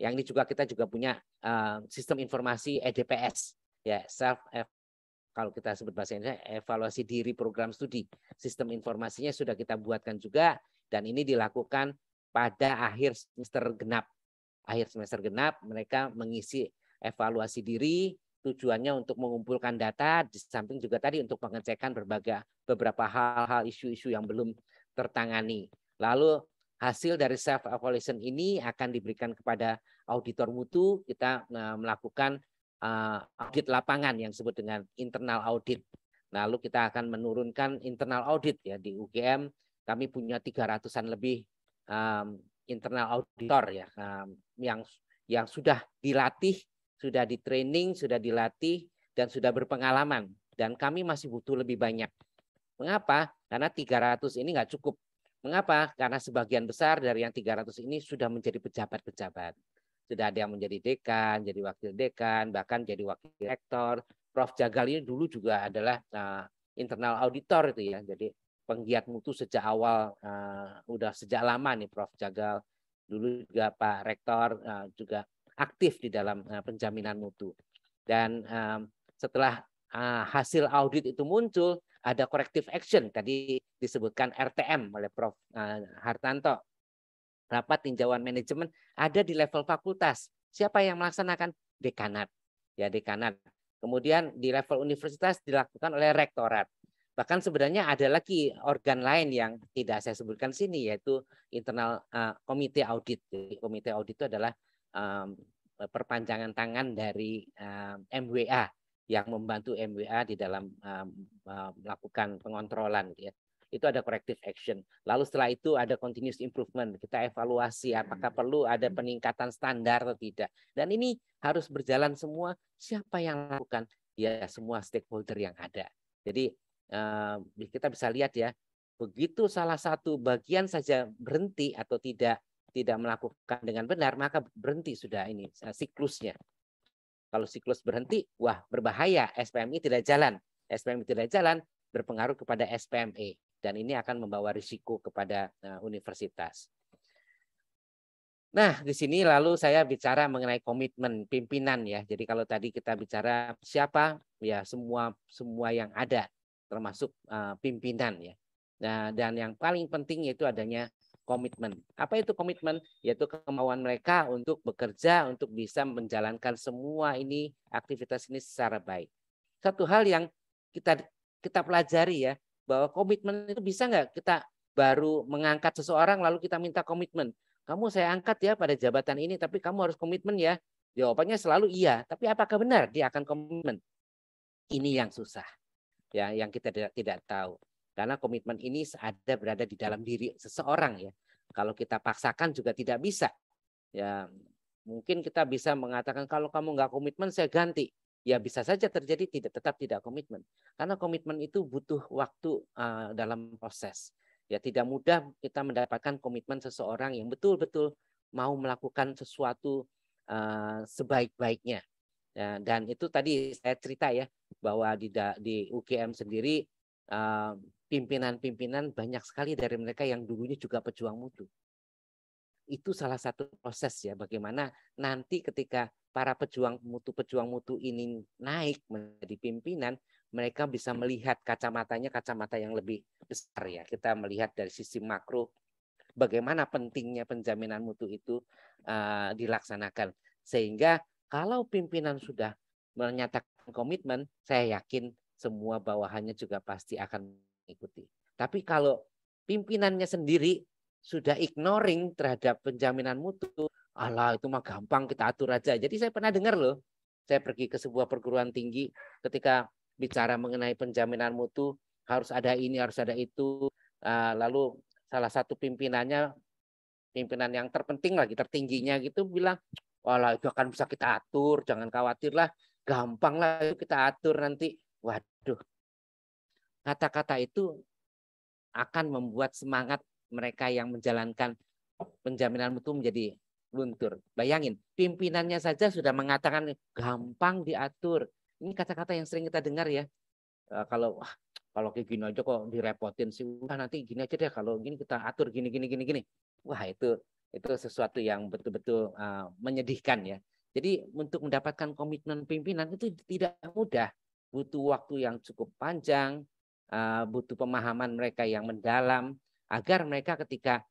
Yang ini juga kita juga punya uh, sistem informasi EDPS ya self kalau kita sebut bahasa Indonesia evaluasi diri program studi. Sistem informasinya sudah kita buatkan juga dan ini dilakukan pada akhir semester genap. Akhir semester genap mereka mengisi evaluasi diri tujuannya untuk mengumpulkan data di samping juga tadi untuk pengecekan berbagai beberapa hal-hal isu-isu yang belum tertangani. Lalu hasil dari self evaluation ini akan diberikan kepada auditor mutu kita e, melakukan uh, audit lapangan yang disebut dengan internal audit. lalu kita akan menurunkan internal audit ya di UGM kami punya 300-an lebih um, internal auditor ya um, yang yang sudah dilatih, sudah di training, sudah dilatih dan sudah berpengalaman dan kami masih butuh lebih banyak. Mengapa? Karena 300 ini nggak cukup. Mengapa? Karena sebagian besar dari yang 300 ini sudah menjadi pejabat-pejabat. Sudah ada yang menjadi dekan, jadi wakil dekan, bahkan jadi wakil rektor. Prof. Jagal ini dulu juga adalah uh, internal auditor itu ya. Jadi penggiat mutu sejak awal uh, udah sejak lama nih Prof. Jagal. Dulu juga Pak Rektor uh, juga aktif di dalam uh, penjaminan mutu. Dan um, setelah uh, hasil audit itu muncul, ada corrective action tadi disebutkan RTM oleh Prof. Hartanto rapat tinjauan manajemen ada di level fakultas. Siapa yang melaksanakan? Dekanat. Ya, dekanat. Kemudian di level universitas dilakukan oleh rektorat. Bahkan sebenarnya ada lagi organ lain yang tidak saya sebutkan sini yaitu internal uh, komite audit. Jadi, komite audit itu adalah um, perpanjangan tangan dari um, eh, MWA yang membantu MWA di dalam um, melakukan pengontrolan. Gitu ya itu ada corrective action. Lalu setelah itu ada continuous improvement. Kita evaluasi apakah hmm. perlu ada hmm. peningkatan standar atau tidak. Dan ini harus berjalan semua. Siapa yang lakukan? Ya semua stakeholder yang ada. Jadi eh, kita bisa lihat ya, begitu salah satu bagian saja berhenti atau tidak tidak melakukan dengan benar, maka berhenti sudah ini eh, siklusnya. Kalau siklus berhenti, wah berbahaya, SPMI tidak jalan. SPMI tidak jalan, berpengaruh kepada SPME dan ini akan membawa risiko kepada eh, universitas. Nah, di sini lalu saya bicara mengenai komitmen pimpinan ya. Jadi kalau tadi kita bicara siapa ya semua semua yang ada termasuk eh, pimpinan ya. Nah, dan yang paling penting yaitu adanya komitmen. Apa itu komitmen? Yaitu kemauan mereka untuk bekerja untuk bisa menjalankan semua ini aktivitas ini secara baik. Satu hal yang kita kita pelajari ya bahwa komitmen itu bisa nggak kita baru mengangkat seseorang lalu kita minta komitmen. Kamu saya angkat ya pada jabatan ini tapi kamu harus komitmen ya. Jawabannya selalu iya, tapi apakah benar dia akan komitmen? Ini yang susah. Ya, yang kita tidak, tahu. Karena komitmen ini ada berada di dalam diri seseorang ya. Kalau kita paksakan juga tidak bisa. Ya, mungkin kita bisa mengatakan kalau kamu nggak komitmen saya ganti ya bisa saja terjadi tidak tetap tidak komitmen karena komitmen itu butuh waktu uh, dalam proses ya tidak mudah kita mendapatkan komitmen seseorang yang betul-betul mau melakukan sesuatu uh, sebaik-baiknya ya, dan itu tadi saya cerita ya bahwa di di UGM sendiri uh, eh, pimpinan -pimpinan banyak sekali dari mereka yang dulunya juga pejuang mutu itu salah satu proses ya bagaimana nanti ketika para pejuang mutu pejuang mutu ini naik menjadi pimpinan mereka bisa melihat kacamatanya kacamata yang lebih besar ya kita melihat dari sisi makro bagaimana pentingnya penjaminan mutu itu uh, dilaksanakan sehingga kalau pimpinan sudah menyatakan komitmen saya yakin semua bawahannya juga pasti akan mengikuti tapi kalau pimpinannya sendiri sudah ignoring terhadap penjaminan mutu, Allah itu mah gampang kita atur aja. Jadi saya pernah dengar loh, saya pergi ke sebuah perguruan tinggi ketika bicara mengenai penjaminan mutu harus ada ini harus ada itu. Eh, lalu salah satu pimpinannya, pimpinan yang terpenting lagi tertingginya gitu bilang, Allah itu akan bisa kita atur, jangan khawatirlah, gampang lah itu kita atur nanti. Waduh, kata-kata itu akan membuat semangat mereka yang menjalankan penjaminan mutu menjadi luntur. Bayangin, pimpinannya saja sudah mengatakan gampang diatur. Ini kata-kata yang sering kita dengar ya. E, kalau wah, kalau kayak gini aja kok direpotin sih. udah nanti gini aja deh kalau gini kita atur gini gini gini gini. Wah, itu itu sesuatu yang betul-betul uh, menyedihkan ya. Jadi untuk mendapatkan komitmen pimpinan itu tidak mudah. Butuh waktu yang cukup panjang, uh, butuh pemahaman mereka yang mendalam, agar mereka ketika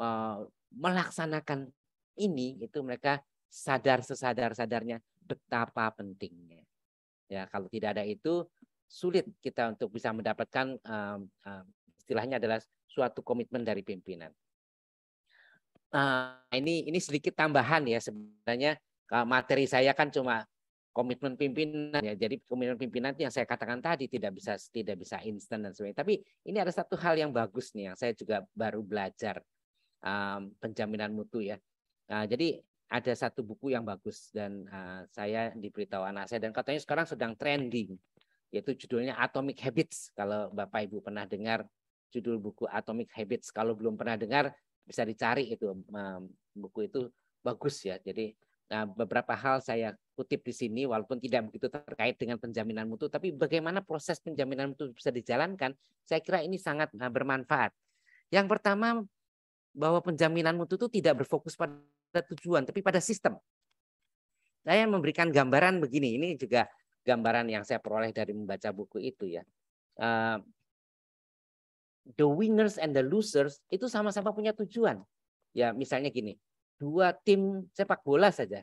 eh, melaksanakan ini itu mereka sadar sesadar sadarnya betapa pentingnya. Ya, kalau tidak ada itu sulit kita untuk bisa mendapatkan eh, eh, istilahnya adalah suatu komitmen dari pimpinan. ini ini sedikit tambahan ya sebenarnya materi saya kan cuma komitmen pimpinan ya. Jadi komitmen pimpinan yang saya katakan tadi tidak bisa tidak bisa instan dan sebagainya. Tapi ini ada satu hal yang bagus nih yang saya juga baru belajar um, penjaminan mutu ya. Uh, jadi ada satu buku yang bagus dan uh, saya diberitahu anak saya dan katanya sekarang sedang trending yaitu judulnya Atomic Habits. Kalau Bapak Ibu pernah dengar judul buku Atomic Habits, kalau belum pernah dengar bisa dicari itu um, buku itu bagus ya. Jadi Nah, beberapa hal saya kutip di sini walaupun tidak begitu terkait dengan penjaminan mutu tapi bagaimana proses penjaminan mutu bisa dijalankan saya kira ini sangat eh, bermanfaat. Yang pertama bahwa penjaminan mutu itu tidak berfokus pada tujuan tapi pada sistem. Saya memberikan gambaran begini ini juga gambaran yang saya peroleh dari membaca buku itu ya. Uh, the winners and the losers itu sama-sama punya tujuan. Ya misalnya gini, dua tim sepak bola saja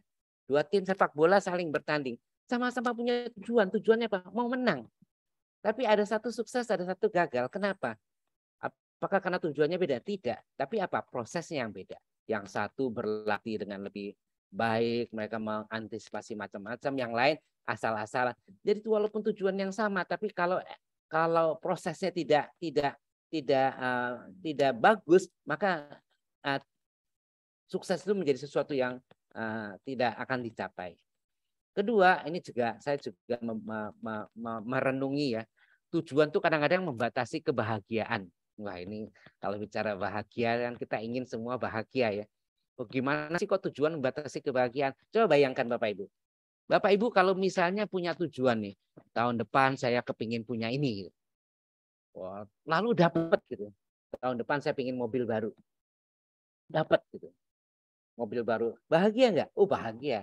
Dua tim sepak bola saling bertanding. Sama-sama punya tujuan. Tujuannya apa? Mau menang. Tapi ada satu sukses, ada satu gagal. Kenapa? Apakah karena tujuannya beda? Tidak. Tapi apa? Prosesnya yang beda. Yang satu berlatih dengan lebih baik, mereka mengantisipasi macam-macam. Yang lain asal-asalan. Jadi walaupun tujuan yang sama, tapi kalau kalau prosesnya tidak tidak tidak uh, tidak bagus, maka uh, sukses itu menjadi sesuatu yang Eh, tidak akan dicapai. Kedua, ini juga saya juga merenungi ya tujuan tuh kadang-kadang membatasi kebahagiaan. Wah ini kalau bicara bahagia kan kita ingin semua bahagia ya. Bagaimana oh, sih kok tujuan membatasi kebahagiaan? Coba bayangkan Bapak Ibu. Bapak Ibu kalau misalnya punya tujuan nih, tahun depan saya kepingin punya ini. Gitu. Wah, lalu dapat gitu. Tahun depan saya pingin mobil baru. Dapat gitu mobil baru. Bahagia nggak? Oh hmm. bahagia.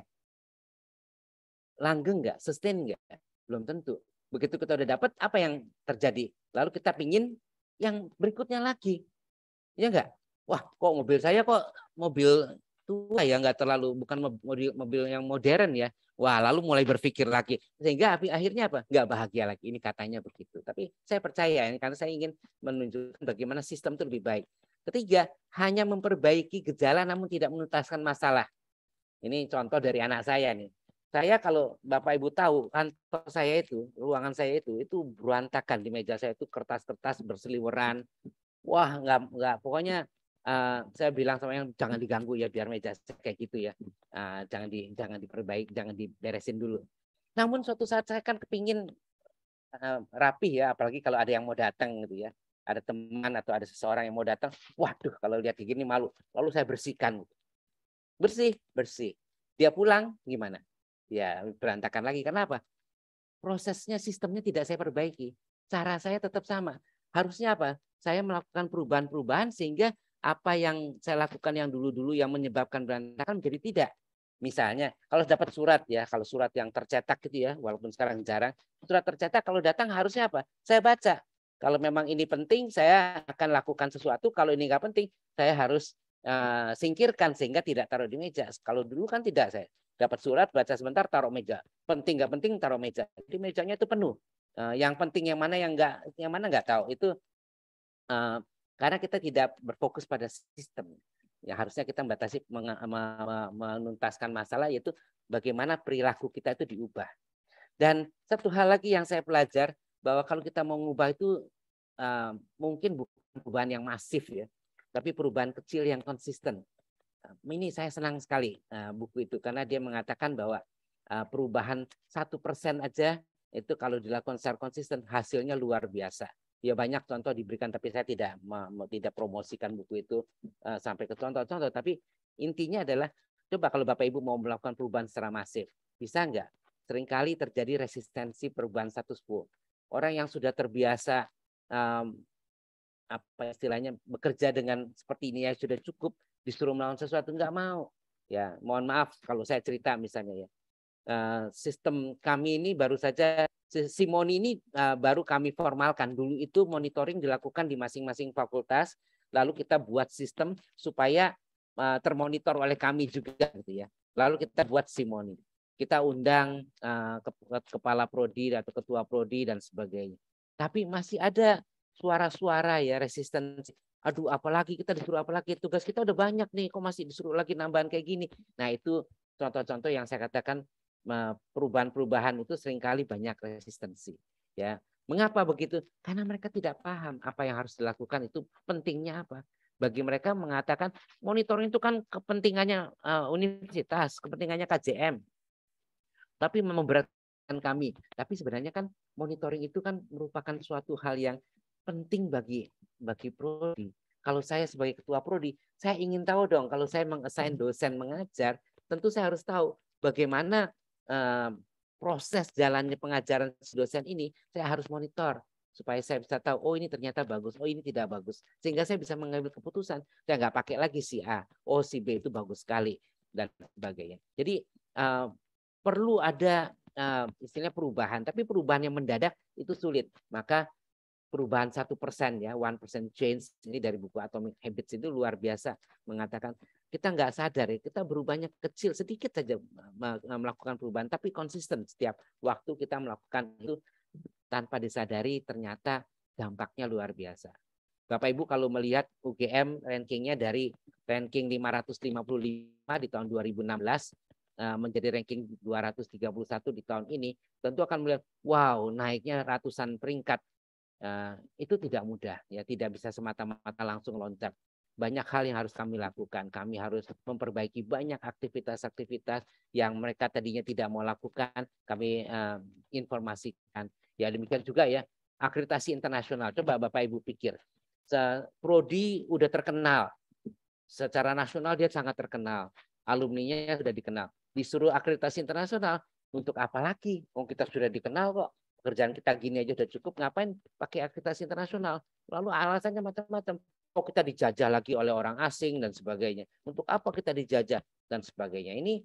Langgeng nggak? Sustain nggak? Belum tentu. Begitu kita udah dapat, apa yang terjadi? Lalu kita pingin yang berikutnya lagi. Ya nggak? Wah, kok mobil saya kok mobil tua ya nggak terlalu bukan mobil mobil yang modern ya. Wah, lalu mulai berpikir lagi sehingga akhirnya apa? Nggak bahagia lagi. Ini katanya begitu. Tapi saya percaya ini karena saya ingin menunjukkan bagaimana sistem itu lebih baik. Ketiga, hanya memperbaiki gejala namun tidak menuntaskan masalah. Ini contoh dari anak saya nih. Saya kalau Bapak Ibu tahu kantor saya itu, ruangan saya itu, itu berantakan di meja saya itu kertas-kertas berseliweran. Wah nggak nggak pokoknya uh, saya bilang sama yang jangan diganggu ya biar meja saya kayak gitu ya. Uh, jangan di jangan diperbaiki, jangan diberesin dulu. Namun suatu saat saya kan kepingin uh, eh, rapi ya, apalagi kalau ada yang mau datang gitu ya ada teman atau ada seseorang yang mau datang, waduh kalau lihat kayak gini malu. Lalu saya bersihkan. Bersih, bersih. Dia pulang gimana? Ya berantakan lagi. Kenapa? Prosesnya, sistemnya tidak saya perbaiki. Cara saya tetap sama. Harusnya apa? Saya melakukan perubahan-perubahan sehingga apa yang saya lakukan yang dulu-dulu yang menyebabkan berantakan menjadi tidak. Misalnya, kalau dapat surat ya, kalau surat yang tercetak gitu ya, walaupun sekarang jarang, surat tercetak kalau datang harusnya apa? Saya baca, kalau memang ini penting, saya akan lakukan sesuatu. Kalau ini nggak penting, saya harus uh, singkirkan sehingga tidak taruh di meja. Kalau dulu kan tidak saya dapat surat, baca sebentar, taruh meja. Penting nggak penting, taruh meja. Jadi mejanya itu penuh. Uh, yang penting yang mana yang nggak, yang mana nggak tahu itu uh, karena kita tidak berfokus pada sistem ya harusnya kita membatasi menuntaskan masalah yaitu bagaimana perilaku kita itu diubah. Dan satu hal lagi yang saya pelajar bahwa kalau kita mau mengubah itu uh, mungkin bukan perubahan yang masif ya, tapi perubahan kecil yang konsisten. Nah, ini saya senang sekali uh, buku itu karena dia mengatakan bahwa uh, perubahan satu persen aja itu kalau dilakukan secara konsisten hasilnya luar biasa. Ya banyak contoh diberikan tapi saya tidak tidak promosikan buku itu uh, sampai ke contoh-contoh. Tapi intinya adalah coba kalau bapak ibu mau melakukan perubahan secara masif bisa nggak? Seringkali terjadi resistensi perubahan status quo orang yang sudah terbiasa um, apa istilahnya bekerja dengan seperti ini ya sudah cukup disuruh melawan sesuatu nggak mau ya mohon maaf kalau saya cerita misalnya ya uh, sistem kami ini baru saja Simoni ini uh, baru kami formalkan dulu itu monitoring dilakukan di masing-masing fakultas lalu kita buat sistem supaya uh, termonitor oleh kami juga gitu ya lalu kita buat Simoni kita undang uh, kepala prodi atau ketua prodi dan sebagainya. Tapi masih ada suara-suara ya resistensi. Aduh, apalagi kita disuruh apalagi tugas kita udah banyak nih, kok masih disuruh lagi nambahan kayak gini. Nah itu contoh-contoh yang saya katakan perubahan-perubahan itu seringkali banyak resistensi. Ya, mengapa begitu? Karena mereka tidak paham apa yang harus dilakukan itu pentingnya apa bagi mereka mengatakan monitoring itu kan kepentingannya uh, universitas, kepentingannya KJM tapi memberatkan kami. Tapi sebenarnya kan monitoring itu kan merupakan suatu hal yang penting bagi bagi prodi. Kalau saya sebagai ketua prodi, saya ingin tahu dong kalau saya mengesain hmm. dosen mengajar, tentu saya harus tahu bagaimana eh, proses jalannya pengajaran dosen ini, saya harus monitor supaya saya bisa tahu oh ini ternyata bagus, oh ini tidak bagus. Sehingga saya bisa mengambil keputusan, saya nggak pakai lagi si A, oh si B itu bagus sekali dan sebagainya. Jadi eh, perlu ada uh, istilahnya perubahan, tapi perubahan yang mendadak itu sulit. Maka perubahan satu persen ya, one percent change ini dari buku Atomic Habits itu luar biasa mengatakan kita nggak sadar ya kita berubahnya kecil sedikit saja melakukan perubahan tapi konsisten setiap waktu kita melakukan itu tanpa disadari ternyata dampaknya luar biasa. Bapak Ibu kalau melihat UGM rankingnya dari ranking 555 di tahun 2016 Eh, menjadi ranking 231 di tahun ini, tentu akan melihat wow naiknya ratusan peringkat. Eh, itu tidak mudah ya, tidak bisa semata-mata langsung loncat. Banyak hal yang harus kami lakukan. Kami harus memperbaiki banyak aktivitas-aktivitas yang mereka tadinya tidak mau lakukan. Kami eh, informasikan. Ya demikian juga ya akreditasi internasional. Coba Bapak Ibu pikir. Prodi udah terkenal. Secara nasional dia sangat terkenal alumninya sudah dikenal disuruh akreditasi internasional untuk apa lagi? Oh kita sudah dikenal kok. Pekerjaan kita gini aja sudah cukup. Ngapain pakai akreditasi internasional? Lalu alasannya macam-macam. Oh kita dijajah lagi oleh orang asing dan sebagainya. Untuk apa kita dijajah dan sebagainya? Ini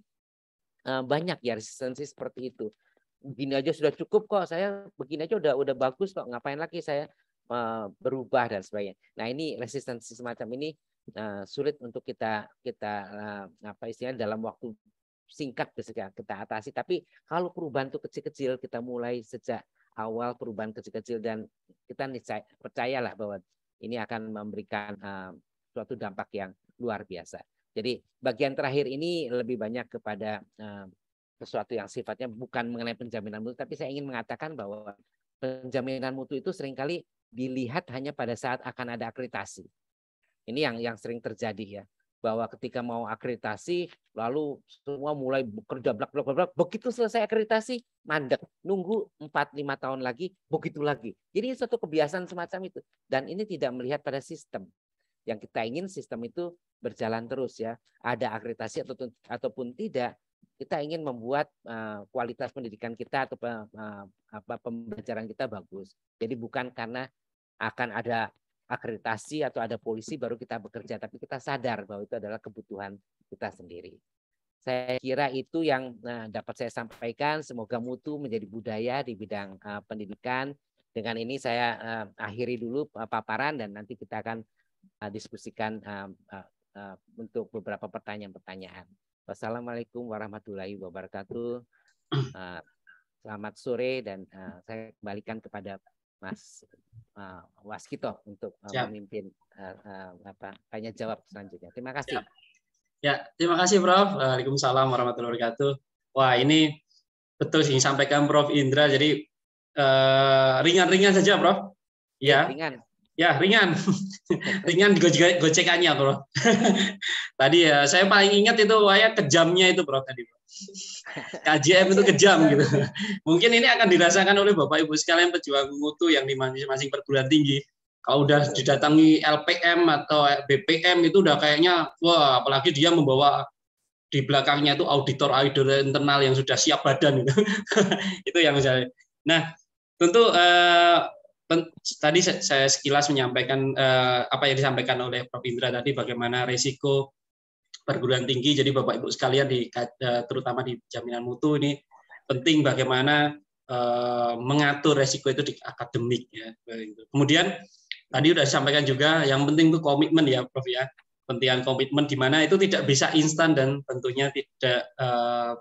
eh, banyak ya resistensi seperti itu. gini aja sudah cukup kok. Saya begini aja udah udah bagus kok. Ngapain lagi saya eh, berubah dan sebagainya. Nah ini resistensi semacam ini uh, sulit untuk kita kita uh, apa istilahnya dalam waktu singkat bisa gitu kita atasi. Tapi kalau perubahan itu kecil-kecil, kita mulai sejak awal perubahan kecil-kecil dan kita percayalah bahwa ini akan memberikan uh, suatu dampak yang luar biasa. Jadi bagian terakhir ini lebih banyak kepada uh, sesuatu yang sifatnya bukan mengenai penjaminan mutu, tapi saya ingin mengatakan bahwa penjaminan mutu itu seringkali dilihat hanya pada saat akan ada akreditasi. Ini yang yang sering terjadi ya bahwa ketika mau akreditasi lalu semua mulai bekerja blak blak blak begitu selesai akreditasi mandek nunggu 4 5 tahun lagi begitu lagi jadi suatu kebiasaan semacam itu dan ini tidak melihat pada sistem yang kita ingin sistem itu berjalan terus ya ada akreditasi atau ataupun tidak kita ingin membuat eh, kualitas pendidikan kita atau eh, eh, apa pembelajaran kita bagus jadi bukan karena akan ada akreditasi atau ada polisi baru kita bekerja, tapi kita sadar bahwa itu adalah kebutuhan kita sendiri. Saya kira itu yang nah, dapat saya sampaikan. Semoga mutu menjadi budaya di bidang uh, pendidikan. Dengan ini saya uh, akhiri dulu eh, paparan dan nanti kita akan uh, diskusikan uh, uh, uh, untuk beberapa pertanyaan-pertanyaan. Wassalamualaikum warahmatullahi wabarakatuh. Uh, selamat sore dan uh, saya kembalikan kepada Mas uh, eh, Waskito untuk uh, memimpin uh, uh, apa tanya jawab selanjutnya. Terima kasih. Siap. Ya. ya, terima kasih Prof. Waalaikumsalam warahmatullahi wabarakatuh. Wah, ini betul sih sampaikan Prof Indra. Jadi ringan-ringan uh, saja, Prof. Ya. Ringan. Ya, ringan. (laughs) ringan gocekannya, Prof. (laughs) tadi ya, saya paling ingat itu waya kejamnya itu, Prof tadi, Prof. KJM itu kejam gitu. Mungkin ini akan dirasakan oleh Bapak Ibu sekalian pejuang mutu yang di masing-masing perguruan tinggi. Kalau udah didatangi LPM atau BPM itu udah kayaknya wah apalagi dia membawa di belakangnya itu auditor auditor internal yang sudah siap badan gitu. (laughs) itu yang saya. Nah, tentu eh, tadi saya sekilas menyampaikan eh, apa yang disampaikan oleh Prof Indra tadi bagaimana resiko perguruan tinggi. Jadi Bapak Ibu sekalian di eh, terutama di jaminan mutu ini penting bagaimana eh, mengatur resiko itu di akademik ya. Kemudian tadi sudah disampaikan juga yang penting itu komitmen ya Prof ya. Pentingan komitmen di mana itu tidak bisa instan dan tentunya tidak eh,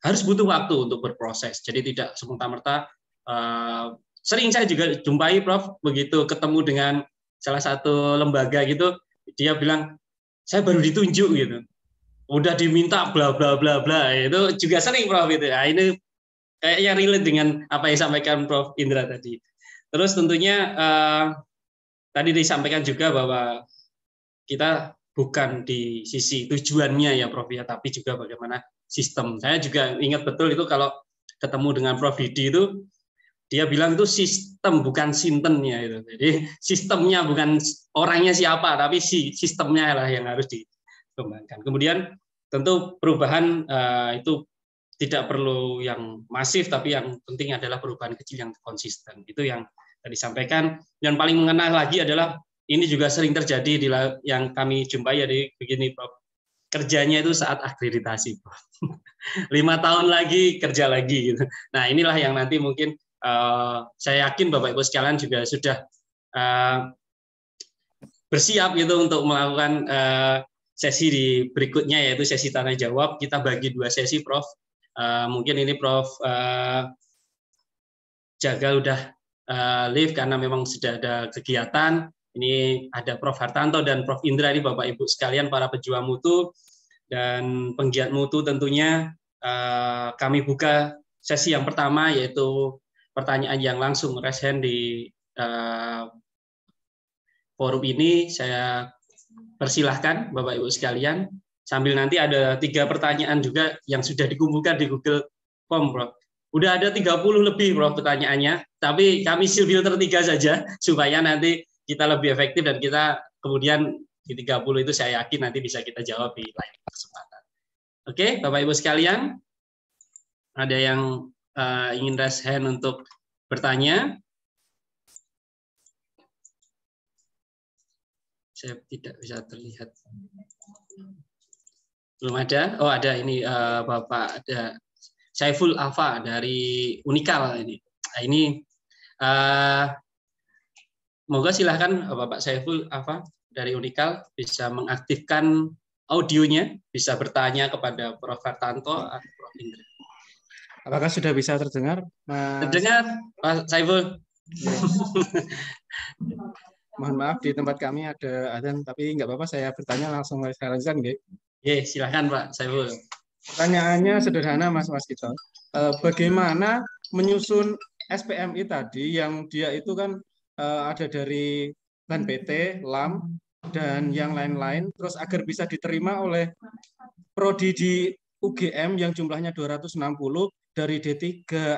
harus butuh waktu untuk berproses. Jadi tidak semerta-merta eh, sering saya juga jumpai Prof begitu ketemu dengan salah satu lembaga gitu dia bilang saya baru ditunjuk gitu udah diminta bla bla bla bla itu juga sering prof itu nah, ini kayaknya relate dengan apa yang disampaikan prof Indra tadi terus tentunya uh, tadi disampaikan juga bahwa kita bukan di sisi tujuannya ya prof ya tapi juga bagaimana sistem saya juga ingat betul itu kalau ketemu dengan prof Didi itu dia bilang itu sistem bukan sintennya itu. Jadi sistemnya bukan orangnya siapa, tapi si sistemnya lah yang harus dikembangkan. Kemudian tentu perubahan uh, itu tidak perlu yang masif, tapi yang penting adalah perubahan kecil yang konsisten. Itu yang tadi sampaikan. Yang paling mengena lagi adalah ini juga sering terjadi di yang kami jumpai ya di begini, Prof. Kerjanya itu saat akreditasi, (laughs) Lima tahun lagi kerja lagi. Gitu. Nah inilah yang nanti mungkin Eh, saya yakin Bapak Ibu sekalian juga sudah uh, bersiap gitu untuk melakukan uh, sesi di berikutnya yaitu sesi tanya jawab. Kita bagi dua sesi, Prof. Uh, mungkin ini Prof. Uh, Jaga udah uh, live karena memang sudah ada kegiatan. Ini ada Prof. Hartanto dan Prof. Indra ini Bapak Ibu sekalian para pejuang mutu dan penggiat mutu tentunya kami buka sesi yang pertama yaitu pertanyaan yang langsung raise hand di uh, forum ini saya persilahkan Bapak Ibu sekalian sambil nanti ada tiga pertanyaan juga yang sudah dikumpulkan di Google Form bro. Udah ada 30 lebih bro, pertanyaannya, tapi kami filter tiga saja (laughs) supaya nanti kita lebih efektif dan kita kemudian di 30 itu saya yakin nanti bisa kita jawab di lain kesempatan. Oke, Bapak Ibu sekalian, ada yang uh, ingin raise hand untuk bertanya. Saya tidak bisa terlihat. Belum ada? Oh ada ini uh, Bapak ada Saiful Afa dari Unikal ini. Nah, ini uh, moga silahkan Bapak Saiful Afa dari Unikal bisa mengaktifkan audionya, bisa bertanya kepada Prof. Tanto atau Prof. Indra. Apakah sudah bisa terdengar? Mas... Terdengar, Mas Saiful. Iya. Mohon maaf di tempat kami ada adzan, tapi nggak apa-apa saya bertanya langsung saya lanjutkan, Gek. Ya, silakan Pak Saiful. Pertanyaannya sederhana, Mas Mas kita. Eh, bagaimana menyusun SPMI tadi yang dia itu kan eh, ada dari Ban PT, LAM, dan yang lain-lain, terus agar bisa diterima oleh prodi di UGM yang jumlahnya 260, dari D3,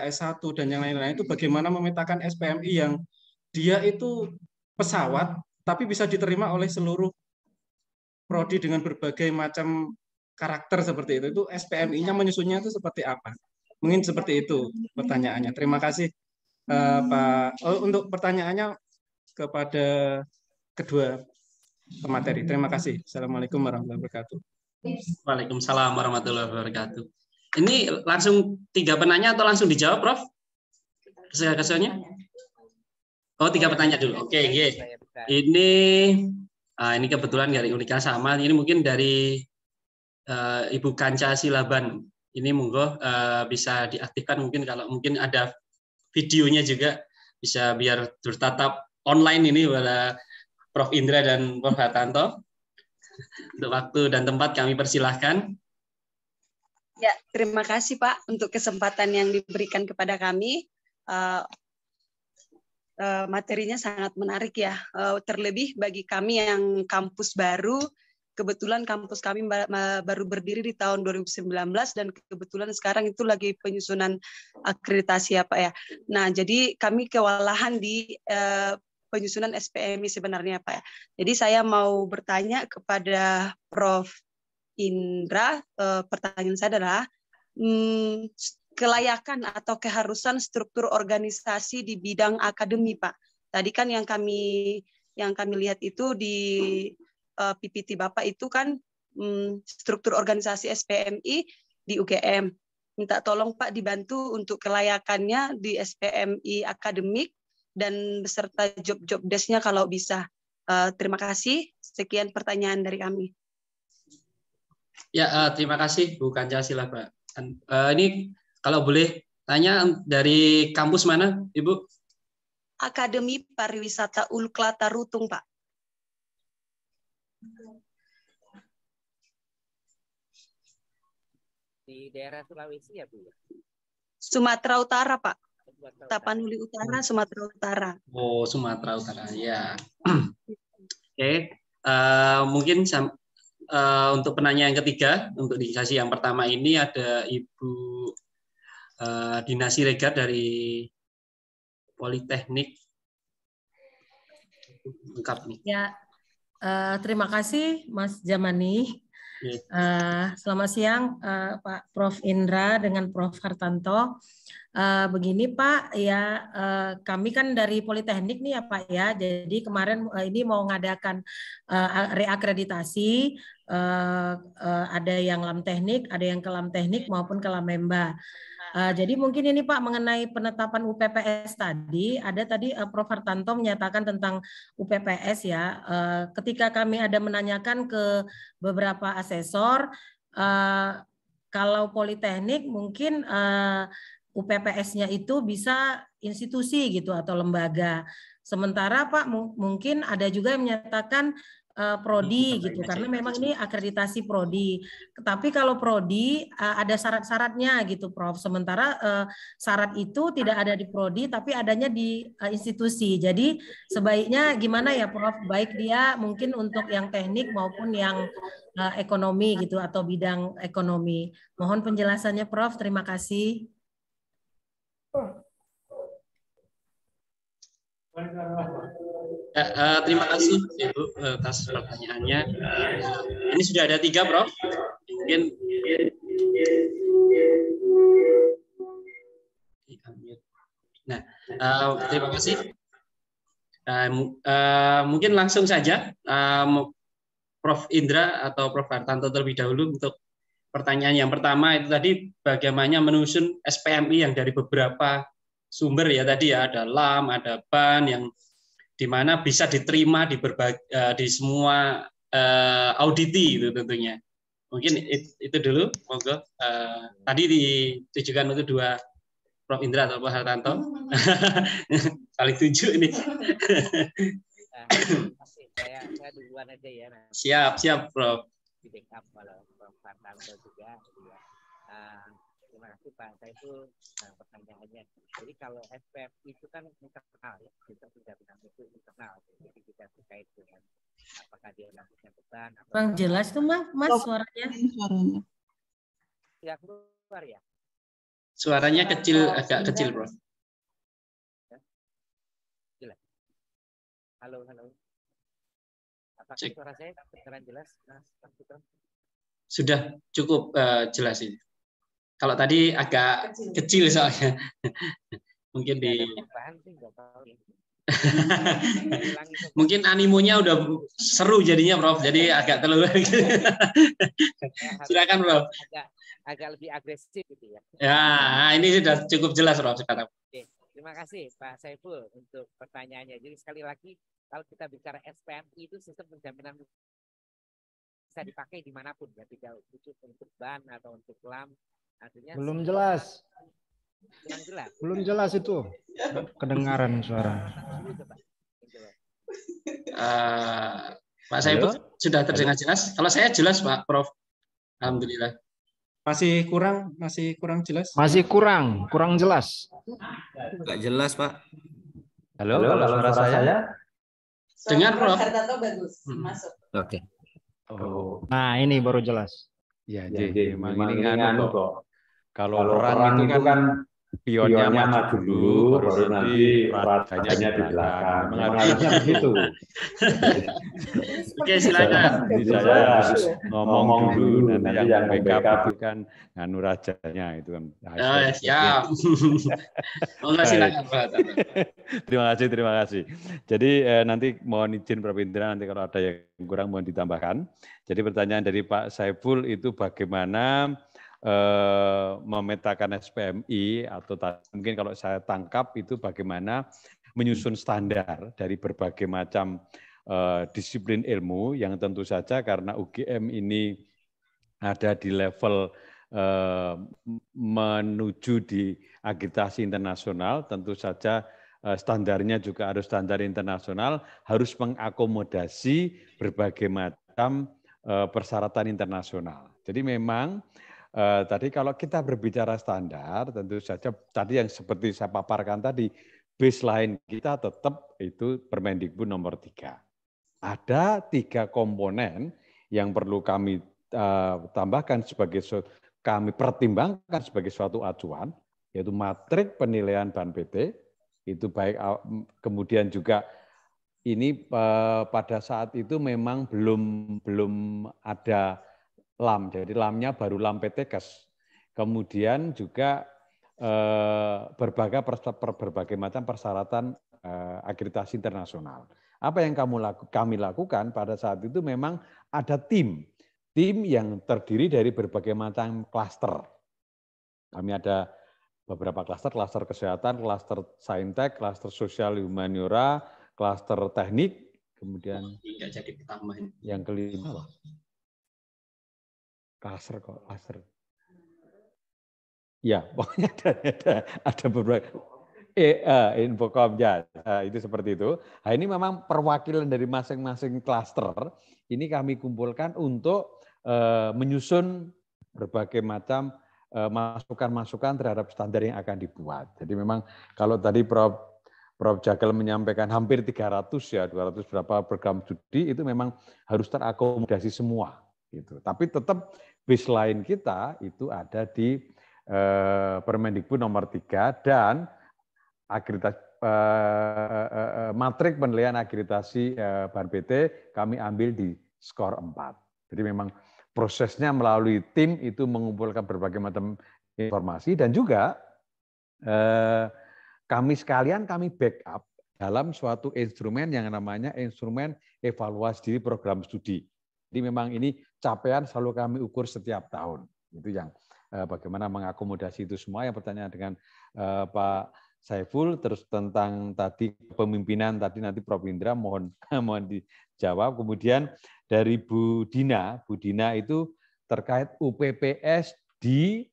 S1 dan yang lain-lain itu bagaimana memetakan SPMI yang dia itu pesawat tapi bisa diterima oleh seluruh prodi dengan berbagai macam karakter seperti itu. Itu SPMI-nya menyusunnya itu seperti apa? Mungkin seperti itu pertanyaannya. Terima kasih uh, Pak. Oh, untuk pertanyaannya kepada kedua pemateri. Terima kasih. Assalamualaikum warahmatullahi wabarakatuh. Waalaikumsalam warahmatullahi wabarakatuh. Ini langsung tiga penanya atau langsung dijawab, Prof? Kesannya? Oh, tiga pertanyaan dulu. Oke, okay, iya. yeah. Ini uh, ini kebetulan dari Unika sama. Ini mungkin dari uh, Ibu Kanca Silaban. Ini monggo uh, bisa diaktifkan mungkin kalau mungkin ada videonya juga bisa biar tertatap online ini pada Prof Indra dan Prof Hartanto Untuk waktu dan tempat kami persilahkan. Ya, terima kasih Pak untuk kesempatan yang diberikan kepada kami. Uh, uh, materinya sangat menarik ya, uh, terlebih bagi kami yang kampus baru. Kebetulan kampus kami baru berdiri di tahun 2019 dan kebetulan sekarang itu lagi penyusunan akreditasi ya Pak ya. Nah, jadi kami kewalahan di uh, penyusunan SPMI sebenarnya Pak. ya. Jadi saya mau bertanya kepada Prof Indra, eh, pertanyaan saya adalah hmm, kelayakan atau keharusan struktur organisasi di bidang akademi, Pak. Tadi kan yang kami yang kami lihat itu di eh, PPT Bapak itu kan hmm, struktur organisasi SPMI di UGM. Minta tolong Pak dibantu untuk kelayakannya di SPMI akademik dan beserta job-job desknya kalau bisa. Uh, terima kasih. Sekian pertanyaan dari kami. Ya, uh, terima kasih Bu Kanca sila Pak. Uh, ini kalau boleh tanya dari kampus mana, Ibu? Akademi Pariwisata Ulklatarutung Rutung, Pak. Di daerah Sulawesi ya, Bu? Sumatera Utara, Pak. Tapanuli Utara, Sumatera Utara. Oh, Sumatera Utara, ya. (clears throat) Oke, okay. uh, eh, mungkin uh, untuk penanya yang ketiga, untuk di yang pertama ini ada Ibu uh, Dina Siregar dari Politeknik. Lengkap nih. Ya, uh, terima kasih Mas Jamani. Uh, selamat siang uh, Pak Prof. Indra dengan Prof. Hartanto. Uh, begini Pak, ya uh, kami kan dari Politeknik nih ya Pak ya. Jadi kemarin uh, ini mau mengadakan uh, reakreditasi Eh, eh, ada yang lam teknik, ada yang kelam teknik maupun kelam memba. Eh, jadi mungkin ini Pak mengenai penetapan UPPS tadi, ada tadi Prof. Hartanto menyatakan tentang UPPS ya. ketika kami ada menanyakan ke beberapa asesor, kalau politeknik mungkin UPPS-nya itu bisa institusi gitu atau lembaga. Sementara Pak mungkin ada juga yang menyatakan uh, prodi hmm, gitu karena memang ini akreditasi prodi. Tapi kalau prodi uh, ada syarat-syaratnya gitu Prof. Sementara uh, syarat itu tidak ada di prodi tapi adanya di uh, institusi. Jadi sebaiknya gimana ya Prof? Baik dia mungkin untuk yang teknik maupun yang uh, ekonomi gitu atau bidang ekonomi. Mohon penjelasannya Prof. Terima kasih. Oh uh, terima kasih Ibu eh, atas pertanyaannya. Eh, ini sudah ada tiga, Prof. Mungkin Nah, uh, terima kasih. Uh, uh, mungkin langsung saja uh, Prof. Indra atau Prof. Hartanto terlebih dahulu untuk pertanyaan yang pertama itu tadi bagaimana menyusun SPMI yang dari beberapa sumber ya tadi ya ada LAM, ada BAN yang dimana bisa diterima di berbagai eh, di semua uh, auditi itu tentunya. Mungkin it, itu dulu monggo. Uh, tadi ditujukan untuk dua Prof Indra atau Prof Hartanto. (laughs) Saling tujuh ini. Ya, siap, siap, Prof. Di backup kalau Prof Hartanto juga. Iya masuk bahasa itu nah, pertanyaannya. Jadi kalau SPF itu kan internal ya, kita tidak bisa itu internal. Jadi kita terkait dengan apakah dia langsungnya beban. Bang jelas tuh mas, mas oh, suaranya. Suaranya. Tidak keluar ya. Suaranya kecil, agak kecil bro. Jelas. Ya. Halo, halo. Apakah Cek. suara saya terang jelas, Mas? Sudah cukup uh, jelas ini. Kalau tadi agak kecil, kecil soalnya. (laughs) Mungkin di (laughs) Mungkin animonya udah seru jadinya, Prof. Jadi agak terlalu. (laughs) Silakan, Prof. Agak, agak lebih agresif gitu ya. Ya, ini sudah cukup jelas, Prof. Sekarang. Oke. Terima kasih Pak Saiful untuk pertanyaannya. Jadi sekali lagi kalau kita bicara SPM itu sistem penjaminan bisa dipakai dimanapun ya tidak khusus untuk ban atau untuk lam Artinya belum jelas. Belum jelas. Belum jelas itu. Kedengaran suara. Uh, Pak Saiful sudah terdengar jelas? Kalau saya jelas Pak Prof. Alhamdulillah. Masih kurang, masih kurang jelas. Masih kurang, kurang jelas. Enggak jelas, Pak. Halo, Halo kalau suara, suara saya. saya? Dengar, Prof. Hartanto bagus, hmm. masuk. Oke. Okay. Oh. Nah, ini baru jelas. Ya, ya jadi ya, ya, Memang ini kok. Kalau, Kalau orang, orang itu kan, pionnya, kan pionnya maju dulu, baru, baru nanti rajanya di belakang. Harusnya begitu. Oke, silakan. Jadi saya harus ngomong, ngomong dulu, nanti, nanti yang backup itu kan nganu rajanya itu kan. Ya, ya, siap. Oh, (laughs) silakan Pak. terima kasih, terima kasih. Jadi eh, nanti mohon izin Prof. Indra nanti kalau ada yang kurang mohon ditambahkan. Jadi pertanyaan dari Pak Saiful itu bagaimana Eh, memetakan SPMI atau mungkin kalau saya tangkap itu bagaimana menyusun standar dari berbagai macam eh, disiplin ilmu yang tentu saja karena UGM ini ada di level eh, menuju di agitasi internasional tentu saja standarnya juga harus standar internasional, harus mengakomodasi berbagai macam persyaratan internasional. Jadi memang Eh, tadi kalau kita berbicara standar, tentu saja tadi yang seperti saya paparkan tadi, baseline kita tetap itu Permendikbud nomor tiga. Ada tiga komponen yang perlu kami uh, tambahkan sebagai kami pertimbangkan sebagai suatu acuan, yaitu matrik penilaian bahan PT, itu baik eh, kemudian juga ini uh, pada saat itu memang belum belum ada LAM. Jadi lamnya baru LAM PTKES. Kemudian juga eh, berbagai berbagai macam persyaratan eh, akreditasi internasional. Apa yang kamu laku, kami lakukan pada saat itu memang ada tim, tim yang terdiri dari berbagai macam klaster. Kami ada beberapa klaster, klaster kesehatan, klaster saintek, klaster sosial humaniora, klaster teknik, kemudian yang kelima Kasar kok, kasar. Ya, pokoknya ada, ada, ada beberapa eh, uh, infocom ya uh, itu seperti itu. Nah, ini memang perwakilan dari masing-masing klaster ini kami kumpulkan untuk uh, menyusun berbagai macam masukan-masukan terhadap standar yang akan dibuat. Jadi memang kalau tadi Prof Prof Jagal menyampaikan hampir 300 ya 200 berapa program judi itu memang harus terakomodasi semua gitu. Tapi tetap baseline kita itu ada di eh, Permendikbud nomor 3 dan akreditasi eh, eh, eh, matrik penilaian akreditasi eh, bahan PT kami ambil di skor 4. Jadi memang prosesnya melalui tim itu mengumpulkan berbagai macam informasi dan juga eh, kami sekalian kami backup dalam suatu instrumen yang namanya instrumen evaluasi diri program studi. Jadi memang ini capaian selalu kami ukur setiap tahun. Itu yang eh, bagaimana mengakomodasi itu semua. Yang pertanyaan dengan eh, Pak Saiful terus tentang tadi kepemimpinan tadi nanti Prof Indra mohon (laughs) mohon dijawab. Kemudian dari Bu Dina, Bu Dina itu terkait UPPS di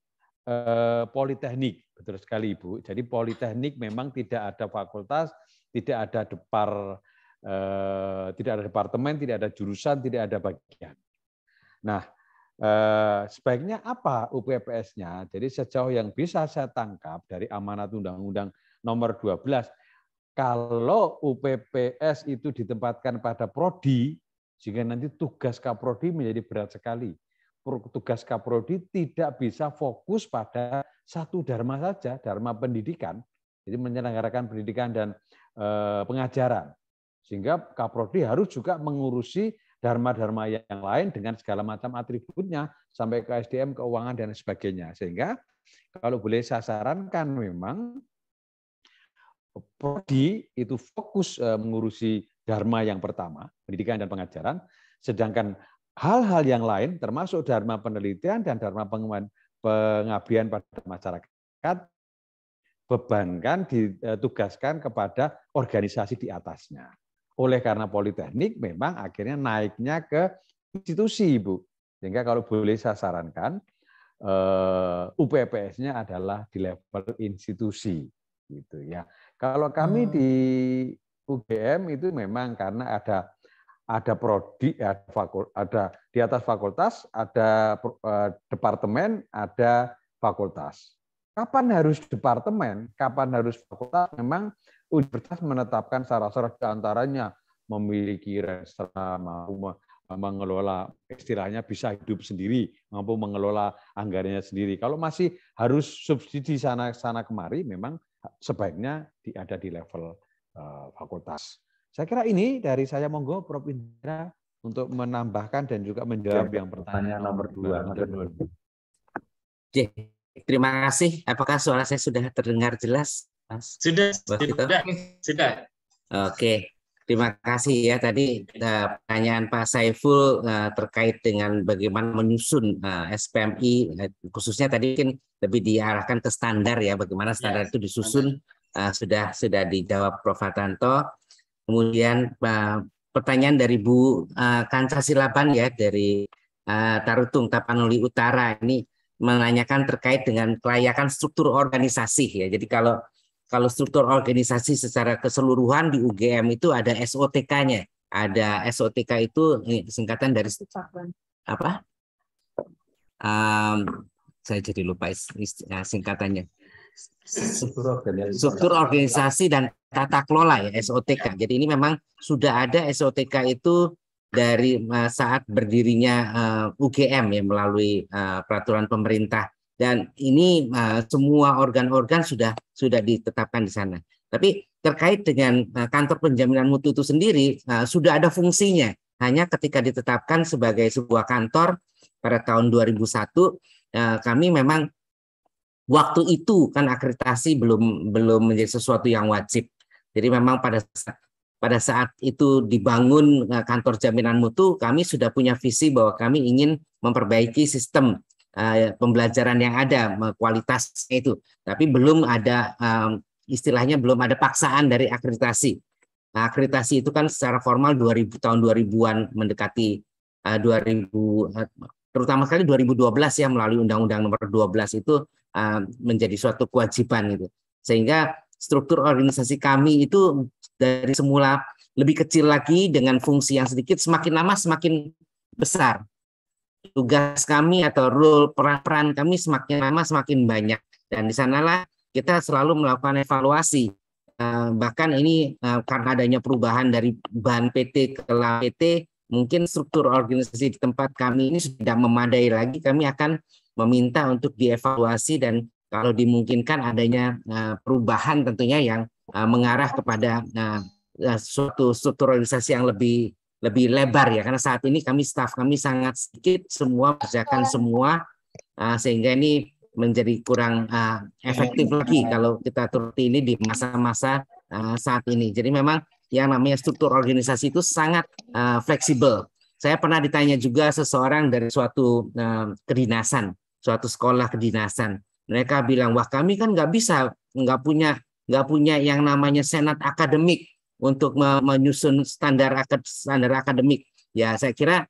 eh, Politeknik. Betul sekali Ibu. Jadi Politeknik memang tidak ada fakultas, tidak ada depar Eh, tidak ada departemen, tidak ada jurusan, tidak ada bagian. Nah, eh, sebaiknya apa UPPS-nya? Jadi sejauh yang bisa saya tangkap dari amanat Undang-Undang nomor 12, kalau UPPS itu ditempatkan pada prodi, sehingga nanti tugas kaprodi menjadi berat sekali. Tugas kaprodi tidak bisa fokus pada satu dharma saja, dharma pendidikan, jadi menyelenggarakan pendidikan dan eh, pengajaran. Sehingga kaprodi harus juga mengurusi dharma-dharma yang lain dengan segala macam atributnya sampai ke SDM, keuangan dan sebagainya. Sehingga kalau boleh saya sarankan memang prodi itu fokus eh, mengurusi dharma yang pertama, pendidikan dan pengajaran, sedangkan hal-hal yang lain termasuk dharma penelitian dan dharma pengabdian pada masyarakat bebankan ditugaskan eh, kepada organisasi di atasnya. Oleh karena politeknik memang akhirnya naiknya ke institusi, Ibu. Sehingga kalau boleh saya sarankan, eh, UPPS-nya adalah di level institusi gitu ya. Kalau kami hmm. di UGM itu memang karena ada ada prodi, ada, fakult, ada di atas fakultas, ada eh, departemen, ada fakultas. Kapan harus departemen, kapan harus fakultas? Memang universitas menetapkan syarat-syarat diantaranya memiliki restoran, mampu mengelola istilahnya bisa hidup sendiri, mampu mengelola anggarannya sendiri. Kalau masih harus subsidi sana sana kemari, memang sebaiknya ada di level uh, fakultas. Saya kira ini dari saya monggo Prof Indra untuk menambahkan dan juga menjawab yang pertanyaan nomor dua. Oke Terima kasih. Apakah suara saya sudah terdengar jelas? Sudah, sudah, sudah. Oke, terima kasih ya tadi pertanyaan Pak Saiful eh, terkait dengan bagaimana menyusun eh, SPMI eh, khususnya tadi kan lebih diarahkan ke standar ya, bagaimana iya, standar ya, itu disusun standar. sudah sudah dijawab Prof. Tanto. Kemudian pertanyaan dari Bu uh, Kanca Silaban ya dari Tarutung Tapanuli Utara ini menanyakan terkait dengan kelayakan struktur organisasi ya. Jadi kalau kalau struktur organisasi secara keseluruhan di UGM itu ada SOTK-nya. Ada SOTK itu singkatan dari apa? Um, saya jadi lupa ya, singkatannya. Struktur organisasi. struktur organisasi dan tata kelola ya SOTK. Jadi ini memang sudah ada SOTK itu dari eh, saat berdirinya eh, UGM ya melalui eh, peraturan pemerintah dan ini uh, semua organ-organ sudah sudah ditetapkan di sana. Tapi terkait dengan uh, kantor penjaminan mutu itu sendiri uh, sudah ada fungsinya. Hanya ketika ditetapkan sebagai sebuah kantor pada tahun 2001 uh, kami memang waktu itu kan akreditasi belum belum menjadi sesuatu yang wajib. Jadi memang pada saat pada saat itu dibangun kantor jaminan mutu, kami sudah punya visi bahwa kami ingin memperbaiki sistem Eh, pembelajaran yang ada kualitasnya itu tapi belum ada istilahnya belum ada paksaan dari akreditasi nah, akreditasi itu kan secara formal 2000 tahun 2000-an mendekati 2000 eh, eh, terutama sekali 2012 ya melalui undang-undang nomor 12 itu menjadi suatu kewajiban itu. sehingga struktur organisasi kami itu dari semula lebih kecil lagi dengan fungsi yang sedikit semakin lama semakin besar tugas kami atau role peran-peran kami semakin lama semakin banyak dan di sanalah kita selalu melakukan evaluasi eh, bahkan ini eh, karena adanya perubahan dari bahan PT ke LAM PT mungkin struktur organisasi di tempat kami ini sudah memadai lagi kami akan meminta untuk dievaluasi dan kalau dimungkinkan adanya eh, perubahan tentunya yang mengarah kepada suatu struktur organisasi yang lebih lebih lebar ya karena saat ini kami staff kami sangat sedikit semua kerjakan semua uh, sehingga ini menjadi kurang uh, efektif lagi kalau kita turuti ini di masa-masa uh, saat ini. Jadi memang yang namanya struktur organisasi itu sangat uh, fleksibel. Saya pernah ditanya juga seseorang dari suatu uh, kedinasan, suatu sekolah kedinasan. Mereka bilang, wah kami kan nggak bisa, nggak punya, nggak punya yang namanya senat akademik untuk menyusun standar akad standar akademik. Ya, saya kira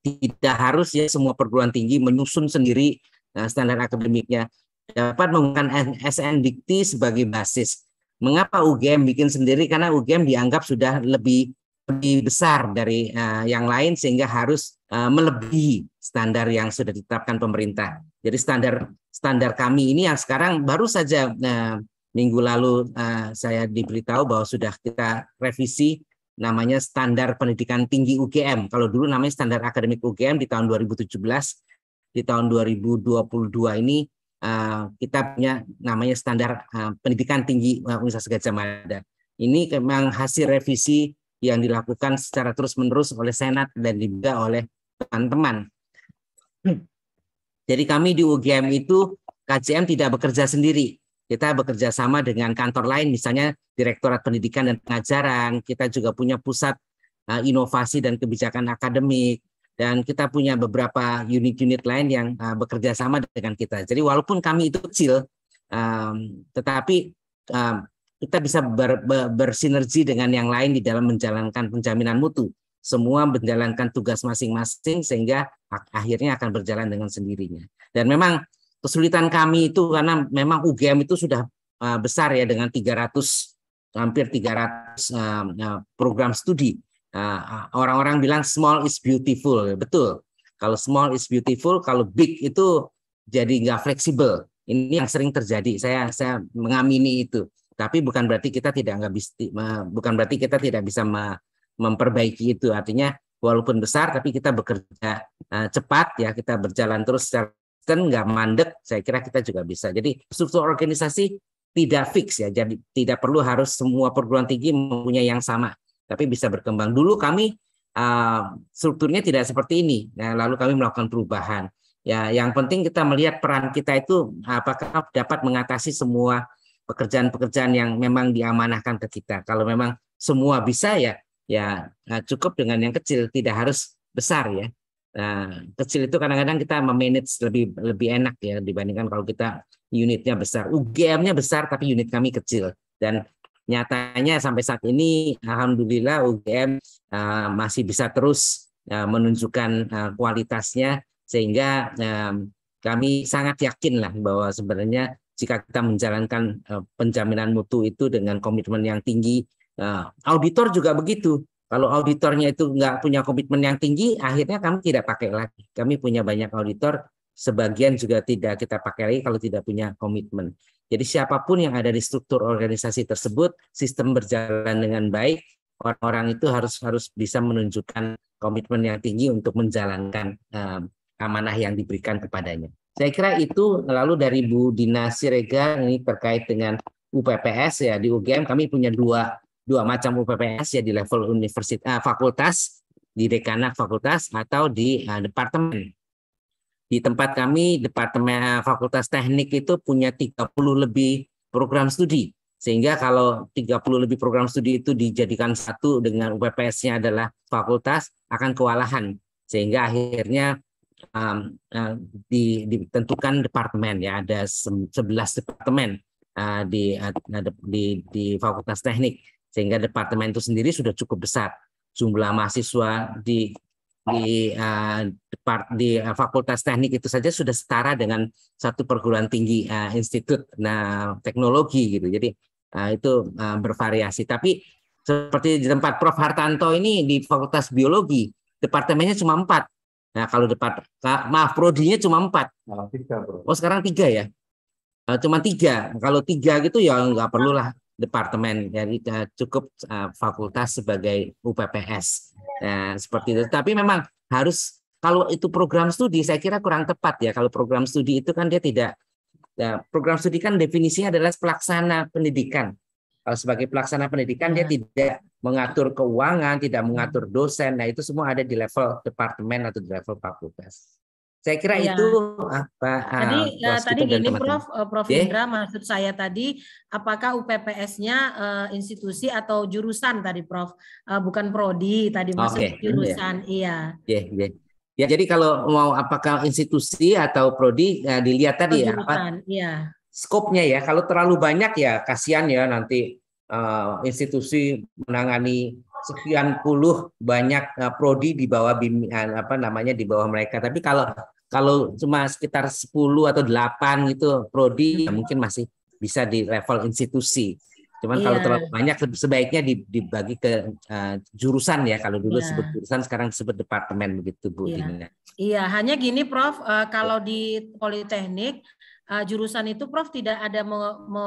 tidak harus ya semua perguruan tinggi menyusun sendiri eh, standar akademiknya. Dapat menggunakan SN Dikti sebagai basis. Mengapa UGM bikin sendiri? Karena UGM dianggap sudah lebih lebih besar dari uh, yang lain sehingga harus uh, melebihi standar yang sudah ditetapkan pemerintah. Jadi standar standar kami ini yang sekarang baru saja uh, minggu lalu uh, saya diberitahu bahwa sudah kita revisi namanya standar pendidikan tinggi UGM. Kalau dulu namanya standar akademik UGM di tahun 2017, di tahun 2022 ini uh, kita punya namanya standar uh, pendidikan tinggi uh, Universitas Gajah Mada. Ini memang hasil revisi yang dilakukan secara terus-menerus oleh Senat dan juga oleh teman-teman. Jadi kami di UGM itu KCM tidak bekerja sendiri. Kita bekerja sama dengan kantor lain, misalnya Direktorat Pendidikan dan Pengajaran. Kita juga punya pusat eh, inovasi dan kebijakan akademik. Dan kita punya beberapa unit-unit lain yang eh, bekerja sama dengan kita. Jadi walaupun kami itu kecil, tetapi kita bisa bersinergi dengan yang lain di dalam menjalankan penjaminan mutu. Semua menjalankan tugas masing-masing sehingga akhirnya akan berjalan dengan sendirinya. Dan memang kesulitan kami itu karena memang UGM itu sudah uh, besar ya dengan 300 hampir 300 uh, eh, eh, program studi. Nah, orang-orang uh, bilang small is beautiful, betul. Kalau small is beautiful, kalau big itu jadi nggak fleksibel. Ini yang sering terjadi. Saya saya mengamini itu. Tapi bukan berarti kita tidak nggak bisa, bukan berarti kita tidak bisa memperbaiki itu. Artinya walaupun besar, tapi kita bekerja cepat ya, kita berjalan terus secara konsisten, nggak mandek, saya kira kita juga bisa. Jadi struktur organisasi tidak fix ya, jadi tidak perlu harus semua perguruan tinggi mempunyai yang sama, tapi bisa berkembang. Dulu kami uh, strukturnya tidak seperti ini, nah, lalu kami melakukan perubahan. Ya, yang penting kita melihat peran kita itu apakah dapat mengatasi semua pekerjaan-pekerjaan yang memang diamanahkan ke kita. Kalau memang semua bisa ya, ya eh, cukup dengan yang kecil, tidak harus besar ya. Nah, kecil itu kadang-kadang kita memanage lebih lebih enak ya dibandingkan kalau kita unitnya besar. UGM-nya besar tapi unit kami kecil dan nyatanya sampai saat ini alhamdulillah UGM uh, eh, masih bisa terus uh, menunjukkan uh, kualitasnya sehingga um, kami sangat yakin lah bahwa sebenarnya jika kita menjalankan uh, penjaminan mutu itu dengan komitmen yang tinggi uh, auditor juga begitu kalau auditornya itu nggak punya komitmen yang tinggi, akhirnya kami tidak pakai lagi. Kami punya banyak auditor, sebagian juga tidak kita pakai lagi kalau tidak punya komitmen. Jadi siapapun yang ada di struktur organisasi tersebut, sistem berjalan dengan baik, orang-orang itu harus harus bisa menunjukkan komitmen yang tinggi untuk menjalankan eh, amanah yang diberikan kepadanya. Saya kira itu lalu dari Bu Dina Siregar ini terkait dengan UPPS ya di UGM kami punya dua dua macam UPPS ya di level universitas uh, eh, fakultas di dekanat fakultas atau di uh, departemen. Di tempat kami departemen uh, fakultas teknik itu punya 30 lebih program studi. Sehingga kalau 30 lebih program studi itu dijadikan satu dengan UPPS-nya adalah fakultas akan kewalahan. Sehingga akhirnya um, uh, di, ditentukan departemen ya ada 11 departemen uh, di, uh, di di fakultas teknik sehingga departemen itu sendiri sudah cukup besar. Jumlah mahasiswa di di uh, depart di uh, fakultas teknik itu saja sudah setara dengan satu perguruan tinggi uh, institut nah teknologi gitu jadi uh, itu uh, bervariasi tapi seperti di tempat Prof Hartanto ini di fakultas biologi departemennya cuma empat nah kalau depart maaf prodinya cuma empat oh sekarang tiga ya uh, cuma tiga kalau tiga gitu ya nggak perlulah departemen dari eh, cukup eh, fakultas sebagai UPPS uh, nah, seperti itu tapi memang harus kalau itu program studi saya kira kurang tepat ya kalau program studi itu kan dia tidak uh, program studi kan definisinya adalah pelaksana pendidikan kalau sebagai pelaksana pendidikan dia tidak mengatur keuangan tidak mengatur dosen nah itu semua ada di level departemen atau di level fakultas saya kira ya. itu apa? Ah, tadi ya, tadi gini teman -teman. Prof, uh, Prof yeah. Indra maksud saya tadi apakah UPPS-nya uh, eh, institusi atau jurusan tadi Prof, uh, bukan prodi tadi maksud okay. Iya. jurusan. Yeah. Iya. Iya, yeah, iya. Yeah. Ya jadi kalau mau apakah institusi atau prodi ya, dilihat tadi ya apa? Iya. Skopnya ya, kalau terlalu banyak ya kasihan ya nanti uh, institusi menangani sekian puluh banyak uh, prodi di bawah bimbingan e, apa namanya di bawah mereka. Tapi kalau kalau cuma sekitar 10 atau 8 itu prodi ya mungkin masih bisa di level institusi. Cuman yeah. kalau iya. terlalu banyak sebaiknya dibagi ke uh, jurusan ya. Kalau dulu yeah. sebut jurusan sekarang sebut departemen begitu Bu yeah. Iya, hanya gini Prof, kalau di Politeknik uh, jurusan itu Prof tidak ada me, me,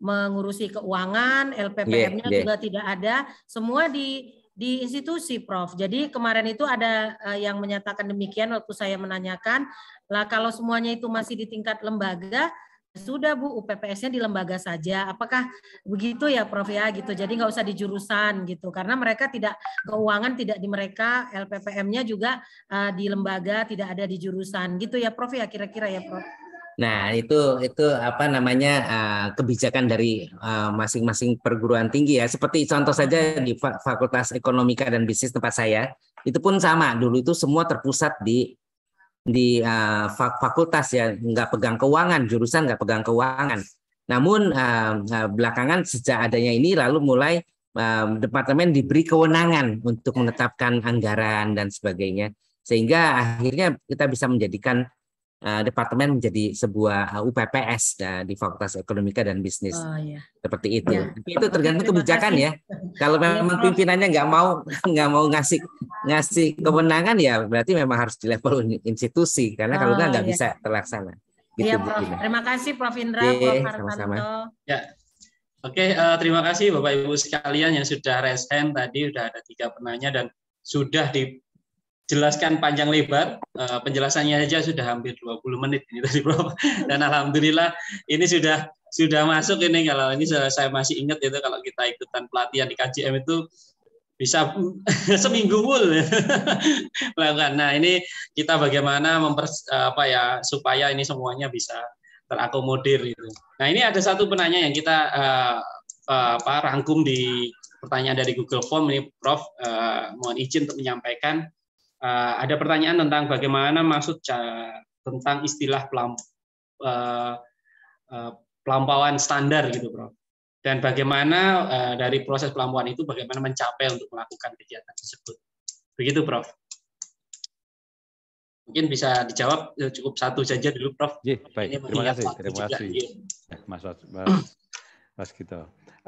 mengurusi keuangan, LPPM-nya yeah, yeah. juga tidak ada, semua di di institusi Prof. Jadi kemarin itu ada uh, yang menyatakan demikian waktu saya menanyakan, lah kalau semuanya itu masih di tingkat lembaga, sudah Bu UPPS-nya di lembaga saja. Apakah begitu ya Prof ya gitu. Jadi nggak usah di jurusan gitu karena mereka tidak keuangan tidak di mereka, LPPM-nya juga uh, di lembaga tidak ada di jurusan gitu ya Prof ya kira-kira ya Prof. Nah, itu itu apa namanya uh, kebijakan dari eh, masing-masing uh, perguruan tinggi ya. Seperti contoh saja di Fakultas Ekonomika dan Bisnis tempat saya, itu pun sama. Dulu itu semua terpusat di di uh, fakultas ya, nggak pegang keuangan, jurusan nggak pegang keuangan. Namun uh, belakangan sejak adanya ini lalu mulai departemen diberi kewenangan untuk menetapkan anggaran dan sebagainya. Sehingga akhirnya kita bisa menjadikan Eh, departemen menjadi sebuah eh, UPPS uh, eh, di Fakultas Ekonomika dan Bisnis. Oh, iya. Seperti itu. Ya. itu tergantung kebijakan ya. Kalau iya, memang pimpinannya nggak mau (laughs) nggak mau ngasih ngasih kewenangan ya berarti memang harus di level institusi karena kalau nggak oh, nggak iya. bisa terlaksana. Gitu, ya, Prof. Terima kasih Prof Indra, Oke, Prof -sama. Ya. Oke, uh, terima kasih Bapak Ibu sekalian yang sudah raise hand tadi sudah ada tiga penanya dan sudah di jelaskan panjang lebar. Eh, penjelasannya aja sudah hampir 20 menit ini tadi Prof. Dan alhamdulillah ini sudah sudah masuk ini kalau ini saya masih ingat itu kalau kita ikutan pelatihan di KJM itu bisa (laughs) seminggu full melakukan. Nah ini kita bagaimana memper eh, apa ya supaya ini semuanya bisa terakomodir itu. Nah ini ada satu penanya yang kita eh, apa rangkum di pertanyaan dari Google Form ini, Prof. mohon izin untuk menyampaikan Eh, ada pertanyaan tentang bagaimana maksud tentang istilah pelam, uh, pelampauan standar gitu, Prof. Dan bagaimana dari proses pelampauan itu bagaimana mencapai untuk melakukan kegiatan tersebut. Begitu, Prof. Mungkin bisa dijawab ya, cukup satu saja dulu, Prof. Ya, baik. terima kasih. Terima kasih. Iya. Ya, mas, mas, mas, mas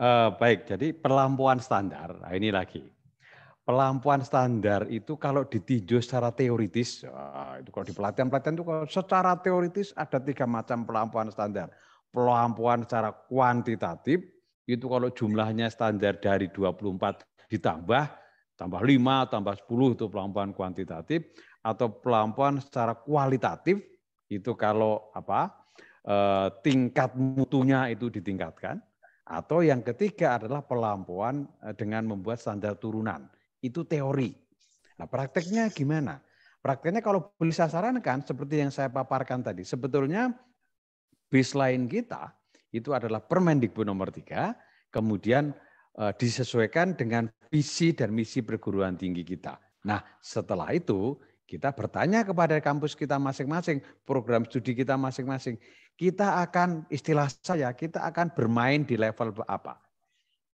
Uh, baik, jadi perlampuan standar, nah, ini lagi pelampuan standar itu kalau ditinjau secara teoritis, itu kalau di pelatihan-pelatihan itu kalau secara teoritis ada tiga macam pelampuan standar. Pelampuan secara kuantitatif, itu kalau jumlahnya standar dari 24 ditambah, tambah 5, tambah 10 itu pelampuan kuantitatif, atau pelampuan secara kualitatif, itu kalau apa eh, tingkat mutunya itu ditingkatkan, atau yang ketiga adalah pelampuan eh, dengan membuat standar turunan itu teori. Nah, prakteknya gimana? Prakteknya kalau boleh saya sarankan, seperti yang saya paparkan tadi, sebetulnya baseline kita itu adalah Permendikbud nomor 3, kemudian eh, disesuaikan dengan visi dan misi perguruan tinggi kita. Nah, setelah itu kita bertanya kepada kampus kita masing-masing, program studi kita masing-masing. Kita akan, istilah saya, kita akan bermain di level apa.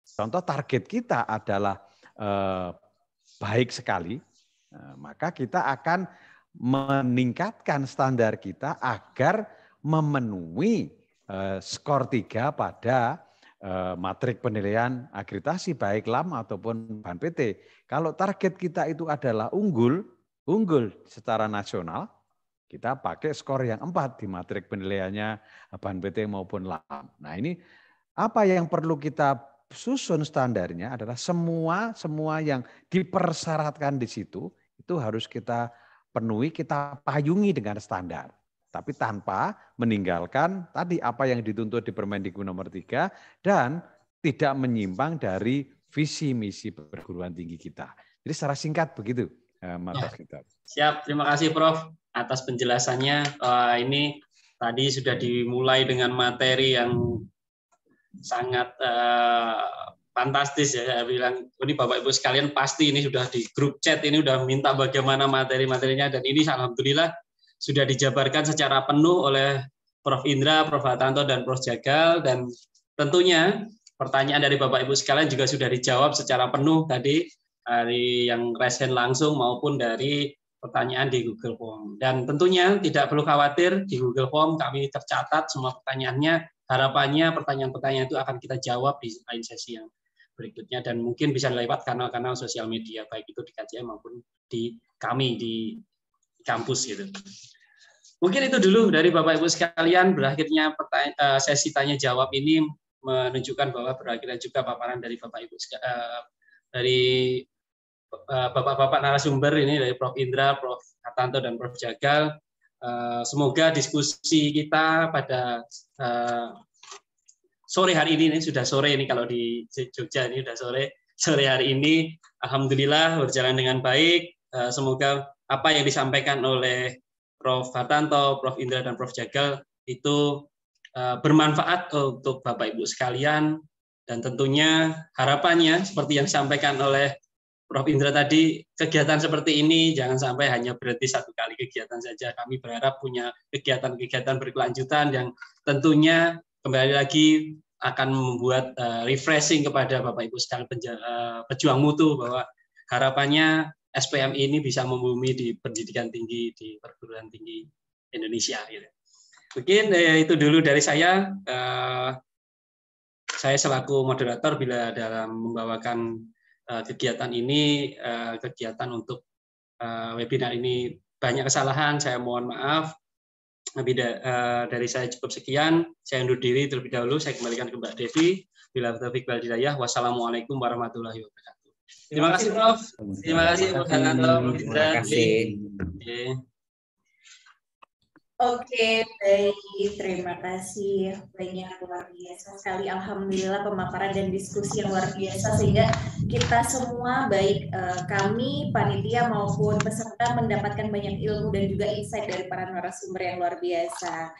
Contoh target kita adalah eh, baik sekali, eh, maka kita akan meningkatkan standar kita agar memenuhi eh, skor tiga pada eh, matrik penilaian akreditasi baik LAM ataupun bahan PT. Kalau target kita itu adalah unggul, unggul secara nasional, kita pakai skor yang empat di matrik penilaiannya bahan PT maupun LAM. Nah ini apa yang perlu kita susun standarnya adalah semua semua yang dipersyaratkan di situ itu harus kita penuhi, kita payungi dengan standar. Tapi tanpa meninggalkan tadi apa yang dituntut di Permendikbud nomor 3 dan tidak menyimpang dari visi misi perguruan tinggi kita. Jadi secara singkat begitu eh, mata ya. kita. Siap, terima kasih Prof atas penjelasannya. Eh, ini tadi sudah dimulai dengan materi yang sangat uh, fantastis ya saya bilang oh, ini bapak ibu sekalian pasti ini sudah di grup chat ini sudah minta bagaimana materi-materinya dan ini alhamdulillah sudah dijabarkan secara penuh oleh Prof Indra, Prof Hatanto dan Prof Jagal dan tentunya pertanyaan dari bapak ibu sekalian juga sudah dijawab secara penuh tadi dari yang resen langsung maupun dari pertanyaan di Google Form dan tentunya tidak perlu khawatir di Google Form kami tercatat semua pertanyaannya harapannya pertanyaan-pertanyaan itu akan kita jawab di lain sesi yang berikutnya dan mungkin bisa lewat kanal-kanal sosial media baik itu di KJM maupun di kami di kampus gitu. Mungkin itu dulu dari Bapak Ibu sekalian berakhirnya eh, sesi tanya jawab ini menunjukkan bahwa berakhirnya juga paparan dari Bapak Ibu eh, dari eh, bapak-bapak narasumber ini dari Prof Indra, Prof Hartanto dan Prof Jagal Eh, semoga diskusi kita pada uh, sore hari ini, ini sudah sore ini kalau di Jogja ini sudah sore sore hari ini alhamdulillah berjalan dengan baik. Uh, semoga apa yang disampaikan oleh Prof Hartanto, Prof Indra dan Prof Jagal itu uh, bermanfaat untuk Bapak Ibu sekalian dan tentunya harapannya seperti yang disampaikan oleh Prof. Indra tadi, kegiatan seperti ini jangan sampai hanya berhenti satu kali kegiatan saja. Kami berharap punya kegiatan-kegiatan berkelanjutan yang tentunya kembali lagi akan membuat uh, refreshing kepada Bapak Ibu sekalian uh, pejuang mutu bahwa harapannya SPM ini bisa membumi di pendidikan tinggi di perguruan tinggi Indonesia. Gitu. Mungkin eh, itu dulu dari saya. Uh, saya selaku moderator bila dalam membawakan Eh, kegiatan ini, eh, kegiatan untuk eh, webinar ini banyak kesalahan. Saya mohon maaf. Lebih dari saya cukup sekian. Saya undur diri terlebih dahulu. Saya kembalikan ke Mbak Devi. Bila Taufik wal Wassalamualaikum warahmatullahi wabarakatuh. Terima kasih, Prof. Terima kasih, Prof. Terima Terima kasih. Oke, okay, baik. Terima kasih banyak luar biasa sekali. Alhamdulillah pemaparan dan diskusi yang luar biasa sehingga kita semua baik uh, kami panitia maupun peserta mendapatkan banyak ilmu dan juga insight dari para narasumber yang luar biasa.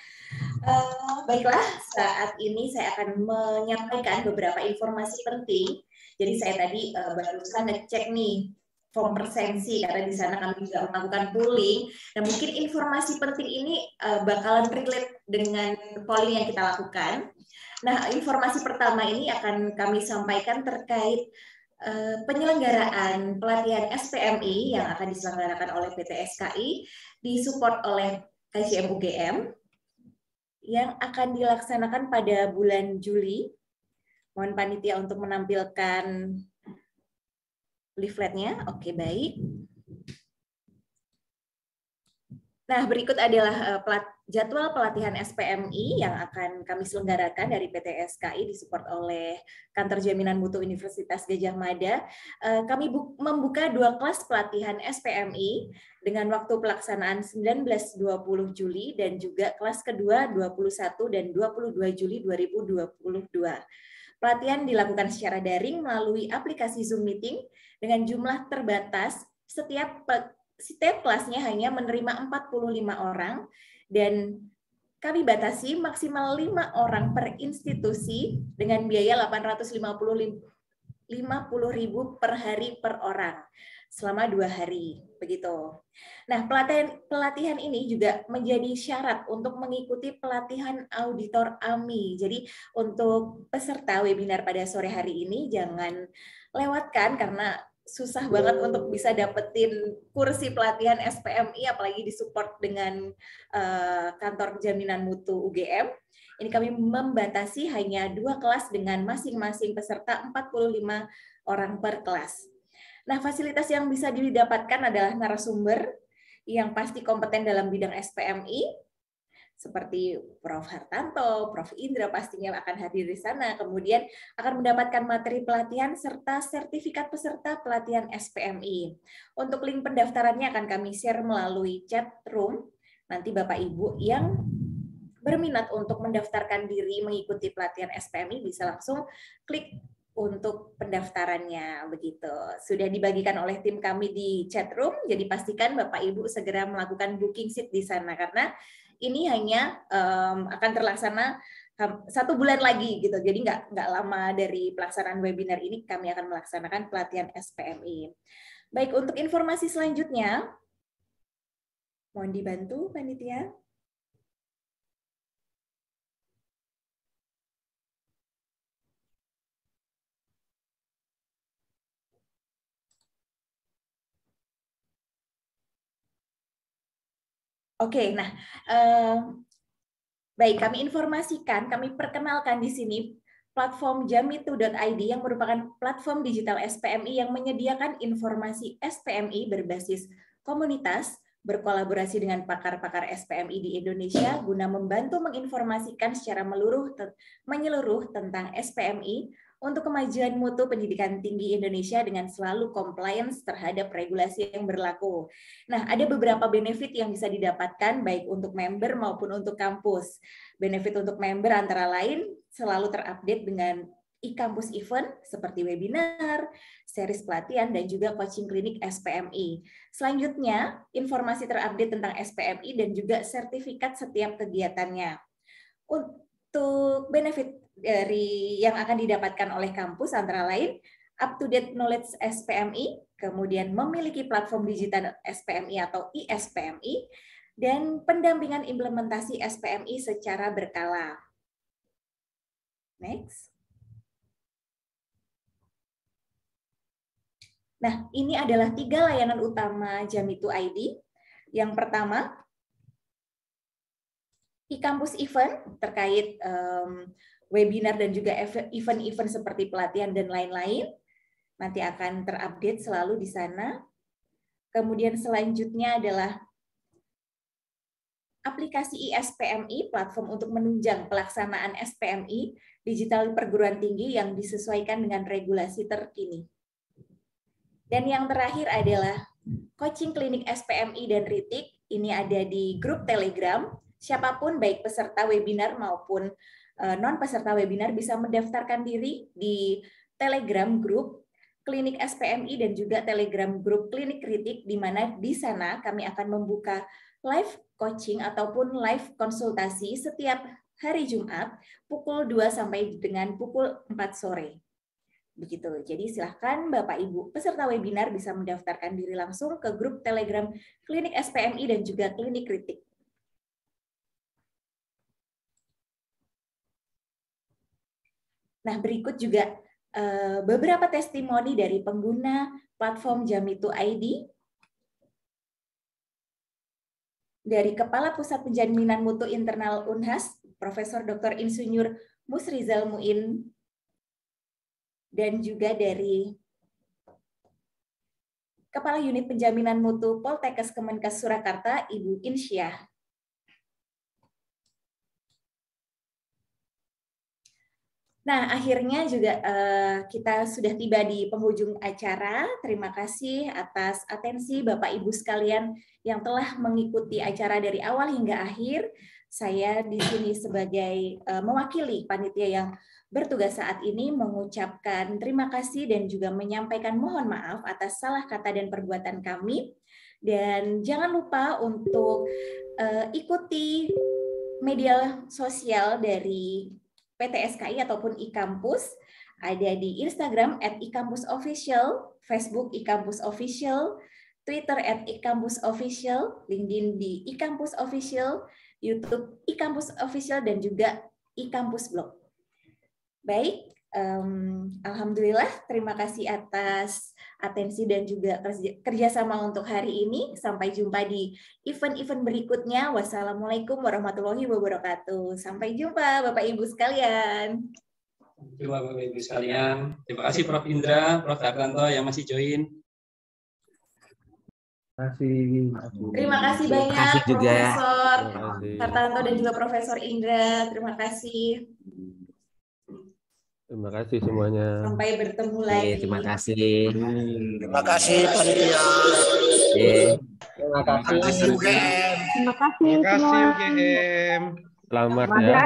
Uh, baiklah, saat ini saya akan menyampaikan beberapa informasi penting. Jadi saya tadi uh, barusan ngecek nih form persensi karena di sana kami juga melakukan polling. dan mungkin informasi penting ini uh, bakalan relate dengan polling yang kita lakukan. Nah, informasi pertama ini akan kami sampaikan terkait eh, penyelenggaraan pelatihan SPMI yang akan diselenggarakan oleh PT SKI disupport oleh KCM UGM yang akan dilaksanakan pada bulan Juli. Mohon panitia untuk menampilkan leafletnya. Oke, baik. Nah, berikut adalah eh, jadwal pelatihan SPMI yang akan kami selenggarakan dari PT SKI disupport oleh Kantor Jaminan Mutu Universitas Gajah Mada. Eh, kami membuka dua kelas pelatihan SPMI dengan waktu pelaksanaan 19-20 Juli dan juga kelas kedua 21 dan 22 Juli 2022. Pelatihan dilakukan secara daring melalui aplikasi Zoom Meeting dengan jumlah terbatas, setiap setiap kelasnya hanya menerima 45 orang dan kami batasi maksimal 5 orang per institusi dengan biaya puluh ribu per hari per orang selama dua hari begitu. Nah pelatihan pelatihan ini juga menjadi syarat untuk mengikuti pelatihan auditor AMI. Jadi untuk peserta webinar pada sore hari ini jangan lewatkan karena susah banget untuk bisa dapetin kursi pelatihan SPMI apalagi disupport dengan uh, kantor jaminan mutu UGM. Ini kami membatasi hanya dua kelas dengan masing-masing peserta 45 orang per kelas. Nah, fasilitas yang bisa didapatkan adalah narasumber yang pasti kompeten dalam bidang SPMI, seperti Prof. Hartanto, Prof. Indra pastinya akan hadir di sana. Kemudian akan mendapatkan materi pelatihan serta sertifikat peserta pelatihan SPMI. Untuk link pendaftarannya akan kami share melalui chat room. Nanti Bapak Ibu yang berminat untuk mendaftarkan diri mengikuti pelatihan SPMI bisa langsung klik untuk pendaftarannya begitu. Sudah dibagikan oleh tim kami di chat room, jadi pastikan Bapak Ibu segera melakukan booking seat di sana karena ini hanya um, akan terlaksana satu bulan lagi gitu. Jadi nggak nggak lama dari pelaksanaan webinar ini kami akan melaksanakan pelatihan SPMI. Baik untuk informasi selanjutnya, mohon dibantu panitia. Oke, okay, nah um, baik kami informasikan, kami perkenalkan di sini platform jamitu.id yang merupakan platform digital SPMI yang menyediakan informasi SPMI berbasis komunitas berkolaborasi dengan pakar-pakar SPMI di Indonesia guna membantu menginformasikan secara meluruh, menyeluruh tentang SPMI untuk kemajuan mutu pendidikan tinggi Indonesia dengan selalu compliance terhadap regulasi yang berlaku. Nah, ada beberapa benefit yang bisa didapatkan baik untuk member maupun untuk kampus. Benefit untuk member antara lain selalu terupdate dengan e-kampus event seperti webinar, series pelatihan, dan juga coaching klinik SPMI. Selanjutnya, informasi terupdate tentang SPMI dan juga sertifikat setiap kegiatannya. Untuk benefit dari yang akan didapatkan oleh kampus antara lain up to date knowledge SPMI, kemudian memiliki platform digital SPMI atau ISPMI dan pendampingan implementasi SPMI secara berkala. Next. Nah, ini adalah tiga layanan utama Jamitu ID. Yang pertama, di kampus event terkait um, webinar dan juga event-event seperti pelatihan dan lain-lain. Nanti akan terupdate selalu di sana. Kemudian selanjutnya adalah aplikasi ISPMI, platform untuk menunjang pelaksanaan SPMI digital perguruan tinggi yang disesuaikan dengan regulasi terkini. Dan yang terakhir adalah coaching klinik SPMI dan RITIK. Ini ada di grup Telegram. Siapapun baik peserta webinar maupun Eh, non peserta webinar bisa mendaftarkan diri di Telegram grup Klinik SPMI dan juga Telegram grup Klinik Kritik di mana di sana kami akan membuka live coaching ataupun live konsultasi setiap hari Jumat pukul 2 sampai dengan pukul 4 sore. Begitu. Jadi silahkan Bapak Ibu peserta webinar bisa mendaftarkan diri langsung ke grup Telegram Klinik SPMI dan juga Klinik Kritik. Nah, berikut juga eh, beberapa testimoni dari pengguna platform Jamitu ID dari Kepala Pusat Penjaminan Mutu Internal Unhas, Profesor Dr. Insinyur Musrizal Muin, dan juga dari Kepala Unit Penjaminan Mutu Poltekkes Kemenkes Surakarta, Ibu Insyah. Nah, akhirnya juga uh, kita sudah tiba di penghujung acara. Terima kasih atas atensi Bapak Ibu sekalian yang telah mengikuti acara dari awal hingga akhir. Saya di sini sebagai uh, mewakili panitia yang bertugas saat ini mengucapkan terima kasih dan juga menyampaikan mohon maaf atas salah kata dan perbuatan kami. Dan jangan lupa untuk uh, ikuti media sosial dari PTSKI ataupun iKampus. Ada di Instagram at Official, Facebook Official, Twitter at Official, LinkedIn di Official, YouTube Official dan juga Blog. Baik, um, Alhamdulillah terima kasih atas atensi dan juga kerjasama untuk hari ini. Sampai jumpa di event-event berikutnya. Wassalamualaikum warahmatullahi wabarakatuh. Sampai jumpa Bapak Ibu sekalian. kasih Bapak Ibu sekalian. Terima kasih Prof. Indra, Prof. Darlanto yang masih join. Terima kasih. Terima kasih banyak ya. Terima kasih juga. Profesor Tartanto dan juga Profesor Indra. Terima kasih. Terima kasih semuanya. Sampai bertemu lagi. terima kasih. Terima kasih panitia. Terima kasih kasih. Terima kasih UGM. Selamat ya.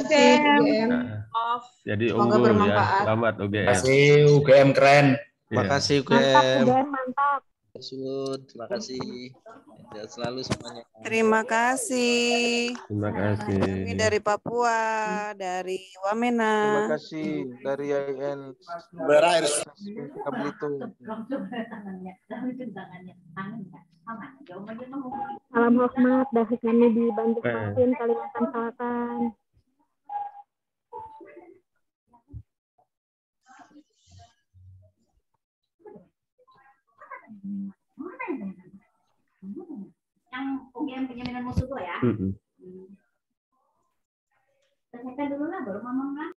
UGM. Nah, jadi unggul ya. Selamat UGM. Terima kasih UGM keren. Terima iya. kasih UGM. Mantap, UGM mantap. Sud, terima kasih. Sehat selalu semuanya. Terima kasih. Terima kasih. dari Papua, dari Wamena. Terima kasih dari IAIN. Berair. Salam hormat dari kami di Banjarmasin, Kalimantan Selatan. Yang UGM penjaminan musuh tuh ya. Mm -hmm. dulu lah baru ngomong lah.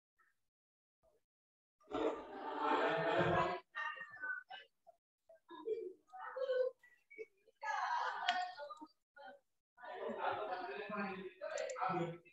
Thank you.